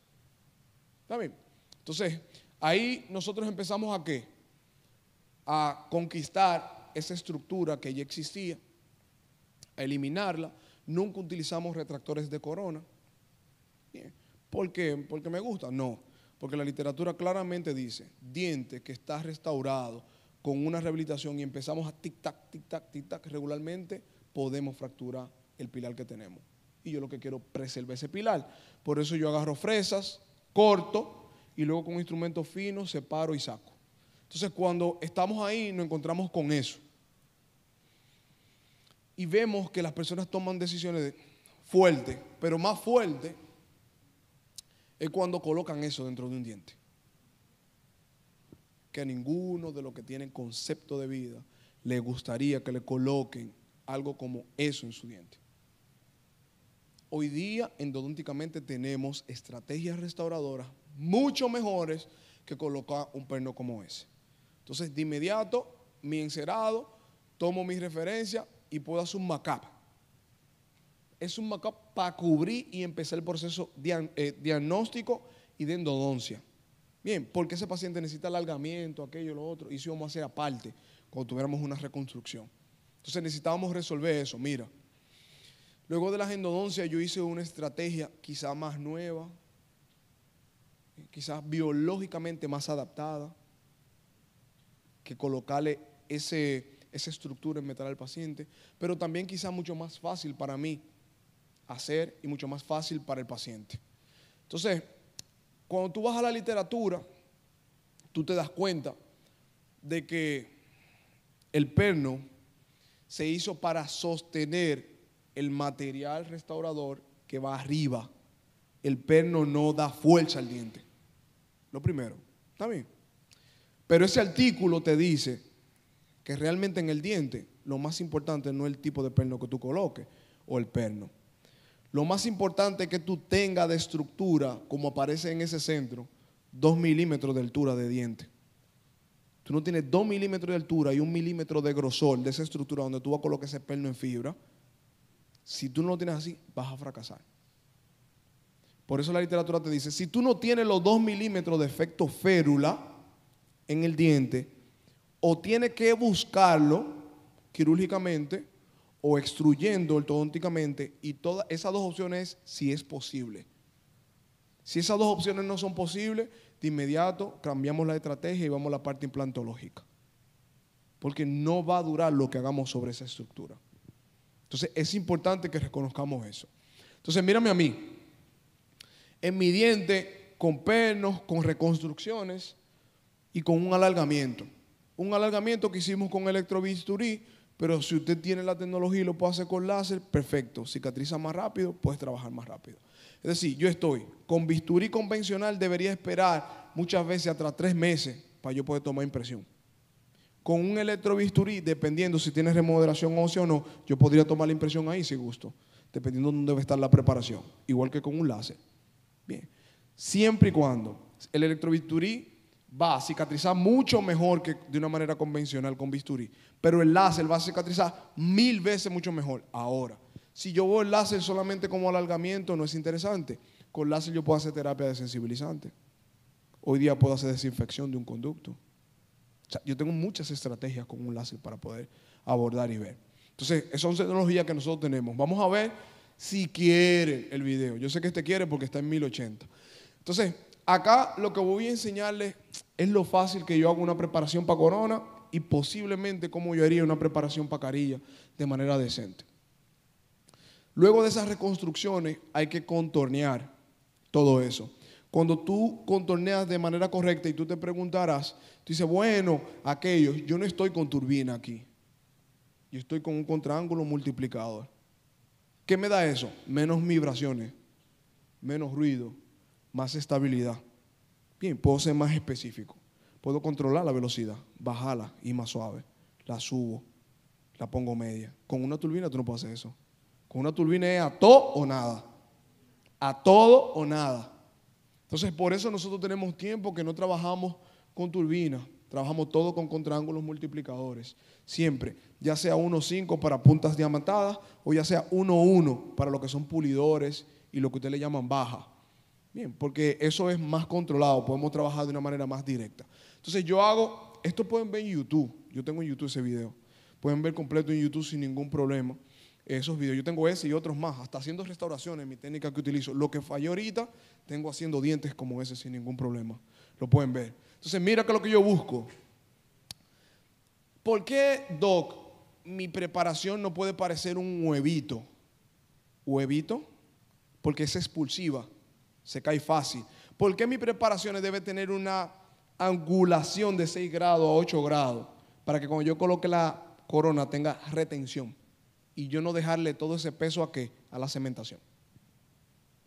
¿Está bien? Entonces, ahí nosotros empezamos a qué? A conquistar esa estructura que ya existía, a eliminarla. Nunca utilizamos retractores de corona. ¿Por qué? Porque me gusta. No, porque la literatura claramente dice, diente que está restaurado con una rehabilitación y empezamos a tic-tac, tic-tac, tic-tac, regularmente podemos fracturar el pilar que tenemos. Y yo lo que quiero preservar ese pilar. Por eso yo agarro fresas, corto y luego con un instrumento fino separo y saco. Entonces cuando estamos ahí nos encontramos con eso y vemos que las personas toman decisiones fuertes, pero más fuerte es cuando colocan eso dentro de un diente. Que a ninguno de los que tienen concepto de vida le gustaría que le coloquen algo como eso en su diente. Hoy día endodónticamente tenemos estrategias restauradoras mucho mejores que colocar un perno como ese. Entonces, de inmediato, mi encerado, tomo mi referencia, y puedo hacer un backup. Es un backup para cubrir y empezar el proceso eh, diagnóstico y de endodoncia. Bien, porque ese paciente necesita alargamiento, aquello, lo otro, y si vamos a hacer aparte cuando tuviéramos una reconstrucción. Entonces necesitábamos resolver eso, mira. Luego de las endodoncias yo hice una estrategia quizá más nueva, eh, quizás biológicamente más adaptada, que colocarle ese, esa estructura en metal al paciente, pero también quizá mucho más fácil para mí hacer y mucho más fácil para el paciente. Entonces, cuando tú vas a la literatura, tú te das cuenta de que el perno se hizo para sostener el material restaurador que va arriba. El perno no da fuerza al diente. Lo primero, está bien. Pero ese artículo te dice que realmente en el diente lo más importante no es el tipo de perno que tú coloques o el perno. Lo más importante es que tú tengas de estructura, como aparece en ese centro, dos milímetros de altura de diente. Tú no tienes dos milímetros de altura y un milímetro de grosor de esa estructura donde tú vas a colocar ese perno en fibra. Si tú no lo tienes así, vas a fracasar. Por eso la literatura te dice, si tú no tienes los dos milímetros de efecto férula en el diente, o tiene que buscarlo quirúrgicamente o extruyendo ortodónticamente y todas esas dos opciones si es posible. Si esas dos opciones no son posibles, de inmediato cambiamos la estrategia y vamos a la parte implantológica. Porque no va a durar lo que hagamos sobre esa estructura. Entonces es importante que reconozcamos eso. Entonces mírame a mí. En mi diente, con pernos, con reconstrucciones y con un alargamiento un alargamiento que hicimos con electrobisturí, pero si usted tiene la tecnología y lo puede hacer con láser, perfecto. Cicatriza más rápido, puedes trabajar más rápido. Es decir, yo estoy con bisturí convencional, debería esperar muchas veces hasta tres meses para yo poder tomar impresión. Con un electrobisturí, dependiendo si tienes remodelación ósea o no, yo podría tomar la impresión ahí si gusto, dependiendo de dónde debe estar la preparación, igual que con un láser. Bien, siempre y cuando el electrobisturí va a cicatrizar mucho mejor que de una manera convencional con bisturí. Pero el láser va a cicatrizar mil veces mucho mejor. Ahora, si yo voy el láser solamente como alargamiento, no es interesante. Con láser yo puedo hacer terapia desensibilizante. Hoy día puedo hacer desinfección de un conducto. O sea, yo tengo muchas estrategias con un láser para poder abordar y ver. Entonces, esas son tecnologías que nosotros tenemos. Vamos a ver si quiere el video. Yo sé que este quiere porque está en 1080. Entonces, Acá lo que voy a enseñarles es lo fácil que yo hago una preparación para corona y posiblemente cómo yo haría una preparación para carilla de manera decente. Luego de esas reconstrucciones hay que contornear todo eso. Cuando tú contorneas de manera correcta y tú te preguntarás, tú dices, bueno, aquellos, yo no estoy con turbina aquí. Yo estoy con un contraángulo multiplicador. ¿Qué me da eso? Menos vibraciones, menos ruido, más estabilidad. Bien, puedo ser más específico. Puedo controlar la velocidad, bajarla y más suave. La subo, la pongo media. Con una turbina tú no puedes hacer eso. Con una turbina es a todo o nada. A todo o nada. Entonces, por eso nosotros tenemos tiempo que no trabajamos con turbina. Trabajamos todo con contraángulos multiplicadores. Siempre. Ya sea 1.5 para puntas diamantadas o ya sea 1.1 para lo que son pulidores y lo que ustedes le llaman baja. Bien, porque eso es más controlado, podemos trabajar de una manera más directa. Entonces yo hago, esto pueden ver en YouTube, yo tengo en YouTube ese video, pueden ver completo en YouTube sin ningún problema esos videos. Yo tengo ese y otros más, hasta haciendo restauraciones, mi técnica que utilizo. Lo que falló ahorita, tengo haciendo dientes como ese sin ningún problema, lo pueden ver. Entonces mira que lo que yo busco. ¿Por qué, Doc, mi preparación no puede parecer un huevito? ¿Huevito? Porque es expulsiva se cae fácil. ¿Por qué mis preparaciones deben tener una angulación de 6 grados a 8 grados? Para que cuando yo coloque la corona tenga retención y yo no dejarle todo ese peso a qué? A la cementación.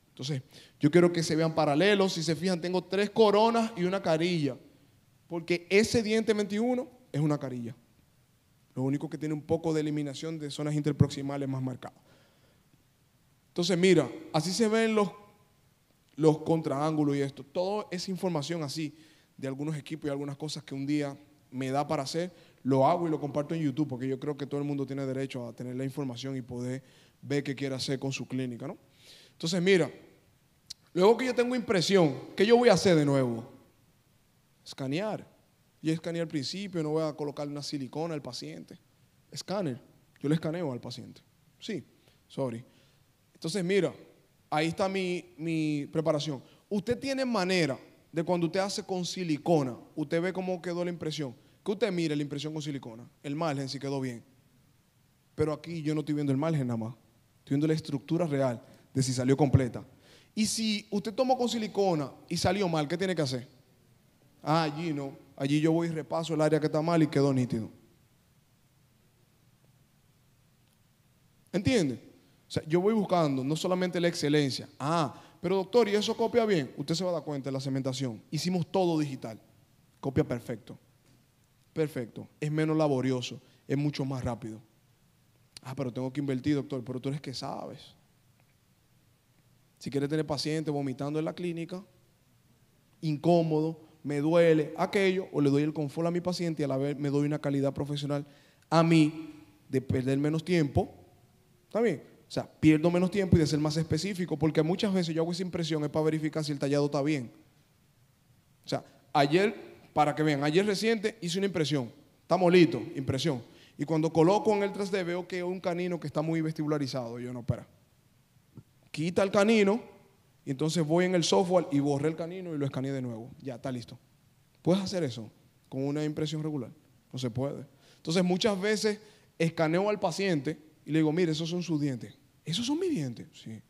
Entonces, yo quiero que se vean paralelos. Si se fijan, tengo tres coronas y una carilla. Porque ese diente 21 es una carilla. Lo único que tiene un poco de eliminación de zonas interproximales más marcadas. Entonces, mira, así se ven los los contraángulos y esto. Toda esa información así de algunos equipos y algunas cosas que un día me da para hacer, lo hago y lo comparto en YouTube, porque yo creo que todo el mundo tiene derecho a tener la información y poder ver qué quiere hacer con su clínica, ¿no? Entonces, mira, luego que yo tengo impresión, ¿qué yo voy a hacer de nuevo? Escanear. Y escanear al principio, no voy a colocar una silicona al paciente. Escáner. Yo le escaneo al paciente. Sí, sorry. Entonces, mira, ahí está mi, preparación. Usted tiene manera de cuando usted hace con silicona, usted ve cómo quedó la impresión. Que usted mire la impresión con silicona, el margen si quedó bien. Pero aquí yo no estoy viendo el margen nada más, estoy viendo la estructura real de si salió completa. Y si usted tomó con silicona y salió mal, ¿qué tiene que hacer? Ah, allí no. Allí yo voy y repaso el área que está mal y quedó nítido. ¿Entiende? O sea, yo voy buscando no solamente la excelencia. Ah, pero doctor, ¿y eso copia bien? Usted se va a dar cuenta de la cementación. Hicimos todo digital. Copia perfecto. Perfecto. Es menos laborioso. Es mucho más rápido. Ah, pero tengo que invertir, doctor. Pero tú eres que sabes. Si quieres tener paciente vomitando en la clínica, incómodo, me duele aquello, o le doy el confort a mi paciente y a la vez me doy una calidad profesional a mí de perder menos tiempo. Está bien. O sea, pierdo menos tiempo y de ser más específico, porque muchas veces yo hago esa impresión es para verificar si el tallado está bien. O sea, ayer, para que vean, ayer reciente hice una impresión, está molito, impresión. Y cuando coloco en el 3D veo que un canino que está muy vestibularizado. Yo no, espera. Quita el canino y entonces voy en el software y borré el canino y lo escaneé de nuevo. Ya, está listo. ¿Puedes hacer eso con una impresión regular? No se puede. Entonces muchas veces escaneo al paciente y le digo, mire, esos son sus dientes. Esos son mis dientes, sí.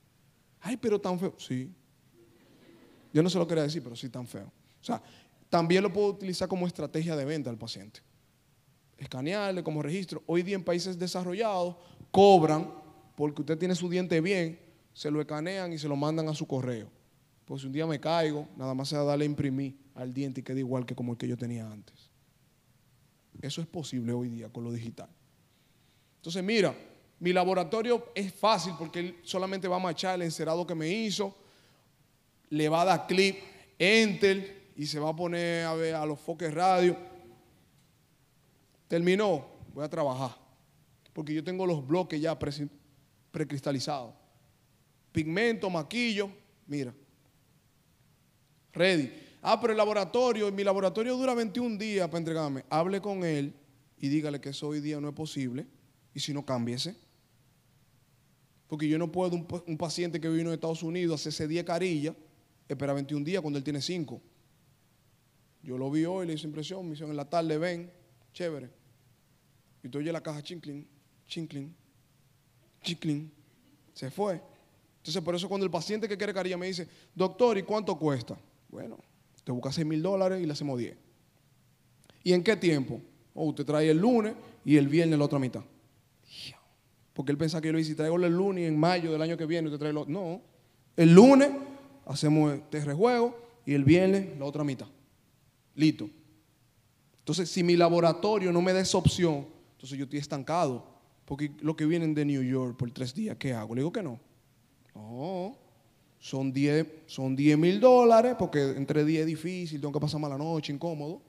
Ay, pero tan feo, sí. Yo no se lo quería decir, pero sí tan feo. O sea, también lo puedo utilizar como estrategia de venta al paciente. Escanearle como registro. Hoy día en países desarrollados cobran porque usted tiene su diente bien, se lo escanean y se lo mandan a su correo. Pues si un día me caigo, nada más a darle a imprimir al diente y queda igual que como el que yo tenía antes. Eso es posible hoy día con lo digital. Entonces, mira, mi laboratorio es fácil porque él solamente va a machar el encerado que me hizo, le va a dar clip, enter y se va a poner a ver a los foques radio. Terminó, voy a trabajar porque yo tengo los bloques ya precristalizados. Pigmento, maquillo, mira. Ready. Ah, pero el laboratorio, mi laboratorio dura 21 días para entregarme. Hable con él y dígale que eso hoy día no es posible y si no, cámbiese. Porque yo no puedo, un, paciente que vino de Estados Unidos hace 10 carillas, espera 21 días cuando él tiene 5. Yo lo vi hoy, le hice impresión, me hizo en la tarde, ven, chévere. Y tú oye la caja chinkling, chinkling, chinkling, Se fue. Entonces, por eso cuando el paciente que quiere carilla me dice, doctor, ¿y cuánto cuesta? Bueno, te busca 6 mil dólares y le hacemos 10. ¿Y en qué tiempo? Oh, usted trae el lunes y el viernes la otra mitad porque él pensaba que yo le dije, traigo el lunes en mayo del año que viene, usted trae los... No, el lunes hacemos este rejuego y el viernes la otra mitad. Listo. Entonces, si mi laboratorio no me da esa opción, entonces yo estoy estancado. Porque lo que vienen de New York por tres días, ¿qué hago? Le digo que no. No, son 10 son mil dólares, porque entre días es difícil, tengo que pasar mala noche, incómodo.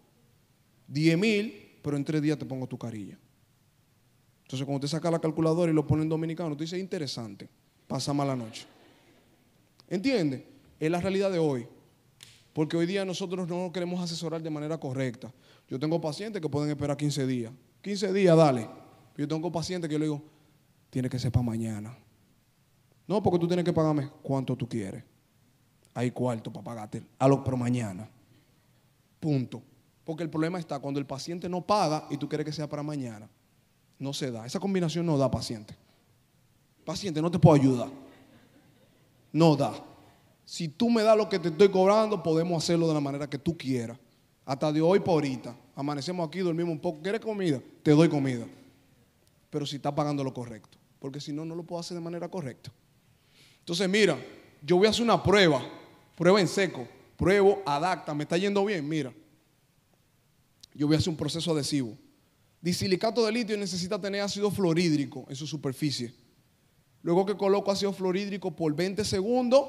10 mil, pero entre días te pongo tu carilla. Entonces, cuando usted saca la calculadora y lo pone en dominicano, usted dice, interesante, pasa mala noche. ¿Entiende? Es la realidad de hoy. Porque hoy día nosotros no nos queremos asesorar de manera correcta. Yo tengo pacientes que pueden esperar 15 días. 15 días, dale. Yo tengo pacientes que yo le digo, tiene que ser para mañana. No, porque tú tienes que pagarme cuánto tú quieres. Hay cuarto para pagarte. A lo pero mañana. Punto. Porque el problema está cuando el paciente no paga y tú quieres que sea para mañana. No se da. Esa combinación no da, paciente. Paciente, no te puedo ayudar. No da. Si tú me das lo que te estoy cobrando, podemos hacerlo de la manera que tú quieras. Hasta de hoy por ahorita. Amanecemos aquí, dormimos un poco. ¿Quieres comida? Te doy comida. Pero si estás pagando lo correcto. Porque si no, no lo puedo hacer de manera correcta. Entonces, mira, yo voy a hacer una prueba. Prueba en seco. Pruebo, adapta. Me está yendo bien, mira. Yo voy a hacer un proceso adhesivo. Disilicato de litio necesita tener ácido fluorhídrico en su superficie. Luego que coloco ácido fluorhídrico por 20 segundos,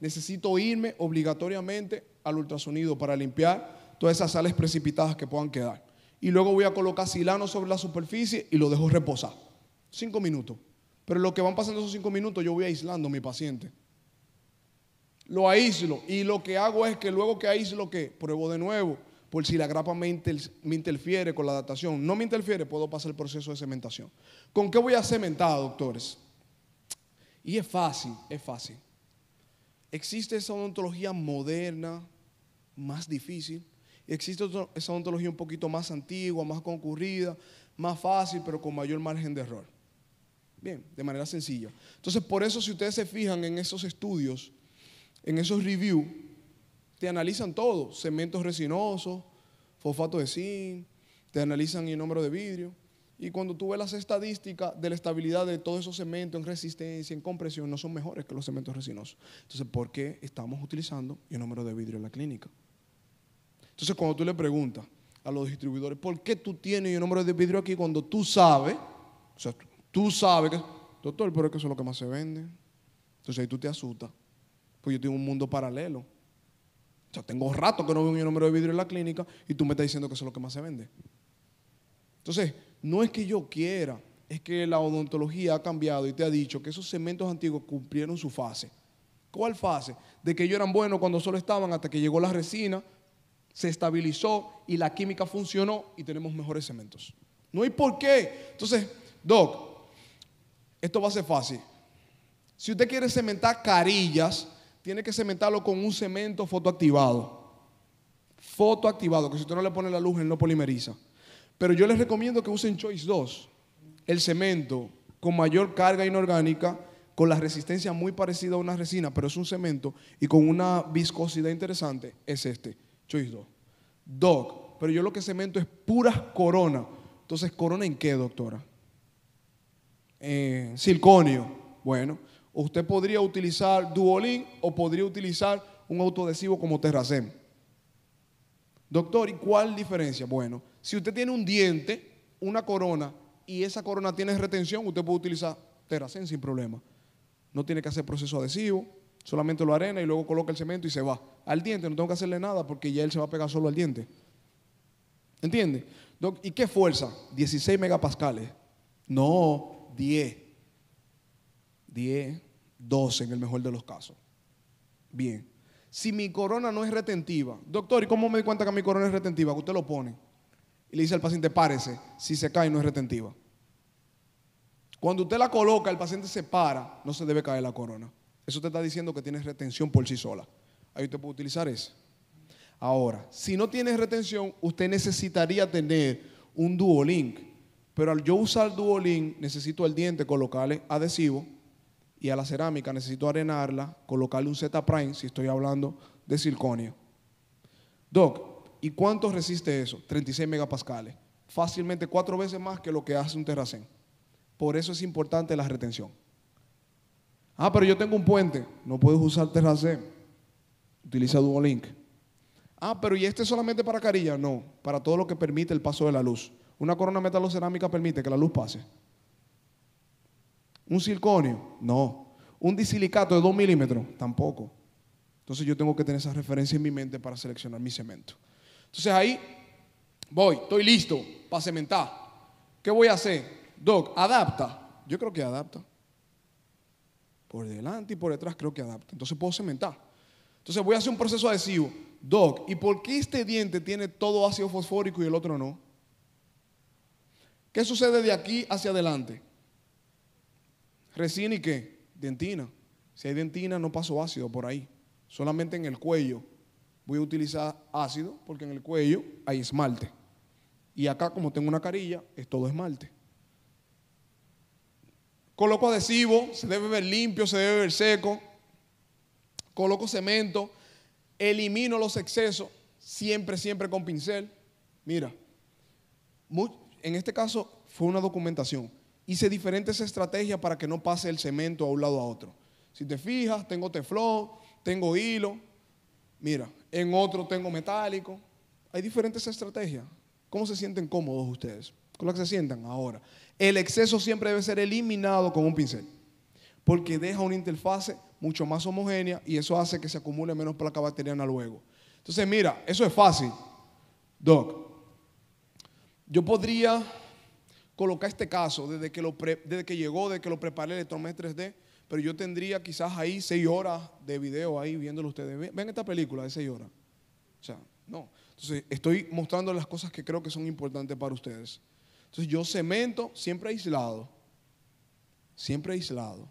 necesito irme obligatoriamente al ultrasonido para limpiar todas esas sales precipitadas que puedan quedar. Y luego voy a colocar silano sobre la superficie y lo dejo reposar. Cinco minutos. Pero lo que van pasando esos cinco minutos, yo voy aislando a mi paciente. Lo aíslo y lo que hago es que luego que aíslo, ¿qué? Pruebo de nuevo por si la grapa me, interfiere con la adaptación, no me interfiere, puedo pasar el proceso de cementación. ¿Con qué voy a cementar, doctores? Y es fácil, es fácil. Existe esa odontología moderna, más difícil. Existe esa odontología un poquito más antigua, más concurrida, más fácil, pero con mayor margen de error. Bien, de manera sencilla. Entonces, por eso si ustedes se fijan en esos estudios, en esos reviews, te analizan todo, cementos resinosos, fosfato de zinc, te analizan el número de vidrio. Y cuando tú ves las estadísticas de la estabilidad de todos esos cementos en resistencia, en compresión, no son mejores que los cementos resinosos. Entonces, ¿por qué estamos utilizando el número de vidrio en la clínica? Entonces, cuando tú le preguntas a los distribuidores, ¿por qué tú tienes el número de vidrio aquí cuando tú sabes? O sea, tú sabes que, doctor, pero es que eso es lo que más se vende. Entonces ahí tú te asustas. Pues yo tengo un mundo paralelo o sea, tengo rato que no veo mi número de vidrio en la clínica y tú me estás diciendo que eso es lo que más se vende. Entonces, no es que yo quiera, es que la odontología ha cambiado y te ha dicho que esos cementos antiguos cumplieron su fase. ¿Cuál fase? De que ellos eran buenos cuando solo estaban hasta que llegó la resina, se estabilizó y la química funcionó y tenemos mejores cementos. No hay por qué. Entonces, Doc, esto va a ser fácil. Si usted quiere cementar carillas, tiene que cementarlo con un cemento fotoactivado. Fotoactivado, que si usted no le pone la luz, él no polimeriza. Pero yo les recomiendo que usen Choice 2, el cemento con mayor carga inorgánica, con la resistencia muy parecida a una resina, pero es un cemento y con una viscosidad interesante, es este, Choice 2. doc pero yo lo que cemento es puras corona. Entonces, ¿corona en qué, doctora? Eh, Bueno, Usted podría utilizar duolín o podría utilizar un autoadhesivo como Terracem. Doctor, ¿y cuál diferencia? Bueno, si usted tiene un diente, una corona y esa corona tiene retención, usted puede utilizar Terracem sin problema. No tiene que hacer proceso adhesivo, solamente lo arena y luego coloca el cemento y se va. Al diente no tengo que hacerle nada porque ya él se va a pegar solo al diente. ¿Entiende? ¿Y qué fuerza? 16 megapascales. No, 10. 10. 12 en el mejor de los casos. Bien. Si mi corona no es retentiva, doctor, ¿y cómo me di cuenta que mi corona es retentiva? Que usted lo pone. Y le dice al paciente, párese, si se cae no es retentiva. Cuando usted la coloca, el paciente se para, no se debe caer la corona. Eso te está diciendo que tienes retención por sí sola. Ahí usted puede utilizar eso Ahora, si no tienes retención, usted necesitaría tener un Duolink. Pero al yo usar Duolink, necesito el diente colocarle adhesivo y a la cerámica necesito arenarla, colocarle un Z prime si estoy hablando de circonio. Doc, ¿y cuánto resiste eso? 36 megapascales. Fácilmente cuatro veces más que lo que hace un terracén. Por eso es importante la retención. Ah, pero yo tengo un puente. No puedes usar terracén. Utiliza Duolink. Ah, pero ¿y este es solamente para carilla? No, para todo lo que permite el paso de la luz. Una corona metalocerámica permite que la luz pase. ¿Un circonio? No. ¿Un disilicato de 2 milímetros? Tampoco. Entonces yo tengo que tener esa referencia en mi mente para seleccionar mi cemento. Entonces ahí voy, estoy listo para cementar. ¿Qué voy a hacer? Doc, adapta. Yo creo que adapta. Por delante y por detrás creo que adapta. Entonces puedo cementar. Entonces voy a hacer un proceso adhesivo. Doc, ¿y por qué este diente tiene todo ácido fosfórico y el otro no? ¿Qué sucede de aquí hacia adelante? resina y qué? Dentina. Si hay dentina, no paso ácido por ahí. Solamente en el cuello voy a utilizar ácido porque en el cuello hay esmalte. Y acá, como tengo una carilla, es todo esmalte. Coloco adhesivo, se debe ver limpio, se debe ver seco. Coloco cemento, elimino los excesos, siempre, siempre con pincel. Mira, en este caso fue una documentación hice diferentes estrategias para que no pase el cemento a un lado a otro. Si te fijas, tengo teflón, tengo hilo, mira, en otro tengo metálico. Hay diferentes estrategias. ¿Cómo se sienten cómodos ustedes? Con lo que se sientan ahora. El exceso siempre debe ser eliminado con un pincel, porque deja una interfase mucho más homogénea y eso hace que se acumule menos placa bacteriana luego. Entonces, mira, eso es fácil. Doc, yo podría colocar este caso desde que, lo que llegó, desde que lo preparé, le tomé 3D, pero yo tendría quizás ahí seis horas de video ahí viéndolo ustedes. Ven esta película de seis horas. O sea, no. Entonces, estoy mostrando las cosas que creo que son importantes para ustedes. Entonces, yo cemento siempre aislado. Siempre aislado.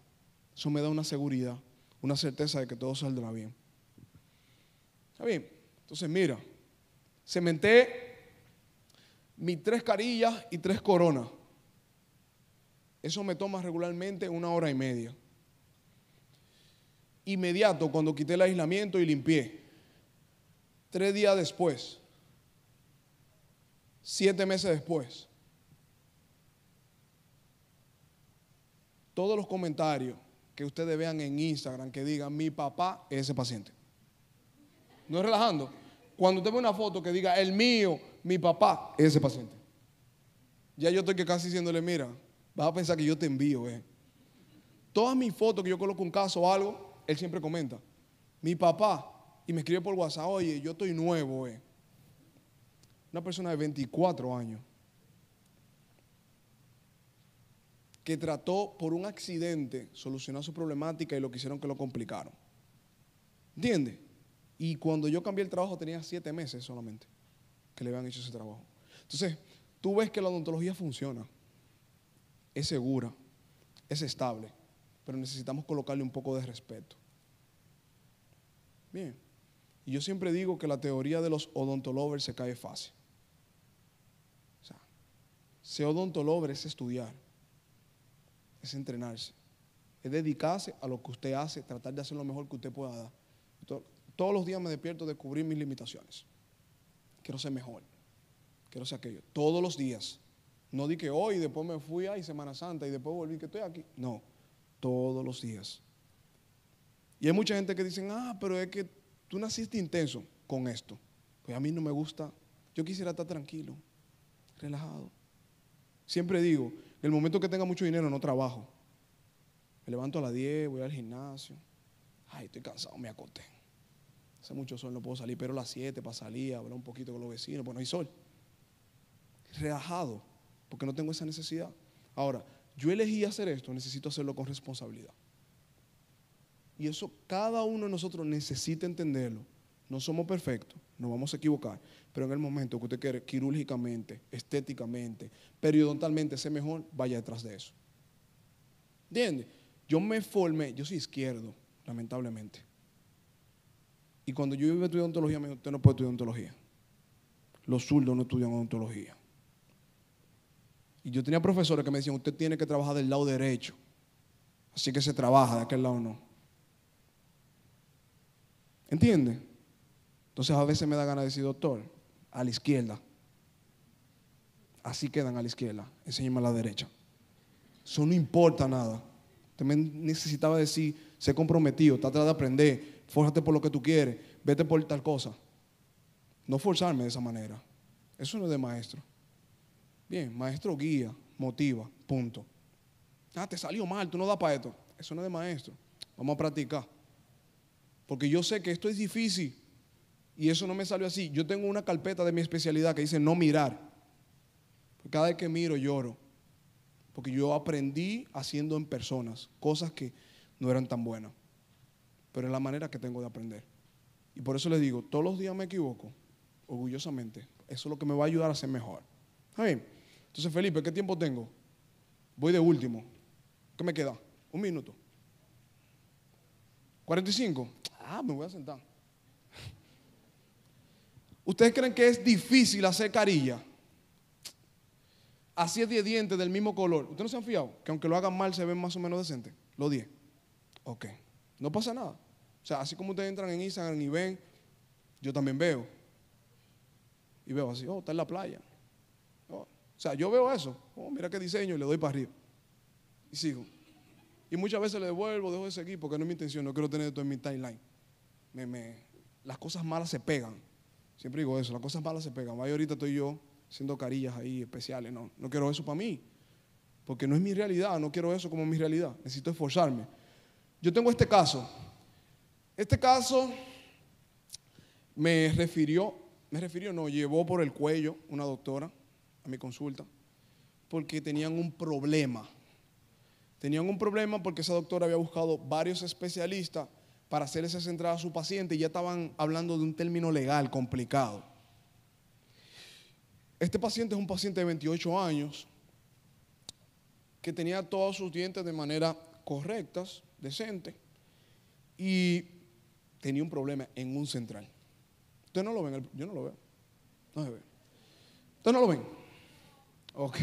Eso me da una seguridad, una certeza de que todo saldrá bien. ¿Está bien? Entonces, mira, cementé mis tres carillas y tres coronas. Eso me toma regularmente una hora y media. Inmediato, cuando quité el aislamiento y limpié. Tres días después. Siete meses después. Todos los comentarios que ustedes vean en Instagram que digan mi papá es ese paciente. No es relajando. Cuando usted ve una foto que diga el mío, mi papá es ese paciente. Ya yo estoy casi diciéndole, mira, Vas a pensar que yo te envío, eh. Todas mis fotos que yo coloco un caso o algo, él siempre comenta. Mi papá, y me escribe por WhatsApp, oye, yo estoy nuevo, eh. Una persona de 24 años que trató por un accidente solucionar su problemática y lo que hicieron que lo complicaron. ¿Entiendes? Y cuando yo cambié el trabajo tenía siete meses solamente que le habían hecho ese trabajo. Entonces, tú ves que la odontología funciona es segura, es estable, pero necesitamos colocarle un poco de respeto. Bien, y yo siempre digo que la teoría de los odontolovers se cae fácil. O sea, ser odontolover es estudiar, es entrenarse, es dedicarse a lo que usted hace, tratar de hacer lo mejor que usted pueda dar. todos los días me despierto de cubrir mis limitaciones. Quiero ser mejor, quiero ser aquello. Todos los días no di que hoy, después me fui, ay, Semana Santa, y después volví, que estoy aquí. No, todos los días. Y hay mucha gente que dicen, ah, pero es que tú naciste intenso con esto. Pues a mí no me gusta. Yo quisiera estar tranquilo, relajado. Siempre digo, el momento que tenga mucho dinero no trabajo. Me levanto a las 10, voy al gimnasio. Ay, estoy cansado, me acoté. Hace mucho sol, no puedo salir, pero a las 7 para salir, hablar un poquito con los vecinos, bueno no hay sol. Relajado porque no tengo esa necesidad. Ahora, yo elegí hacer esto, necesito hacerlo con responsabilidad. Y eso cada uno de nosotros necesita entenderlo. No somos perfectos, nos vamos a equivocar, pero en el momento que usted quiere quirúrgicamente, estéticamente, periodontalmente ser mejor, vaya detrás de eso. ¿Entiende? Yo me formé, yo soy izquierdo, lamentablemente. Y cuando yo iba a estudiar ontología, me dijo, usted no puede estudiar ontología. Los zurdos no estudian odontología. Y yo tenía profesores que me decían, usted tiene que trabajar del lado derecho. Así que se trabaja, de aquel lado no. ¿Entiende? Entonces a veces me da ganas de decir, doctor, a la izquierda. Así quedan a la izquierda, enséñame a la derecha. Eso no importa nada. También necesitaba decir, sé comprometido, trata de aprender, fórzate por lo que tú quieres, vete por tal cosa. No forzarme de esa manera. Eso no es de maestro. Bien, maestro guía, motiva, punto. Ah, te salió mal, tú no das para esto. Eso no es de maestro. Vamos a practicar. Porque yo sé que esto es difícil y eso no me salió así. Yo tengo una carpeta de mi especialidad que dice no mirar. Cada vez que miro lloro. Porque yo aprendí haciendo en personas cosas que no eran tan buenas. Pero es la manera que tengo de aprender. Y por eso les digo, todos los días me equivoco, orgullosamente. Eso es lo que me va a ayudar a ser mejor. ¿Está entonces, Felipe, ¿qué tiempo tengo? Voy de último. ¿Qué me queda? Un minuto. 45. Ah, me voy a sentar. ¿Ustedes creen que es difícil hacer carilla? Así es diez dientes del mismo color. ¿Ustedes no se han fiado? Que aunque lo hagan mal se ven más o menos decentes. Los 10. Ok. No pasa nada. O sea, así como ustedes entran en Instagram y ven, yo también veo. Y veo así, oh, está en la playa. O sea, yo veo eso, oh, mira qué diseño, y le doy para arriba. Y sigo. Y muchas veces le devuelvo, dejo de seguir, porque no es mi intención, no quiero tener esto en mi timeline. Me, las cosas malas se pegan. Siempre digo eso, las cosas malas se pegan. ahorita estoy yo haciendo carillas ahí especiales. No, no quiero eso para mí, porque no es mi realidad, no quiero eso como mi realidad. Necesito esforzarme. Yo tengo este caso. Este caso me refirió, me refirió, no, llevó por el cuello una doctora a mi consulta porque tenían un problema. Tenían un problema porque esa doctora había buscado varios especialistas para hacer esa entrada a su paciente y ya estaban hablando de un término legal complicado. Este paciente es un paciente de 28 años que tenía todos sus dientes de manera correcta, decente, y tenía un problema en un central. Ustedes no lo ven, yo no lo veo. ve. Ustedes no lo ven. Ok.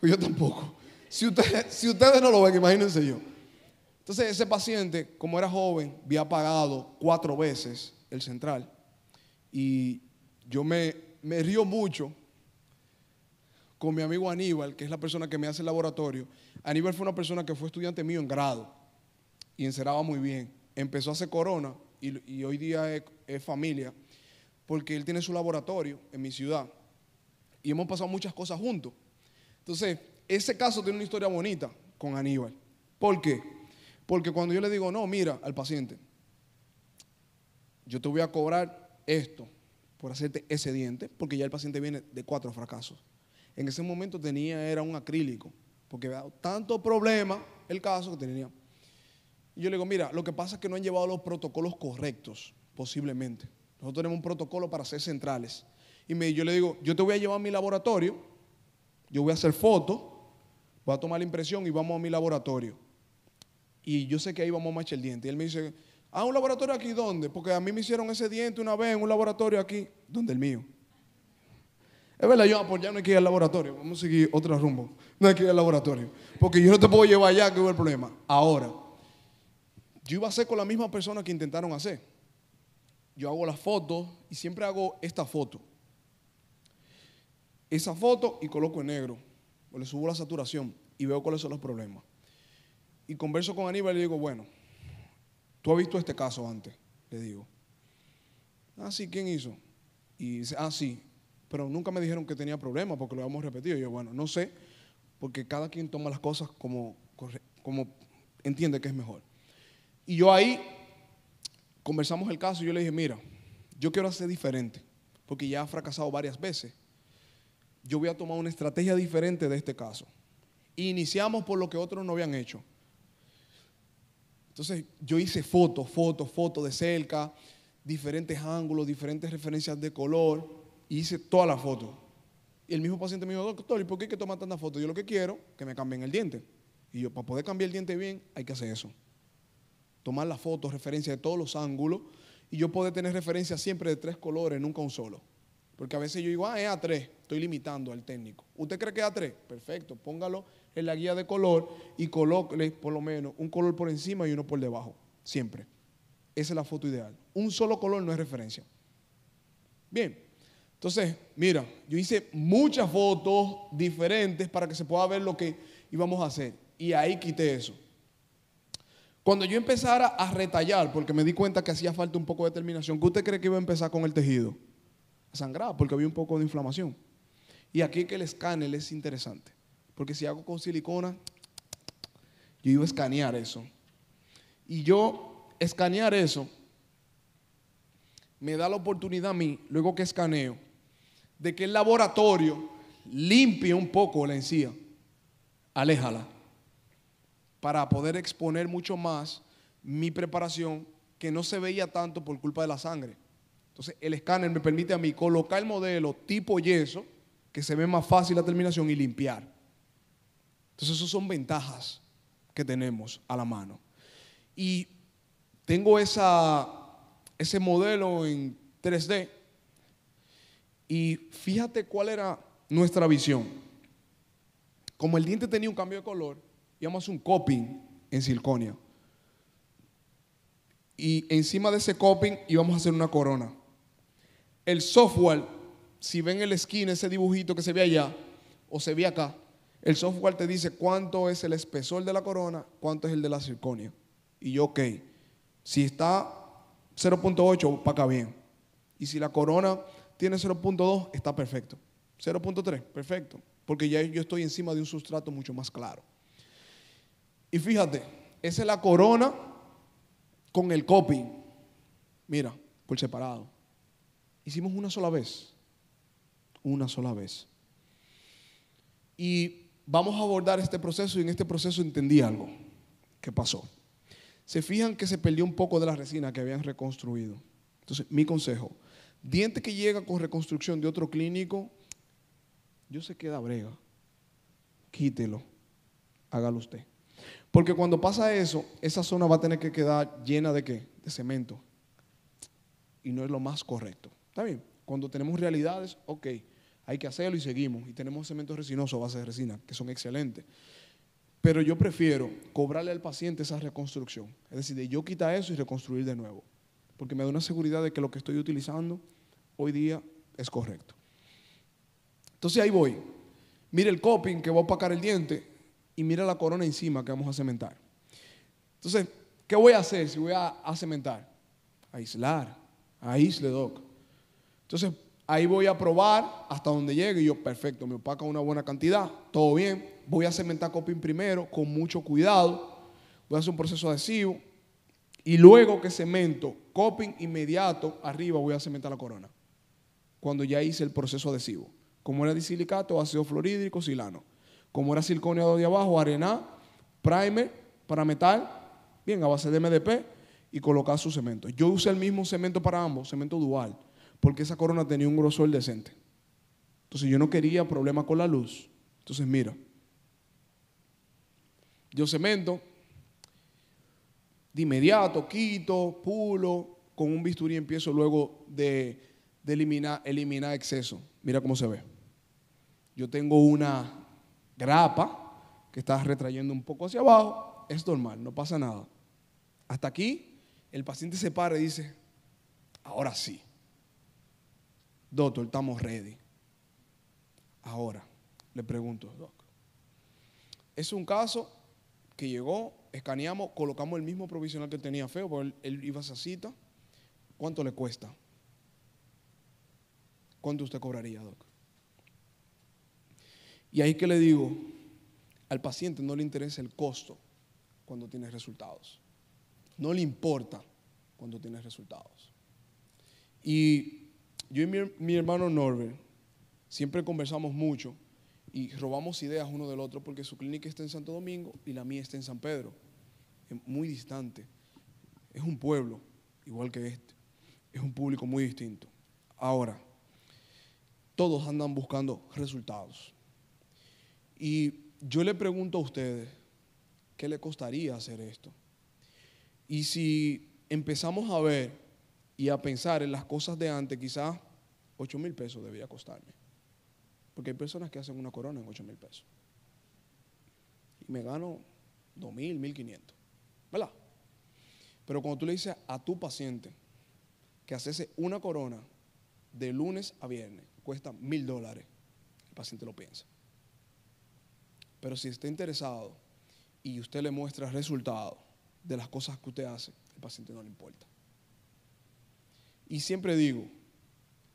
Pues yo tampoco. Si, ustedes no lo ven, imagínense yo. Entonces ese paciente, como era joven, había pagado cuatro veces el central. Y yo me, río mucho con mi amigo Aníbal, que es la persona que me hace el laboratorio. Aníbal fue una persona que fue estudiante mío en grado y enceraba muy bien. Empezó a hacer corona y, hoy día es, es familia porque él tiene su laboratorio en mi ciudad y hemos pasado muchas cosas juntos. Entonces, ese caso tiene una historia bonita con Aníbal. ¿Por qué? Porque cuando yo le digo, no, mira al paciente, yo te voy a cobrar esto por hacerte ese diente, porque ya el paciente viene de cuatro fracasos. En ese momento tenía, era un acrílico, porque había dado tanto problema el caso que tenía. Y yo le digo, mira, lo que pasa es que no han llevado los protocolos correctos, posiblemente. Nosotros tenemos un protocolo para ser centrales. Y yo le digo, yo te voy a llevar a mi laboratorio, yo voy a hacer fotos, voy a tomar la impresión y vamos a mi laboratorio. Y yo sé que ahí vamos a echar el diente. Y él me dice, ah, un laboratorio aquí, ¿dónde? Porque a mí me hicieron ese diente una vez en un laboratorio aquí, donde el mío. Es verdad, yo, ah, pues ya no hay que ir al laboratorio, vamos a seguir otro rumbo. No hay que ir al laboratorio, porque yo no te puedo llevar allá, que hubo el problema. Ahora, yo iba a hacer con la misma persona que intentaron hacer. Yo hago las fotos y siempre hago esta foto esa foto y coloco en negro, o le subo la saturación y veo cuáles son los problemas. Y converso con Aníbal y le digo, bueno, tú has visto este caso antes, le digo. Ah, sí, ¿quién hizo? Y dice, ah, sí, pero nunca me dijeron que tenía problemas porque lo habíamos repetido. Y yo, bueno, no sé, porque cada quien toma las cosas como, como entiende que es mejor. Y yo ahí conversamos el caso y yo le dije, mira, yo quiero hacer diferente, porque ya ha fracasado varias veces yo voy a tomar una estrategia diferente de este caso. Iniciamos por lo que otros no habían hecho. Entonces yo hice fotos, fotos, fotos de cerca, diferentes ángulos, diferentes referencias de color, hice todas las fotos. Y el mismo paciente me dijo, doctor, ¿y por qué hay que tomar tantas fotos? Yo lo que quiero, que me cambien el diente. Y yo, para poder cambiar el diente bien, hay que hacer eso. Tomar las fotos, referencia de todos los ángulos, y yo poder tener referencia siempre de tres colores, nunca un solo. Porque a veces yo digo, ah, es a tres. Estoy limitando al técnico. ¿Usted cree que da tres? Perfecto, póngalo en la guía de color y coloque por lo menos un color por encima y uno por debajo, siempre. Esa es la foto ideal. Un solo color no es referencia. Bien, entonces, mira, yo hice muchas fotos diferentes para que se pueda ver lo que íbamos a hacer. Y ahí quité eso. Cuando yo empezara a retallar, porque me di cuenta que hacía falta un poco de terminación, ¿qué usted cree que iba a empezar con el tejido? A sangrar, porque había un poco de inflamación. Y aquí que el escáner es interesante, porque si hago con silicona, yo iba a escanear eso. Y yo escanear eso me da la oportunidad a mí, luego que escaneo, de que el laboratorio limpie un poco la encía, aléjala, para poder exponer mucho más mi preparación que no se veía tanto por culpa de la sangre. Entonces el escáner me permite a mí colocar el modelo tipo yeso que se ve más fácil la terminación y limpiar. Entonces, esas son ventajas que tenemos a la mano. Y tengo esa, ese modelo en 3D y fíjate cuál era nuestra visión. Como el diente tenía un cambio de color, íbamos a hacer un coping en zirconia. Y encima de ese coping íbamos a hacer una corona. El software si ven el skin, ese dibujito que se ve allá o se ve acá, el software te dice cuánto es el espesor de la corona, cuánto es el de la circonia. Y yo, ok, si está 0.8, para acá bien. Y si la corona tiene 0.2, está perfecto. 0.3, perfecto. Porque ya yo estoy encima de un sustrato mucho más claro. Y fíjate, esa es la corona con el copy. Mira, por separado. Hicimos una sola vez una sola vez. Y vamos a abordar este proceso y en este proceso entendí algo que pasó. Se fijan que se perdió un poco de la resina que habían reconstruido. Entonces, mi consejo, diente que llega con reconstrucción de otro clínico, yo sé que brega. Quítelo, hágalo usted. Porque cuando pasa eso, esa zona va a tener que quedar llena de qué? De cemento. Y no es lo más correcto. ¿Está bien? Cuando tenemos realidades, ok hay que hacerlo y seguimos. Y tenemos cementos resinosos a base de resina, que son excelentes. Pero yo prefiero cobrarle al paciente esa reconstrucción. Es decir, yo quitar eso y reconstruir de nuevo. Porque me da una seguridad de que lo que estoy utilizando hoy día es correcto. Entonces ahí voy. Mira el coping que va a opacar el diente y mira la corona encima que vamos a cementar. Entonces, ¿qué voy a hacer si voy a, a cementar? Aislar, aísle, doc. Entonces, Ahí voy a probar hasta donde llegue. Y yo, perfecto, me opaca una buena cantidad. Todo bien. Voy a cementar coping primero con mucho cuidado. Voy a hacer un proceso adhesivo. Y luego que cemento coping inmediato, arriba voy a cementar la corona. Cuando ya hice el proceso adhesivo. Como era disilicato, ácido fluorhídrico, silano. Como era siliconeado de abajo, arena, primer, para metal, bien, a base de MDP y colocar su cemento. Yo usé el mismo cemento para ambos, cemento dual porque esa corona tenía un grosor decente. Entonces yo no quería problema con la luz. Entonces mira, yo cemento, de inmediato quito, pulo, con un bisturí empiezo luego de, eliminar, eliminar exceso. Mira cómo se ve. Yo tengo una grapa que está retrayendo un poco hacia abajo. Es normal, no pasa nada. Hasta aquí, el paciente se para y dice, ahora sí. Doctor, estamos ready. Ahora, le pregunto, Doc. Es un caso que llegó, escaneamos, colocamos el mismo provisional que tenía Feo, porque él, iba a esa cita. ¿Cuánto le cuesta? ¿Cuánto usted cobraría, Doc? Y ahí que le digo, al paciente no le interesa el costo cuando tiene resultados. No le importa cuando tiene resultados. Y yo y mi, hermano Norbert siempre conversamos mucho y robamos ideas uno del otro porque su clínica está en Santo Domingo y la mía está en San Pedro, es muy distante. Es un pueblo, igual que este, es un público muy distinto. Ahora, todos andan buscando resultados. Y yo le pregunto a ustedes, ¿qué le costaría hacer esto? Y si empezamos a ver y a pensar en las cosas de antes, quizás 8 mil pesos debía costarme. Porque hay personas que hacen una corona en 8 mil pesos. Y me gano 2 mil, 1500. ¿Verdad? Pero cuando tú le dices a tu paciente que haces una corona de lunes a viernes, cuesta mil dólares, el paciente lo piensa. Pero si está interesado y usted le muestra el resultado de las cosas que usted hace, el paciente no le importa. Y siempre digo,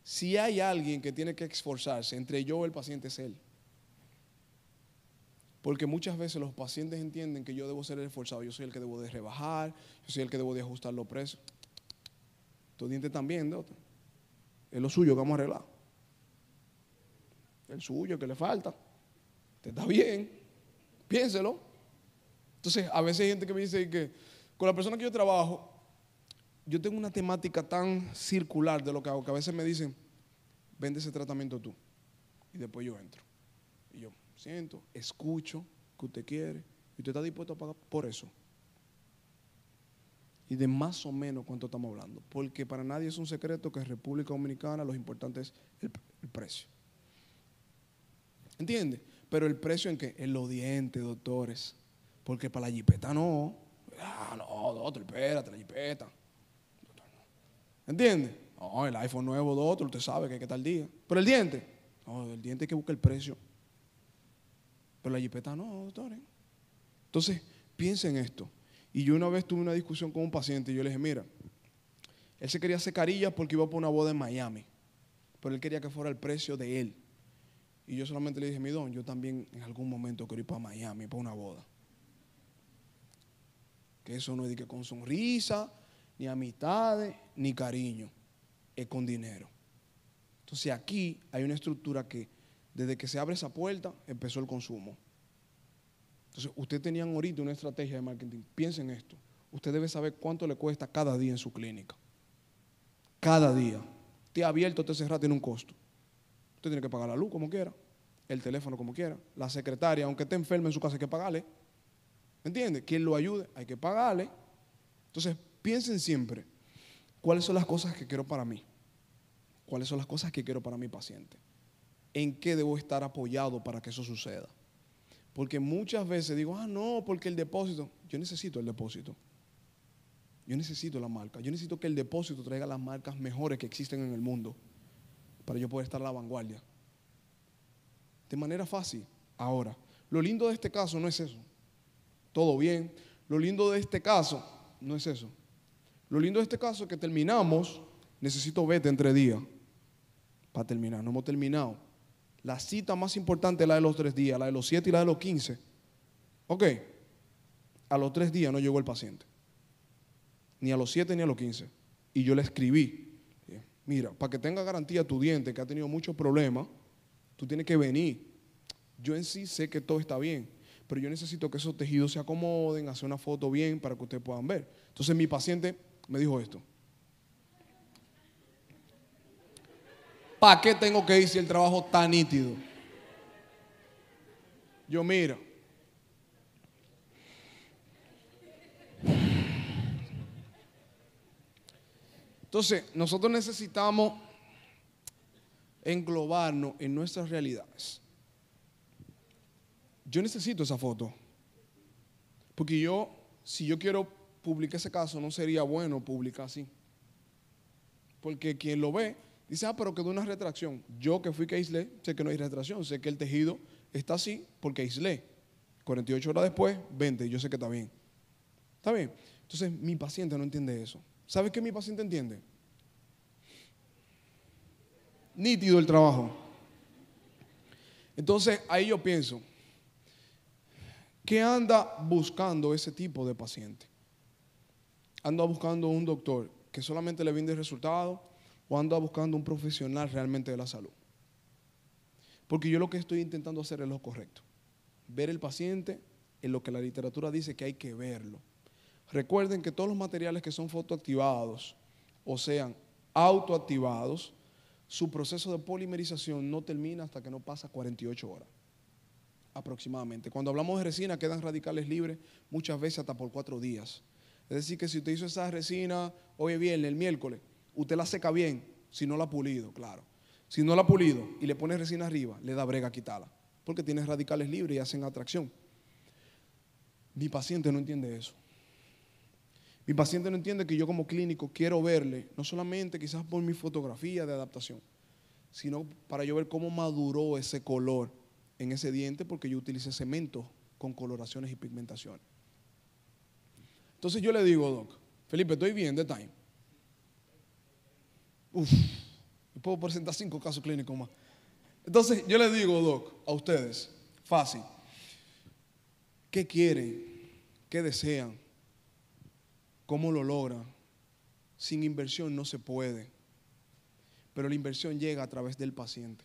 si hay alguien que tiene que esforzarse entre yo y el paciente es él. Porque muchas veces los pacientes entienden que yo debo ser el esforzado, yo soy el que debo de rebajar, yo soy el que debo de ajustar los precios. Tu diente también, otro? Es lo suyo que vamos a arreglar. El suyo que le falta. Te está bien. Piénselo. Entonces, a veces hay gente que me dice que con la persona que yo trabajo, yo tengo una temática tan circular de lo que hago que a veces me dicen, vende ese tratamiento tú. Y después yo entro. Y yo siento, escucho que usted quiere y usted está dispuesto a pagar por eso. Y de más o menos cuánto estamos hablando. Porque para nadie es un secreto que en República Dominicana lo importante es el, precio. ¿Entiende? Pero el precio en qué? En los dientes, doctores. Porque para la jipeta no. Ah, no, doctor, espérate, la jipeta. ¿Entiendes? Oh, el iPhone nuevo, de otro, usted sabe que hay que tal día. Pero el diente, oh, el diente hay que busca el precio. Pero la jipeta no, doctor. Entonces, piensen en esto. Y yo una vez tuve una discusión con un paciente y yo le dije, mira, él se quería hacer carillas porque iba por una boda en Miami, pero él quería que fuera el precio de él. Y yo solamente le dije, mi don, yo también en algún momento quiero ir para Miami, para una boda. Que eso no es de que con sonrisa, ni amistades, ni cariño, es con dinero. Entonces aquí hay una estructura que desde que se abre esa puerta empezó el consumo. Entonces ustedes tenían ahorita una estrategia de marketing. Piensen esto. Usted debe saber cuánto le cuesta cada día en su clínica. Cada día. Te abierto, te cerrado, tiene un costo. Usted tiene que pagar la luz como quiera, el teléfono como quiera, la secretaria, aunque esté enferma en su casa, hay que pagarle. ¿Entiende? Quien lo ayude, hay que pagarle. Entonces, Piensen siempre, ¿cuáles son las cosas que quiero para mí? ¿Cuáles son las cosas que quiero para mi paciente? ¿En qué debo estar apoyado para que eso suceda? Porque muchas veces digo, ah, no, porque el depósito, yo necesito el depósito. Yo necesito la marca. Yo necesito que el depósito traiga las marcas mejores que existen en el mundo para yo poder estar a la vanguardia. De manera fácil, ahora. Lo lindo de este caso no es eso. Todo bien. Lo lindo de este caso no es eso. Lo lindo de este caso es que terminamos, necesito vete entre días para terminar, no hemos terminado. La cita más importante es la de los tres días, la de los siete y la de los quince. Ok, a los tres días no llegó el paciente, ni a los siete ni a los quince. Y yo le escribí, mira, para que tenga garantía tu diente que ha tenido muchos problemas, tú tienes que venir. Yo en sí sé que todo está bien, pero yo necesito que esos tejidos se acomoden, hacer una foto bien para que ustedes puedan ver. Entonces mi paciente me dijo esto. ¿Para qué tengo que ir si el trabajo tan nítido? Yo mira. Entonces, nosotros necesitamos englobarnos en nuestras realidades. Yo necesito esa foto. Porque yo, si yo quiero publiqué ese caso, no sería bueno publicar así. Porque quien lo ve dice, ah, pero quedó una retracción. Yo que fui que aislé, sé que no hay retracción, sé que el tejido está así porque aislé. 48 horas después, 20, yo sé que está bien. ¿Está bien? Entonces, mi paciente no entiende eso. ¿Sabes qué mi paciente entiende? Nítido el trabajo. Entonces, ahí yo pienso, ¿qué anda buscando ese tipo de paciente? anda buscando un doctor que solamente le brinde resultados o anda buscando un profesional realmente de la salud. Porque yo lo que estoy intentando hacer es lo correcto. Ver el paciente en lo que la literatura dice que hay que verlo. Recuerden que todos los materiales que son fotoactivados o sean autoactivados, su proceso de polimerización no termina hasta que no pasa 48 horas aproximadamente. Cuando hablamos de resina quedan radicales libres muchas veces hasta por cuatro días. Es decir, que si usted hizo esa resina hoy bien el miércoles, usted la seca bien, si no la ha pulido, claro. Si no la ha pulido y le pone resina arriba, le da brega a quitarla, porque tiene radicales libres y hacen atracción. Mi paciente no entiende eso. Mi paciente no entiende que yo como clínico quiero verle, no solamente quizás por mi fotografía de adaptación, sino para yo ver cómo maduró ese color en ese diente porque yo utilicé cemento con coloraciones y pigmentaciones. Entonces yo le digo, Doc, Felipe, estoy bien de time. Uf, puedo presentar cinco casos clínicos más. Entonces yo le digo, Doc, a ustedes, fácil. ¿Qué quieren? ¿Qué desean? ¿Cómo lo logran? Sin inversión no se puede. Pero la inversión llega a través del paciente.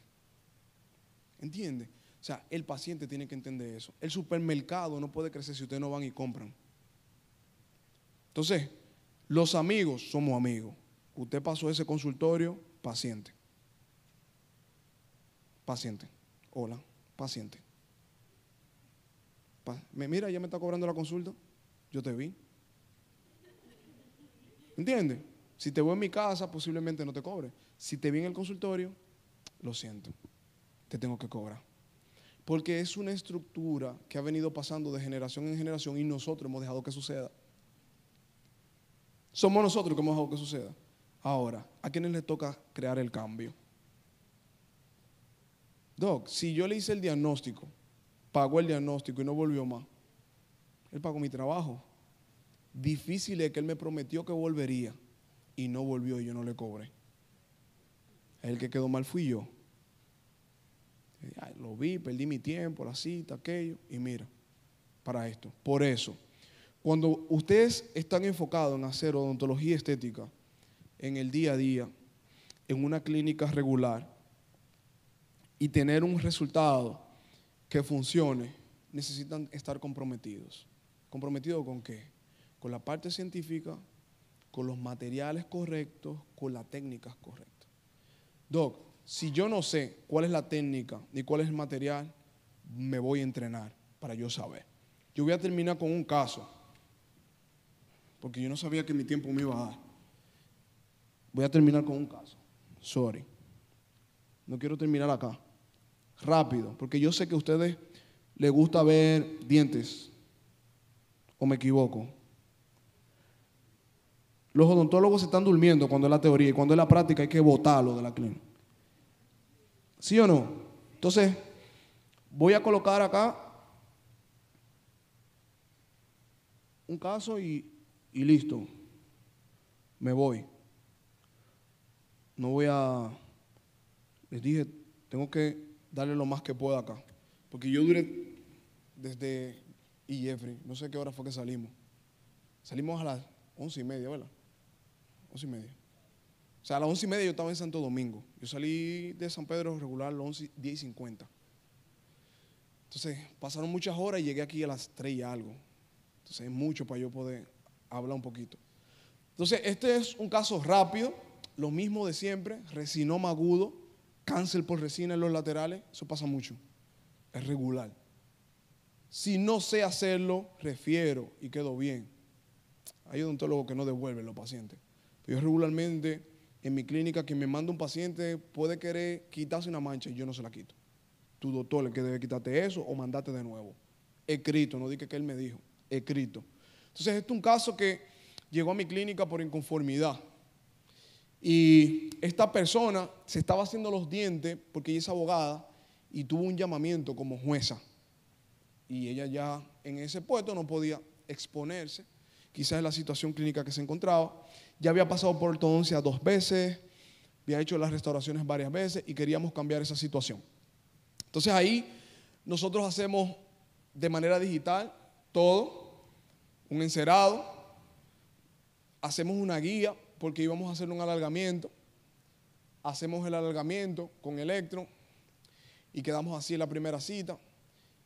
¿Entiende? O sea, el paciente tiene que entender eso. El supermercado no puede crecer si ustedes no van y compran. Entonces, los amigos somos amigos. Usted pasó ese consultorio, paciente. Paciente. Hola, paciente. me mira, ya me está cobrando la consulta. Yo te vi. ¿Entiendes? Si te voy en mi casa, posiblemente no te cobre. Si te vi en el consultorio, lo siento. Te tengo que cobrar. Porque es una estructura que ha venido pasando de generación en generación y nosotros hemos dejado que suceda. Somos nosotros que hemos dejado que suceda. Ahora, ¿a quiénes les toca crear el cambio? Doc, si yo le hice el diagnóstico, pagó el diagnóstico y no volvió más, él pagó mi trabajo. Difícil es que él me prometió que volvería y no volvió y yo no le cobré. El que quedó mal fui yo. lo vi, perdí mi tiempo, la cita, aquello, y mira, para esto. Por eso, cuando ustedes están enfocados en hacer odontología estética en el día a día, en una clínica regular, y tener un resultado que funcione, necesitan estar comprometidos. ¿Comprometidos con qué? Con la parte científica, con los materiales correctos, con las técnicas correctas. Doc, si yo no sé cuál es la técnica ni cuál es el material, me voy a entrenar para yo saber. Yo voy a terminar con un caso porque yo no sabía que mi tiempo me iba a dar. Voy a terminar con un caso. Sorry. No quiero terminar acá. Rápido, porque yo sé que a ustedes les gusta ver dientes. ¿O me equivoco? Los odontólogos se están durmiendo cuando es la teoría y cuando es la práctica hay que lo de la clínica. ¿Sí o no? Entonces, voy a colocar acá un caso y y listo, me voy. No voy a... Les dije, tengo que darle lo más que pueda acá. Porque yo duré desde y Jeffrey, no sé qué hora fue que salimos. Salimos a las once y media, ¿verdad? Once y media. O sea, a las once y media yo estaba en Santo Domingo. Yo salí de San Pedro regular a las once, diez y cincuenta. Entonces, pasaron muchas horas y llegué aquí a las tres y algo. Entonces, es mucho para yo poder habla un poquito. Entonces, este es un caso rápido, lo mismo de siempre, resinoma agudo, cáncer por resina en los laterales, eso pasa mucho, es regular. Si no sé hacerlo, refiero y quedo bien. Hay odontólogos que no devuelve los pacientes. Yo regularmente en mi clínica, quien me manda un paciente puede querer quitarse una mancha y yo no se la quito. Tu doctor le que debe quitarte eso o mandarte de nuevo. Escrito, no dije que él me dijo, escrito. Entonces, este es un caso que llegó a mi clínica por inconformidad. Y esta persona se estaba haciendo los dientes porque ella es abogada y tuvo un llamamiento como jueza. Y ella ya en ese puesto no podía exponerse, quizás la situación clínica que se encontraba. Ya había pasado por ortodoncia dos veces, había hecho las restauraciones varias veces y queríamos cambiar esa situación. Entonces ahí nosotros hacemos de manera digital todo, un encerado, hacemos una guía porque íbamos a hacer un alargamiento, hacemos el alargamiento con electro y quedamos así en la primera cita.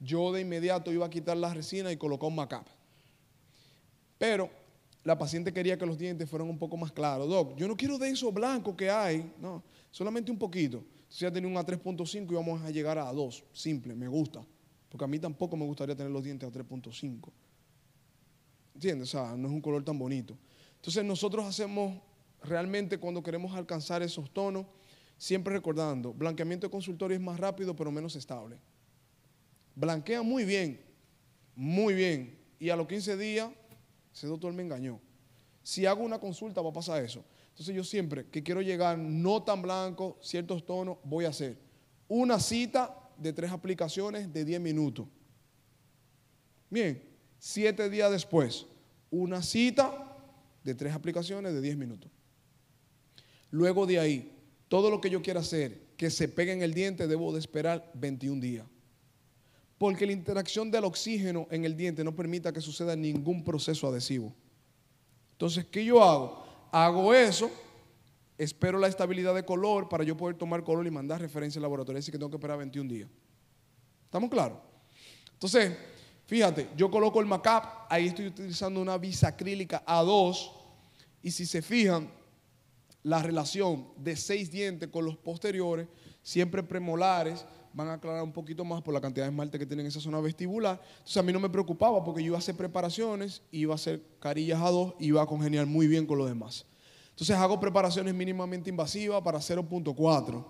Yo de inmediato iba a quitar la resina y colocó un macap. Pero la paciente quería que los dientes fueran un poco más claros. Doc, yo no quiero de eso blanco que hay, no, solamente un poquito. Si ya tenía un A3.5 y vamos a llegar a 2, simple, me gusta. Porque a mí tampoco me gustaría tener los dientes a 3.5. ¿Entiendes? O sea, no es un color tan bonito. Entonces nosotros hacemos realmente cuando queremos alcanzar esos tonos, siempre recordando, blanqueamiento de consultorio es más rápido pero menos estable. Blanquea muy bien, muy bien. Y a los 15 días, ese doctor me engañó. Si hago una consulta va a pasar eso. Entonces yo siempre que quiero llegar no tan blanco, ciertos tonos, voy a hacer una cita de tres aplicaciones de 10 minutos. Bien, Siete días después, una cita de tres aplicaciones de diez minutos. Luego de ahí, todo lo que yo quiera hacer que se pegue en el diente, debo de esperar 21 días. Porque la interacción del oxígeno en el diente no permita que suceda ningún proceso adhesivo. Entonces, ¿qué yo hago? Hago eso, espero la estabilidad de color para yo poder tomar color y mandar referencia al laboratorio. Así que tengo que esperar 21 días. ¿Estamos claros? Entonces, Fíjate, yo coloco el macap, ahí estoy utilizando una visa acrílica A2 y si se fijan, la relación de seis dientes con los posteriores, siempre premolares, van a aclarar un poquito más por la cantidad de esmalte que tienen en esa zona vestibular. Entonces a mí no me preocupaba porque yo iba a hacer preparaciones, iba a hacer carillas a 2 y iba a congeniar muy bien con los demás. Entonces hago preparaciones mínimamente invasivas para 0.4.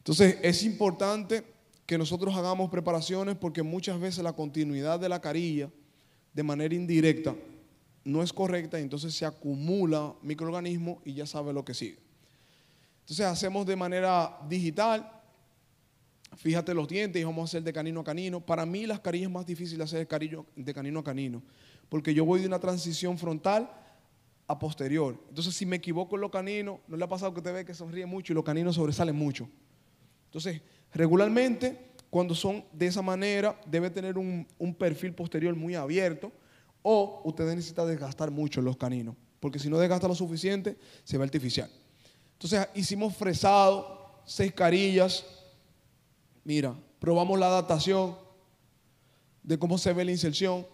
Entonces es importante que nosotros hagamos preparaciones porque muchas veces la continuidad de la carilla de manera indirecta no es correcta y entonces se acumula microorganismo y ya sabe lo que sigue. Entonces hacemos de manera digital, fíjate los dientes y vamos a hacer de canino a canino. Para mí las carillas más difíciles hacer es de canino a canino, porque yo voy de una transición frontal a posterior. Entonces, si me equivoco en los caninos, ¿no le ha pasado que te ve que sonríe mucho y los caninos sobresalen mucho? Entonces, Regularmente, cuando son de esa manera, debe tener un, perfil posterior muy abierto o usted necesita desgastar mucho los caninos, porque si no desgasta lo suficiente, se ve artificial. Entonces hicimos fresado, seis carillas, mira, probamos la adaptación de cómo se ve la inserción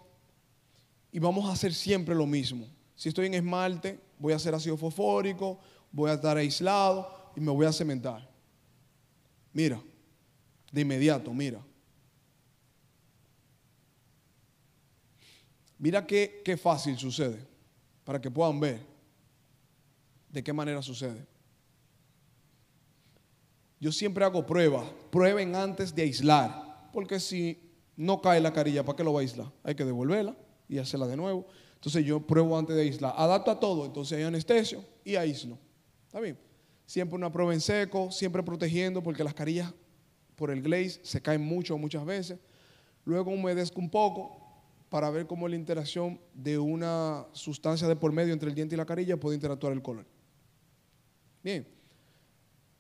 y vamos a hacer siempre lo mismo. Si estoy en esmalte, voy a hacer ácido fosfórico, voy a estar aislado y me voy a cementar. Mira, de inmediato, mira. Mira qué, qué fácil sucede, para que puedan ver de qué manera sucede. Yo siempre hago pruebas, prueben antes de aislar, porque si no cae la carilla, ¿para qué lo va a aislar? Hay que devolverla y hacerla de nuevo. Entonces yo pruebo antes de aislar, adapto a todo, entonces hay anestesio y aíslo. ¿Está bien? Siempre una prueba en seco, siempre protegiendo, porque las carillas por el glaze, se caen mucho muchas veces. Luego humedezco un poco para ver cómo la interacción de una sustancia de por medio entre el diente y la carilla puede interactuar el color. Bien.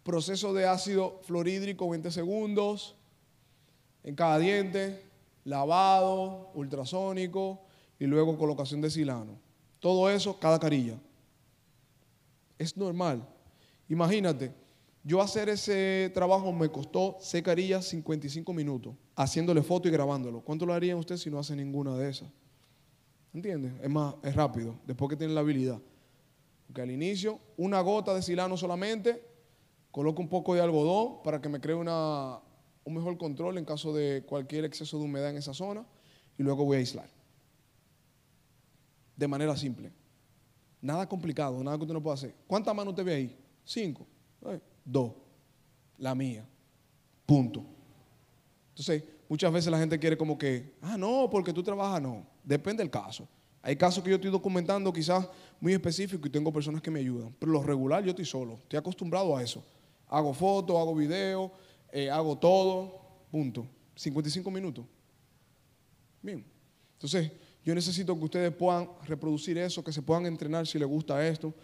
Proceso de ácido fluorhídrico 20 segundos en cada diente, lavado, ultrasónico y luego colocación de silano. Todo eso cada carilla. Es normal. Imagínate, yo hacer ese trabajo me costó secarillas 55 minutos, haciéndole foto y grabándolo. ¿Cuánto lo harían ustedes si no hacen ninguna de esas? ¿Entiendes? Es más, es rápido, después que tienen la habilidad. Porque al inicio, una gota de silano solamente, coloco un poco de algodón para que me cree un mejor control en caso de cualquier exceso de humedad en esa zona, y luego voy a aislar. De manera simple. Nada complicado, nada que usted no pueda hacer. ¿Cuántas manos te ve ahí? Cinco do, la mía. Punto. Entonces, muchas veces la gente quiere como que, ah, no, porque tú trabajas, no. Depende del caso. Hay casos que yo estoy documentando quizás muy específicos y tengo personas que me ayudan. Pero lo regular yo estoy solo. Estoy acostumbrado a eso. Hago fotos, hago videos, eh, hago todo. Punto. 55 minutos. Bien. Entonces, yo necesito que ustedes puedan reproducir eso, que se puedan entrenar si les gusta esto,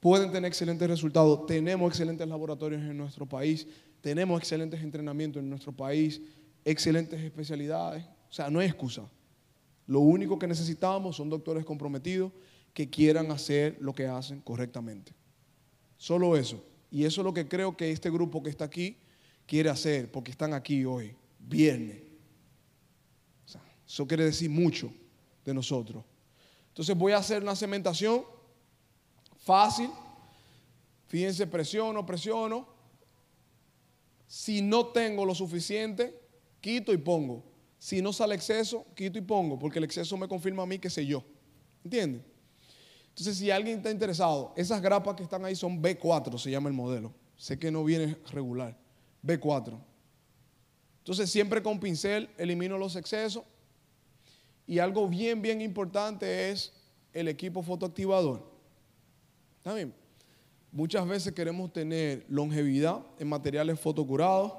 pueden tener excelentes resultados. Tenemos excelentes laboratorios en nuestro país, tenemos excelentes entrenamientos en nuestro país, excelentes especialidades. O sea, no hay excusa. Lo único que necesitamos son doctores comprometidos que quieran hacer lo que hacen correctamente. Solo eso. Y eso es lo que creo que este grupo que está aquí quiere hacer, porque están aquí hoy, viernes. O sea, eso quiere decir mucho de nosotros. Entonces voy a hacer una cementación Fácil. Fíjense, presiono, presiono. Si no tengo lo suficiente, quito y pongo. Si no sale exceso, quito y pongo, porque el exceso me confirma a mí que sé yo. ¿Entiendes? Entonces, si alguien está interesado, esas grapas que están ahí son B4, se llama el modelo. Sé que no viene regular. B4. Entonces, siempre con pincel elimino los excesos. Y algo bien, bien importante es el equipo fotoactivador. ¿Está Muchas veces queremos tener longevidad en materiales fotocurados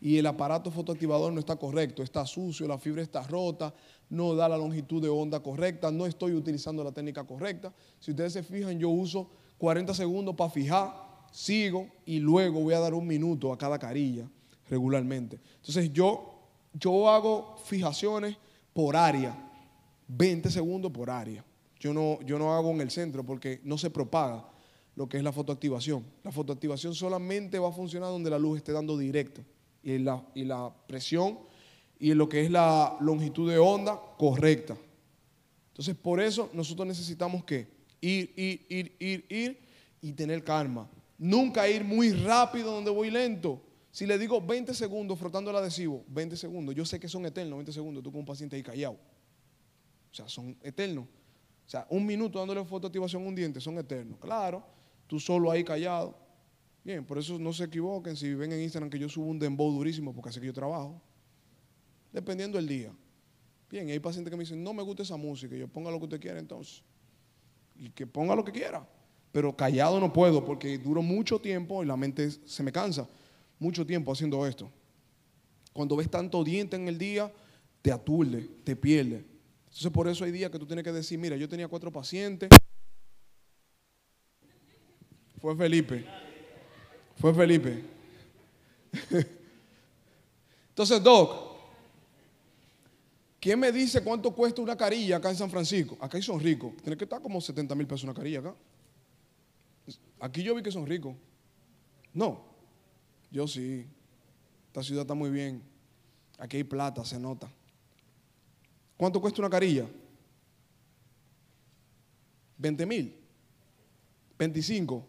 y el aparato fotoactivador no está correcto, está sucio, la fibra está rota, no da la longitud de onda correcta, no estoy utilizando la técnica correcta. Si ustedes se fijan, yo uso 40 segundos para fijar, sigo y luego voy a dar un minuto a cada carilla regularmente. Entonces yo, yo hago fijaciones por área, 20 segundos por área. Yo no, yo no hago en el centro porque no se propaga lo que es la fotoactivación. La fotoactivación solamente va a funcionar donde la luz esté dando directo y la, y la presión y lo que es la longitud de onda correcta. Entonces, por eso nosotros necesitamos que ir, ir, ir, ir, ir y tener calma. Nunca ir muy rápido donde voy lento. Si le digo 20 segundos frotando el adhesivo, 20 segundos, yo sé que son eternos, 20 segundos, tú con un paciente ahí callado. O sea, son eternos. O sea, un minuto dándole fotoactivación a un diente, son eternos. Claro, tú solo ahí callado. Bien, por eso no se equivoquen si ven en Instagram que yo subo un dembow durísimo porque así que yo trabajo. Dependiendo del día. Bien, hay pacientes que me dicen, no me gusta esa música, yo ponga lo que usted quiera entonces. Y que ponga lo que quiera. Pero callado no puedo porque duro mucho tiempo y la mente se me cansa. Mucho tiempo haciendo esto. Cuando ves tanto diente en el día, te atule, te pierde. Entonces por eso hay días que tú tienes que decir, mira, yo tenía cuatro pacientes. Fue Felipe. Fue Felipe. Entonces, Doc, ¿quién me dice cuánto cuesta una carilla acá en San Francisco? Acá son ricos. Tiene que estar como 70 mil pesos una carilla acá. Aquí yo vi que son ricos. No, yo sí. Esta ciudad está muy bien. Aquí hay plata, se nota. ¿Cuánto cuesta una carilla? 20 mil. 25.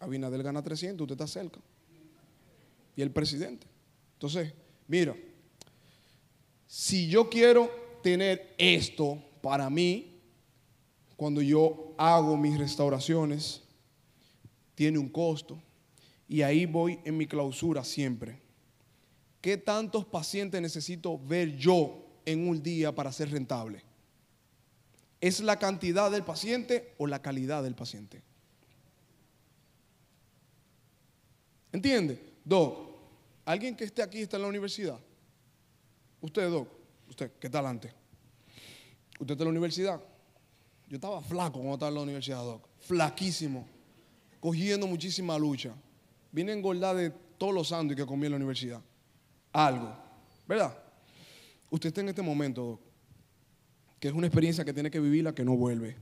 Abinadel gana 300, usted está cerca. Y el presidente. Entonces, mira, si yo quiero tener esto para mí, cuando yo hago mis restauraciones, tiene un costo. Y ahí voy en mi clausura siempre. ¿Qué tantos pacientes necesito ver yo en un día para ser rentable? ¿Es la cantidad del paciente o la calidad del paciente? ¿Entiende? Doc, alguien que esté aquí está en la universidad. Usted, Doc, usted, ¿qué tal antes? Usted está en la universidad. Yo estaba flaco cuando estaba en la universidad, Doc. Flaquísimo. Cogiendo muchísima lucha. Vine a engordar de todos los sándwiches que comí en la universidad. Algo. ¿Verdad? Usted está en este momento, Doc. Que es una experiencia que tiene que vivir la que no vuelve.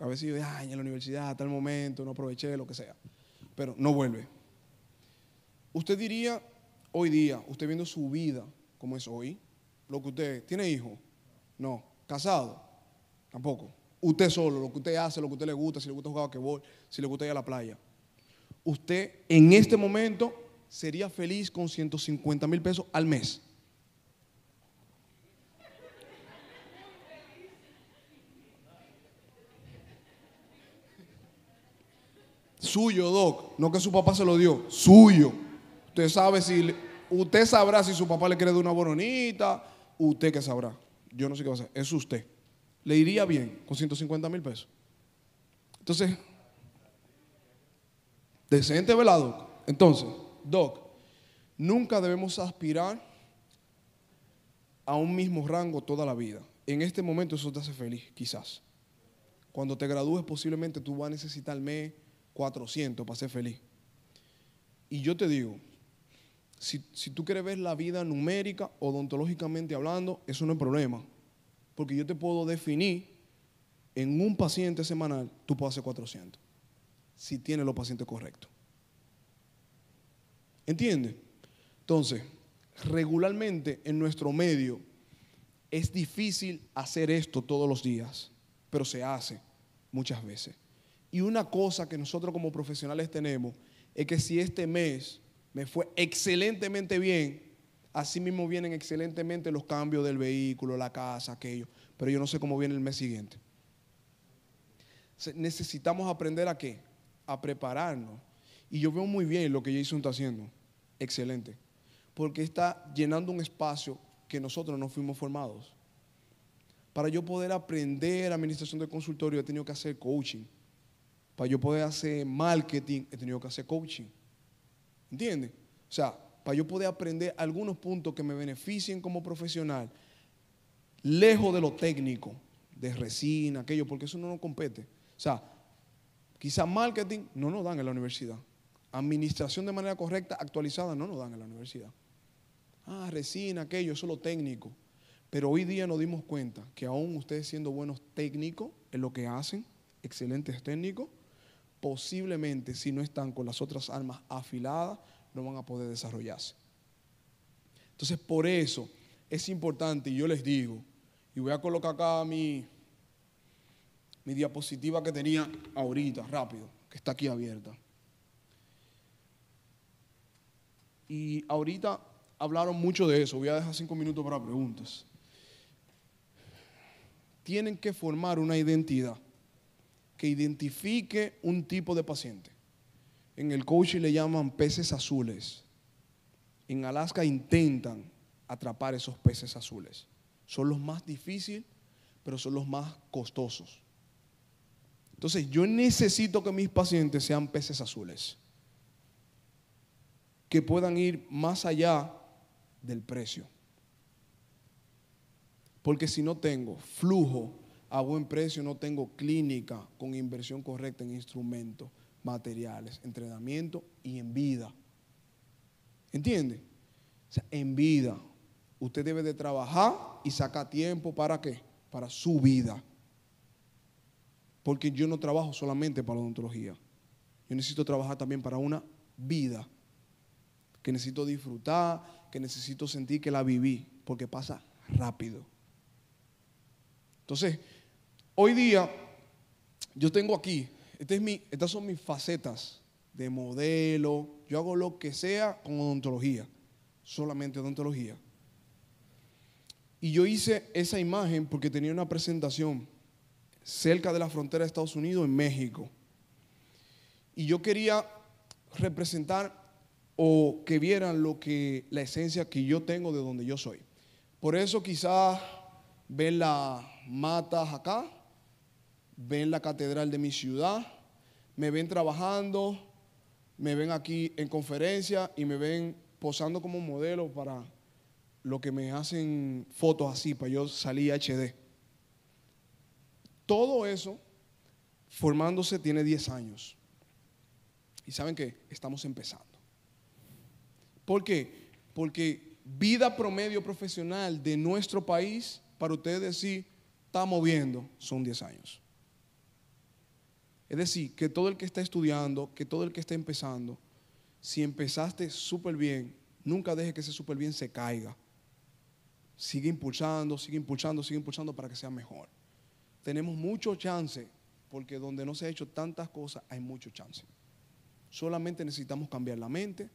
A veces yo, ay, en la universidad, hasta el momento, no aproveché, lo que sea. Pero no vuelve. Usted diría hoy día, usted viendo su vida como es hoy, lo que usted tiene hijo, no, casado, tampoco. Usted solo, lo que usted hace, lo que usted le gusta, si le gusta jugar a quebol, si le gusta ir a la playa. Usted en este momento sería feliz con 150 mil pesos al mes. Suyo, Doc. No que su papá se lo dio. Suyo. Usted sabe si, usted sabrá si su papá le quiere de una boronita, usted que sabrá. Yo no sé qué va a hacer, es usted. Le iría bien con 150 mil pesos. Entonces, decente, velado. Entonces, Doc, nunca debemos aspirar a un mismo rango toda la vida. En este momento eso te hace feliz, quizás. Cuando te gradúes posiblemente tú vas a necesitarme 400 para ser feliz. Y yo te digo, si, tú quieres ver la vida numérica, odontológicamente hablando, eso no es problema. Porque yo te puedo definir en un paciente semanal, tú puedes hacer 400. Si tienes los pacientes correctos. ¿Entiendes? Entonces, regularmente en nuestro medio es difícil hacer esto todos los días, pero se hace muchas veces. Y una cosa que nosotros como profesionales tenemos es que si este mes me fue excelentemente bien, así mismo vienen excelentemente los cambios del vehículo, la casa, aquello. Pero yo no sé cómo viene el mes siguiente. Necesitamos aprender a qué? A prepararnos. Y yo veo muy bien lo que Jason está haciendo. Excelente. Porque está llenando un espacio que nosotros no fuimos formados. Para yo poder aprender administración de consultorio he tenido que hacer coaching. Para yo poder hacer marketing he tenido que hacer coaching ¿Entiendes? O sea, para yo poder aprender algunos puntos que me beneficien como profesional, lejos de lo técnico, de resina, aquello, porque eso no nos compete. O sea, quizás marketing no nos dan en la universidad. Administración de manera correcta, actualizada, no nos dan en la universidad. Ah, resina, aquello, eso es lo técnico. Pero hoy día nos dimos cuenta que aún ustedes siendo buenos técnicos en lo que hacen, excelentes técnicos, posiblemente si no están con las otras armas afiladas, no van a poder desarrollarse. Entonces, por eso es importante, y yo les digo, y voy a colocar acá mi, mi diapositiva que tenía ahorita, rápido, que está aquí abierta. Y ahorita hablaron mucho de eso, voy a dejar cinco minutos para preguntas. Tienen que formar una identidad que identifique un tipo de paciente. En el coaching le llaman peces azules. En Alaska intentan atrapar esos peces azules. Son los más difíciles, pero son los más costosos. Entonces yo necesito que mis pacientes sean peces azules, que puedan ir más allá del precio. Porque si no tengo flujo a buen precio, no tengo clínica con inversión correcta en instrumentos, materiales, entrenamiento y en vida. ¿Entiende? O sea, en vida. Usted debe de trabajar y sacar tiempo para qué? Para su vida. Porque yo no trabajo solamente para la odontología. Yo necesito trabajar también para una vida. Que necesito disfrutar, que necesito sentir que la viví, porque pasa rápido. Entonces, Hoy día, yo tengo aquí, este estas son mis facetas de modelo. Yo hago lo que sea con odontología, solamente odontología. Y yo hice esa imagen porque tenía una presentación cerca de la frontera de Estados Unidos en México. Y yo quería representar o que vieran lo que la esencia que yo tengo de donde yo soy. Por eso quizás ven las matas acá, ven la catedral de mi ciudad, me ven trabajando, me ven aquí en conferencia y me ven posando como modelo para lo que me hacen fotos así, para yo salir HD. Todo eso formándose tiene 10 años. Y saben que estamos empezando. ¿Por qué? Porque vida promedio profesional de nuestro país, para ustedes decir, está moviendo, son 10 años. Es decir, que todo el que está estudiando, que todo el que está empezando, si empezaste súper bien, nunca deje que ese súper bien se caiga. Sigue impulsando, sigue impulsando, sigue impulsando para que sea mejor. Tenemos mucho chance, porque donde no se ha hecho tantas cosas, hay mucho chance. Solamente necesitamos cambiar la mente,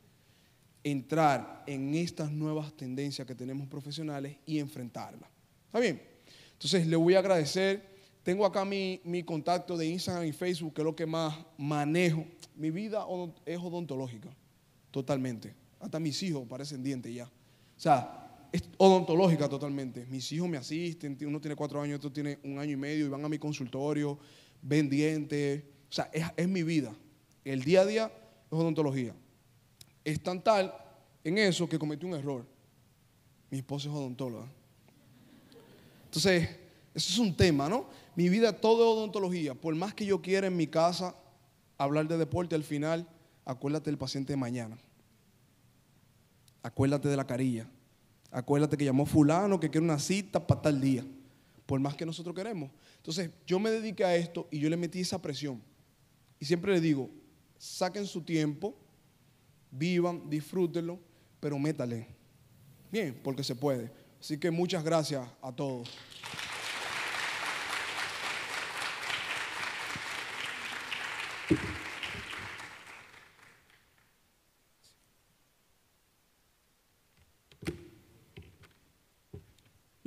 entrar en estas nuevas tendencias que tenemos profesionales y enfrentarlas. ¿Está bien? Entonces, le voy a agradecer tengo acá mi, mi, contacto de Instagram y Facebook, que es lo que más manejo. Mi vida es odontológica, totalmente. Hasta mis hijos parecen dientes ya. O sea, es odontológica totalmente. Mis hijos me asisten, uno tiene cuatro años, otro tiene un año y medio, y van a mi consultorio, ven dientes. O sea, es, es mi vida. El día a día es odontología. Es tan tal en eso que cometí un error. Mi esposa es odontóloga. Entonces, eso es un tema, ¿no? Mi vida todo odontología. Por más que yo quiera en mi casa hablar de deporte, al final, acuérdate del paciente de mañana. Acuérdate de la carilla. Acuérdate que llamó fulano que quiere una cita para tal día. Por más que nosotros queremos. Entonces, yo me dediqué a esto y yo le metí esa presión. Y siempre le digo, saquen su tiempo, vivan, disfrútenlo, pero métale. Bien, porque se puede. Así que muchas gracias a todos.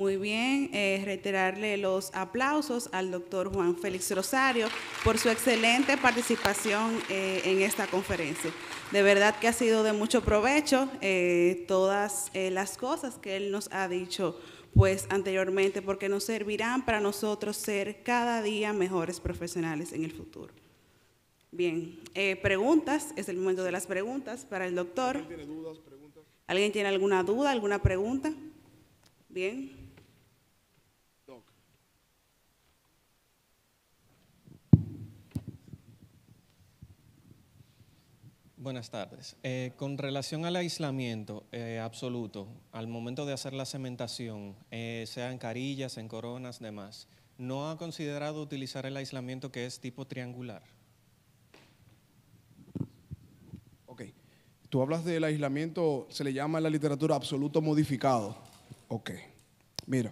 Muy bien, eh, reiterarle los aplausos al doctor Juan Félix Rosario por su excelente participación eh, en esta conferencia. De verdad que ha sido de mucho provecho eh, todas las cosas que él nos ha dicho pues anteriormente porque nos servirán para nosotros ser cada día mejores profesionales en el futuro. Bien, preguntas, es el momento de las preguntas para el doctor. ¿Alguien tiene, ¿Alguien tiene alguna duda, alguna pregunta? Bien. Buenas tardes. Eh, con relación al aislamiento eh, absoluto, al momento de hacer la cementación, eh, sea en carillas, en coronas, demás, ¿no ha considerado utilizar el aislamiento que es tipo triangular? Ok. Tú hablas del aislamiento, se le llama en la literatura absoluto modificado. Ok. Mira,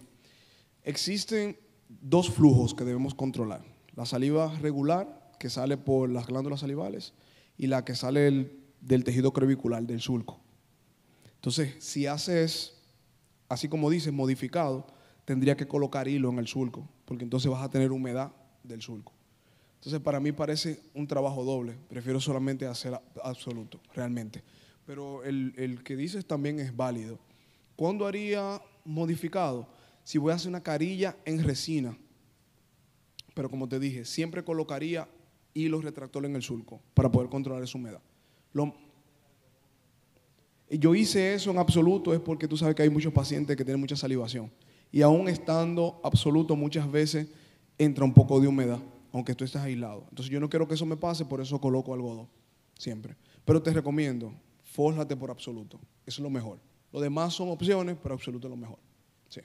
existen dos flujos que debemos controlar. La saliva regular, que sale por las glándulas salivales, y la que sale del, tejido crevicular, del surco. Entonces, si haces, así como dices, modificado, tendría que colocar hilo en el surco, porque entonces vas a tener humedad del surco. Entonces, para mí parece un trabajo doble, prefiero solamente hacer absoluto, realmente. Pero el, el que dices también es válido. ¿Cuándo haría modificado? Si voy a hacer una carilla en resina, pero como te dije, siempre colocaría y los retractores en el surco para poder controlar esa humedad. yo hice eso en absoluto es porque tú sabes que hay muchos pacientes que tienen mucha salivación y aún estando absoluto muchas veces entra un poco de humedad, aunque tú estés aislado. Entonces yo no quiero que eso me pase, por eso coloco algodón siempre. Pero te recomiendo, fórrate por absoluto, eso es lo mejor. Lo demás son opciones, pero absoluto es lo mejor. Sí.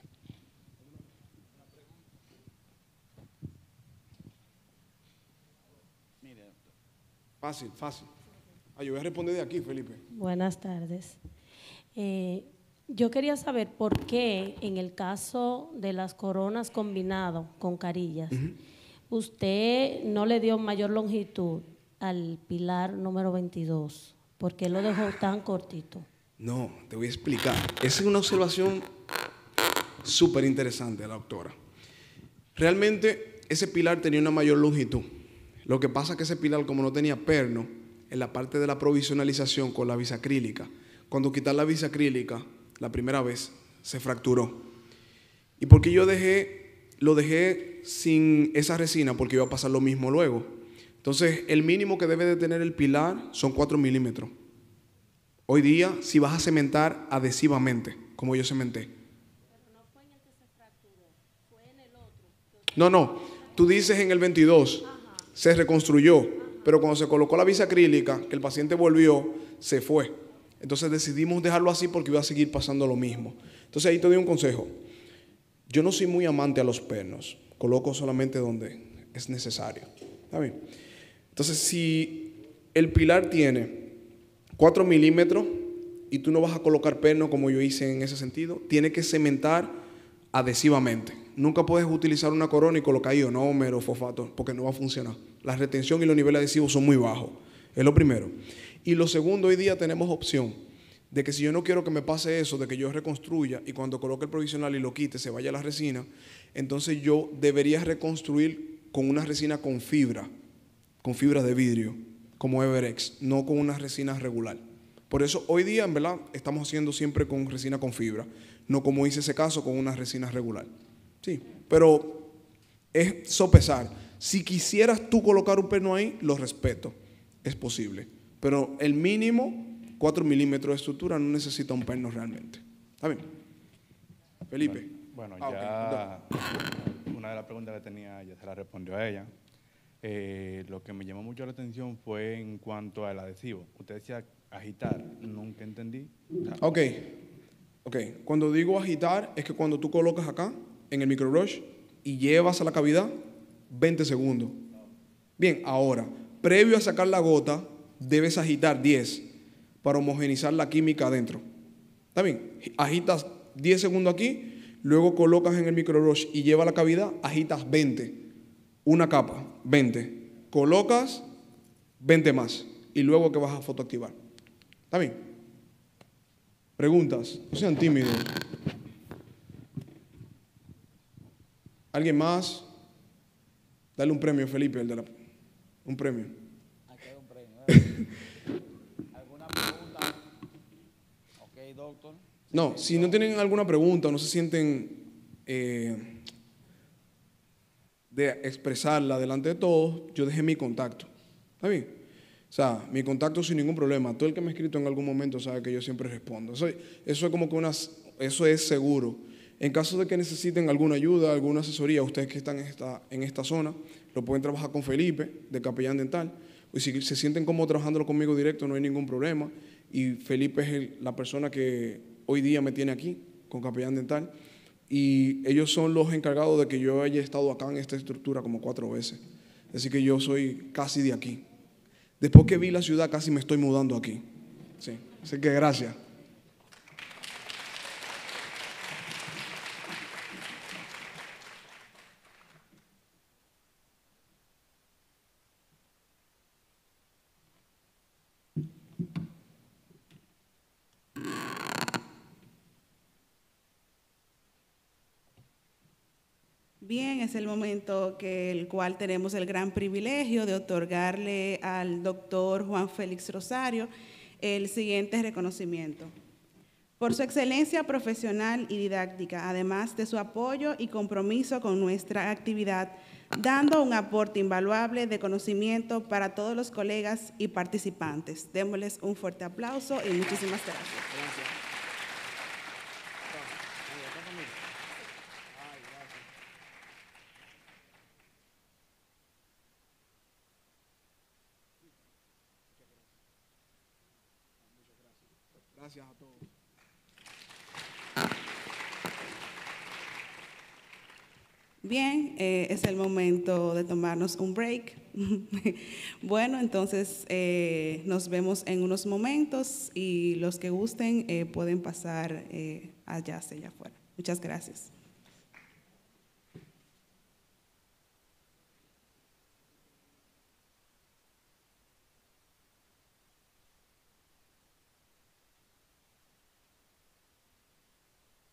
Fácil, fácil. Ay, ah, yo voy a responder de aquí, Felipe. Buenas tardes. Eh, yo quería saber por qué en el caso de las coronas combinado con carillas, usted no le dio mayor longitud al pilar número 22. ¿Por qué lo dejó tan cortito? No, te voy a explicar. Esa es una observación súper interesante la doctora. Realmente ese pilar tenía una mayor longitud lo que pasa es que ese pilar, como no tenía perno, en la parte de la provisionalización con la visa acrílica, cuando quitar la visa acrílica la primera vez, se fracturó. Y porque yo dejé, lo dejé sin esa resina, porque iba a pasar lo mismo luego. Entonces, el mínimo que debe de tener el pilar son 4 milímetros. Hoy día, si vas a cementar adhesivamente, como yo cementé. No, no, tú dices en el 22 se reconstruyó, pero cuando se colocó la visa acrílica, que el paciente volvió, se fue. Entonces decidimos dejarlo así porque iba a seguir pasando lo mismo. Entonces ahí te doy un consejo. Yo no soy muy amante a los pernos, coloco solamente donde es necesario. ¿Está bien? Entonces si el pilar tiene 4 milímetros y tú no vas a colocar perno como yo hice en ese sentido, tiene que cementar adhesivamente. Nunca puedes utilizar una corona y colocar mero fosfato, porque no va a funcionar. La retención y los niveles adhesivos son muy bajos. Es lo primero. Y lo segundo, hoy día tenemos opción de que si yo no quiero que me pase eso, de que yo reconstruya y cuando coloque el provisional y lo quite, se vaya la resina, entonces yo debería reconstruir con una resina con fibra, con fibra de vidrio, como Everex, no con una resina regular. Por eso hoy día, en verdad, estamos haciendo siempre con resina con fibra, no como hice ese caso con una resina regular. Sí, pero es sopesar. Si quisieras tú colocar un perno ahí, lo respeto, es posible. Pero el mínimo, 4 milímetros de estructura, no necesita un perno realmente. ¿Está bien? Felipe. Bueno, ah, ya una de las preguntas que tenía ya se la respondió a ella. Eh, lo que me llamó mucho la atención fue en cuanto al adhesivo. Usted decía agitar, nunca entendí. Ok, ok. Cuando digo agitar es que cuando tú colocas acá en el micro rush, y llevas a la cavidad, 20 segundos. Bien, ahora, previo a sacar la gota, debes agitar 10 para homogenizar la química adentro. ¿Está bien? Agitas 10 segundos aquí, luego colocas en el microbrush y lleva la cavidad, agitas 20. Una capa, 20. Colocas 20 más y luego que vas a fotoactivar. ¿Está bien? Preguntas, no sean tímidos. ¿Alguien más? Dale un premio, Felipe, el de la, un premio. hay un premio. ¿eh? ¿Alguna pregunta? Ok, doctor. No, si no tienen alguna pregunta o no se sienten eh, de expresarla delante de todos, yo dejé mi contacto. ¿Está bien? O sea, mi contacto sin ningún problema. Todo el que me ha escrito en algún momento sabe que yo siempre respondo. Eso, eso es como que unas, eso es seguro. En caso de que necesiten alguna ayuda, alguna asesoría, ustedes que están en esta, zona, lo pueden trabajar con Felipe, de capellán dental. Y pues si se sienten como trabajándolo conmigo directo, no hay ningún problema. Y Felipe es la persona que hoy día me tiene aquí, con capellán dental. Y ellos son los encargados de que yo haya estado acá en esta estructura como cuatro veces. Así que yo soy casi de aquí. Después que vi la ciudad, casi me estoy mudando aquí. Sí. Así que gracias. bien, es el momento que el cual tenemos el gran privilegio de otorgarle al doctor Juan Félix Rosario el siguiente reconocimiento. Por su excelencia profesional y didáctica, además de su apoyo y compromiso con nuestra actividad, dando un aporte invaluable de conocimiento para todos los colegas y participantes. Démosles un fuerte aplauso y muchísimas gracias. Bien, eh, es el momento de tomarnos un break. bueno, entonces eh, nos vemos en unos momentos y los que gusten eh, pueden pasar allá hacia allá afuera. Muchas gracias.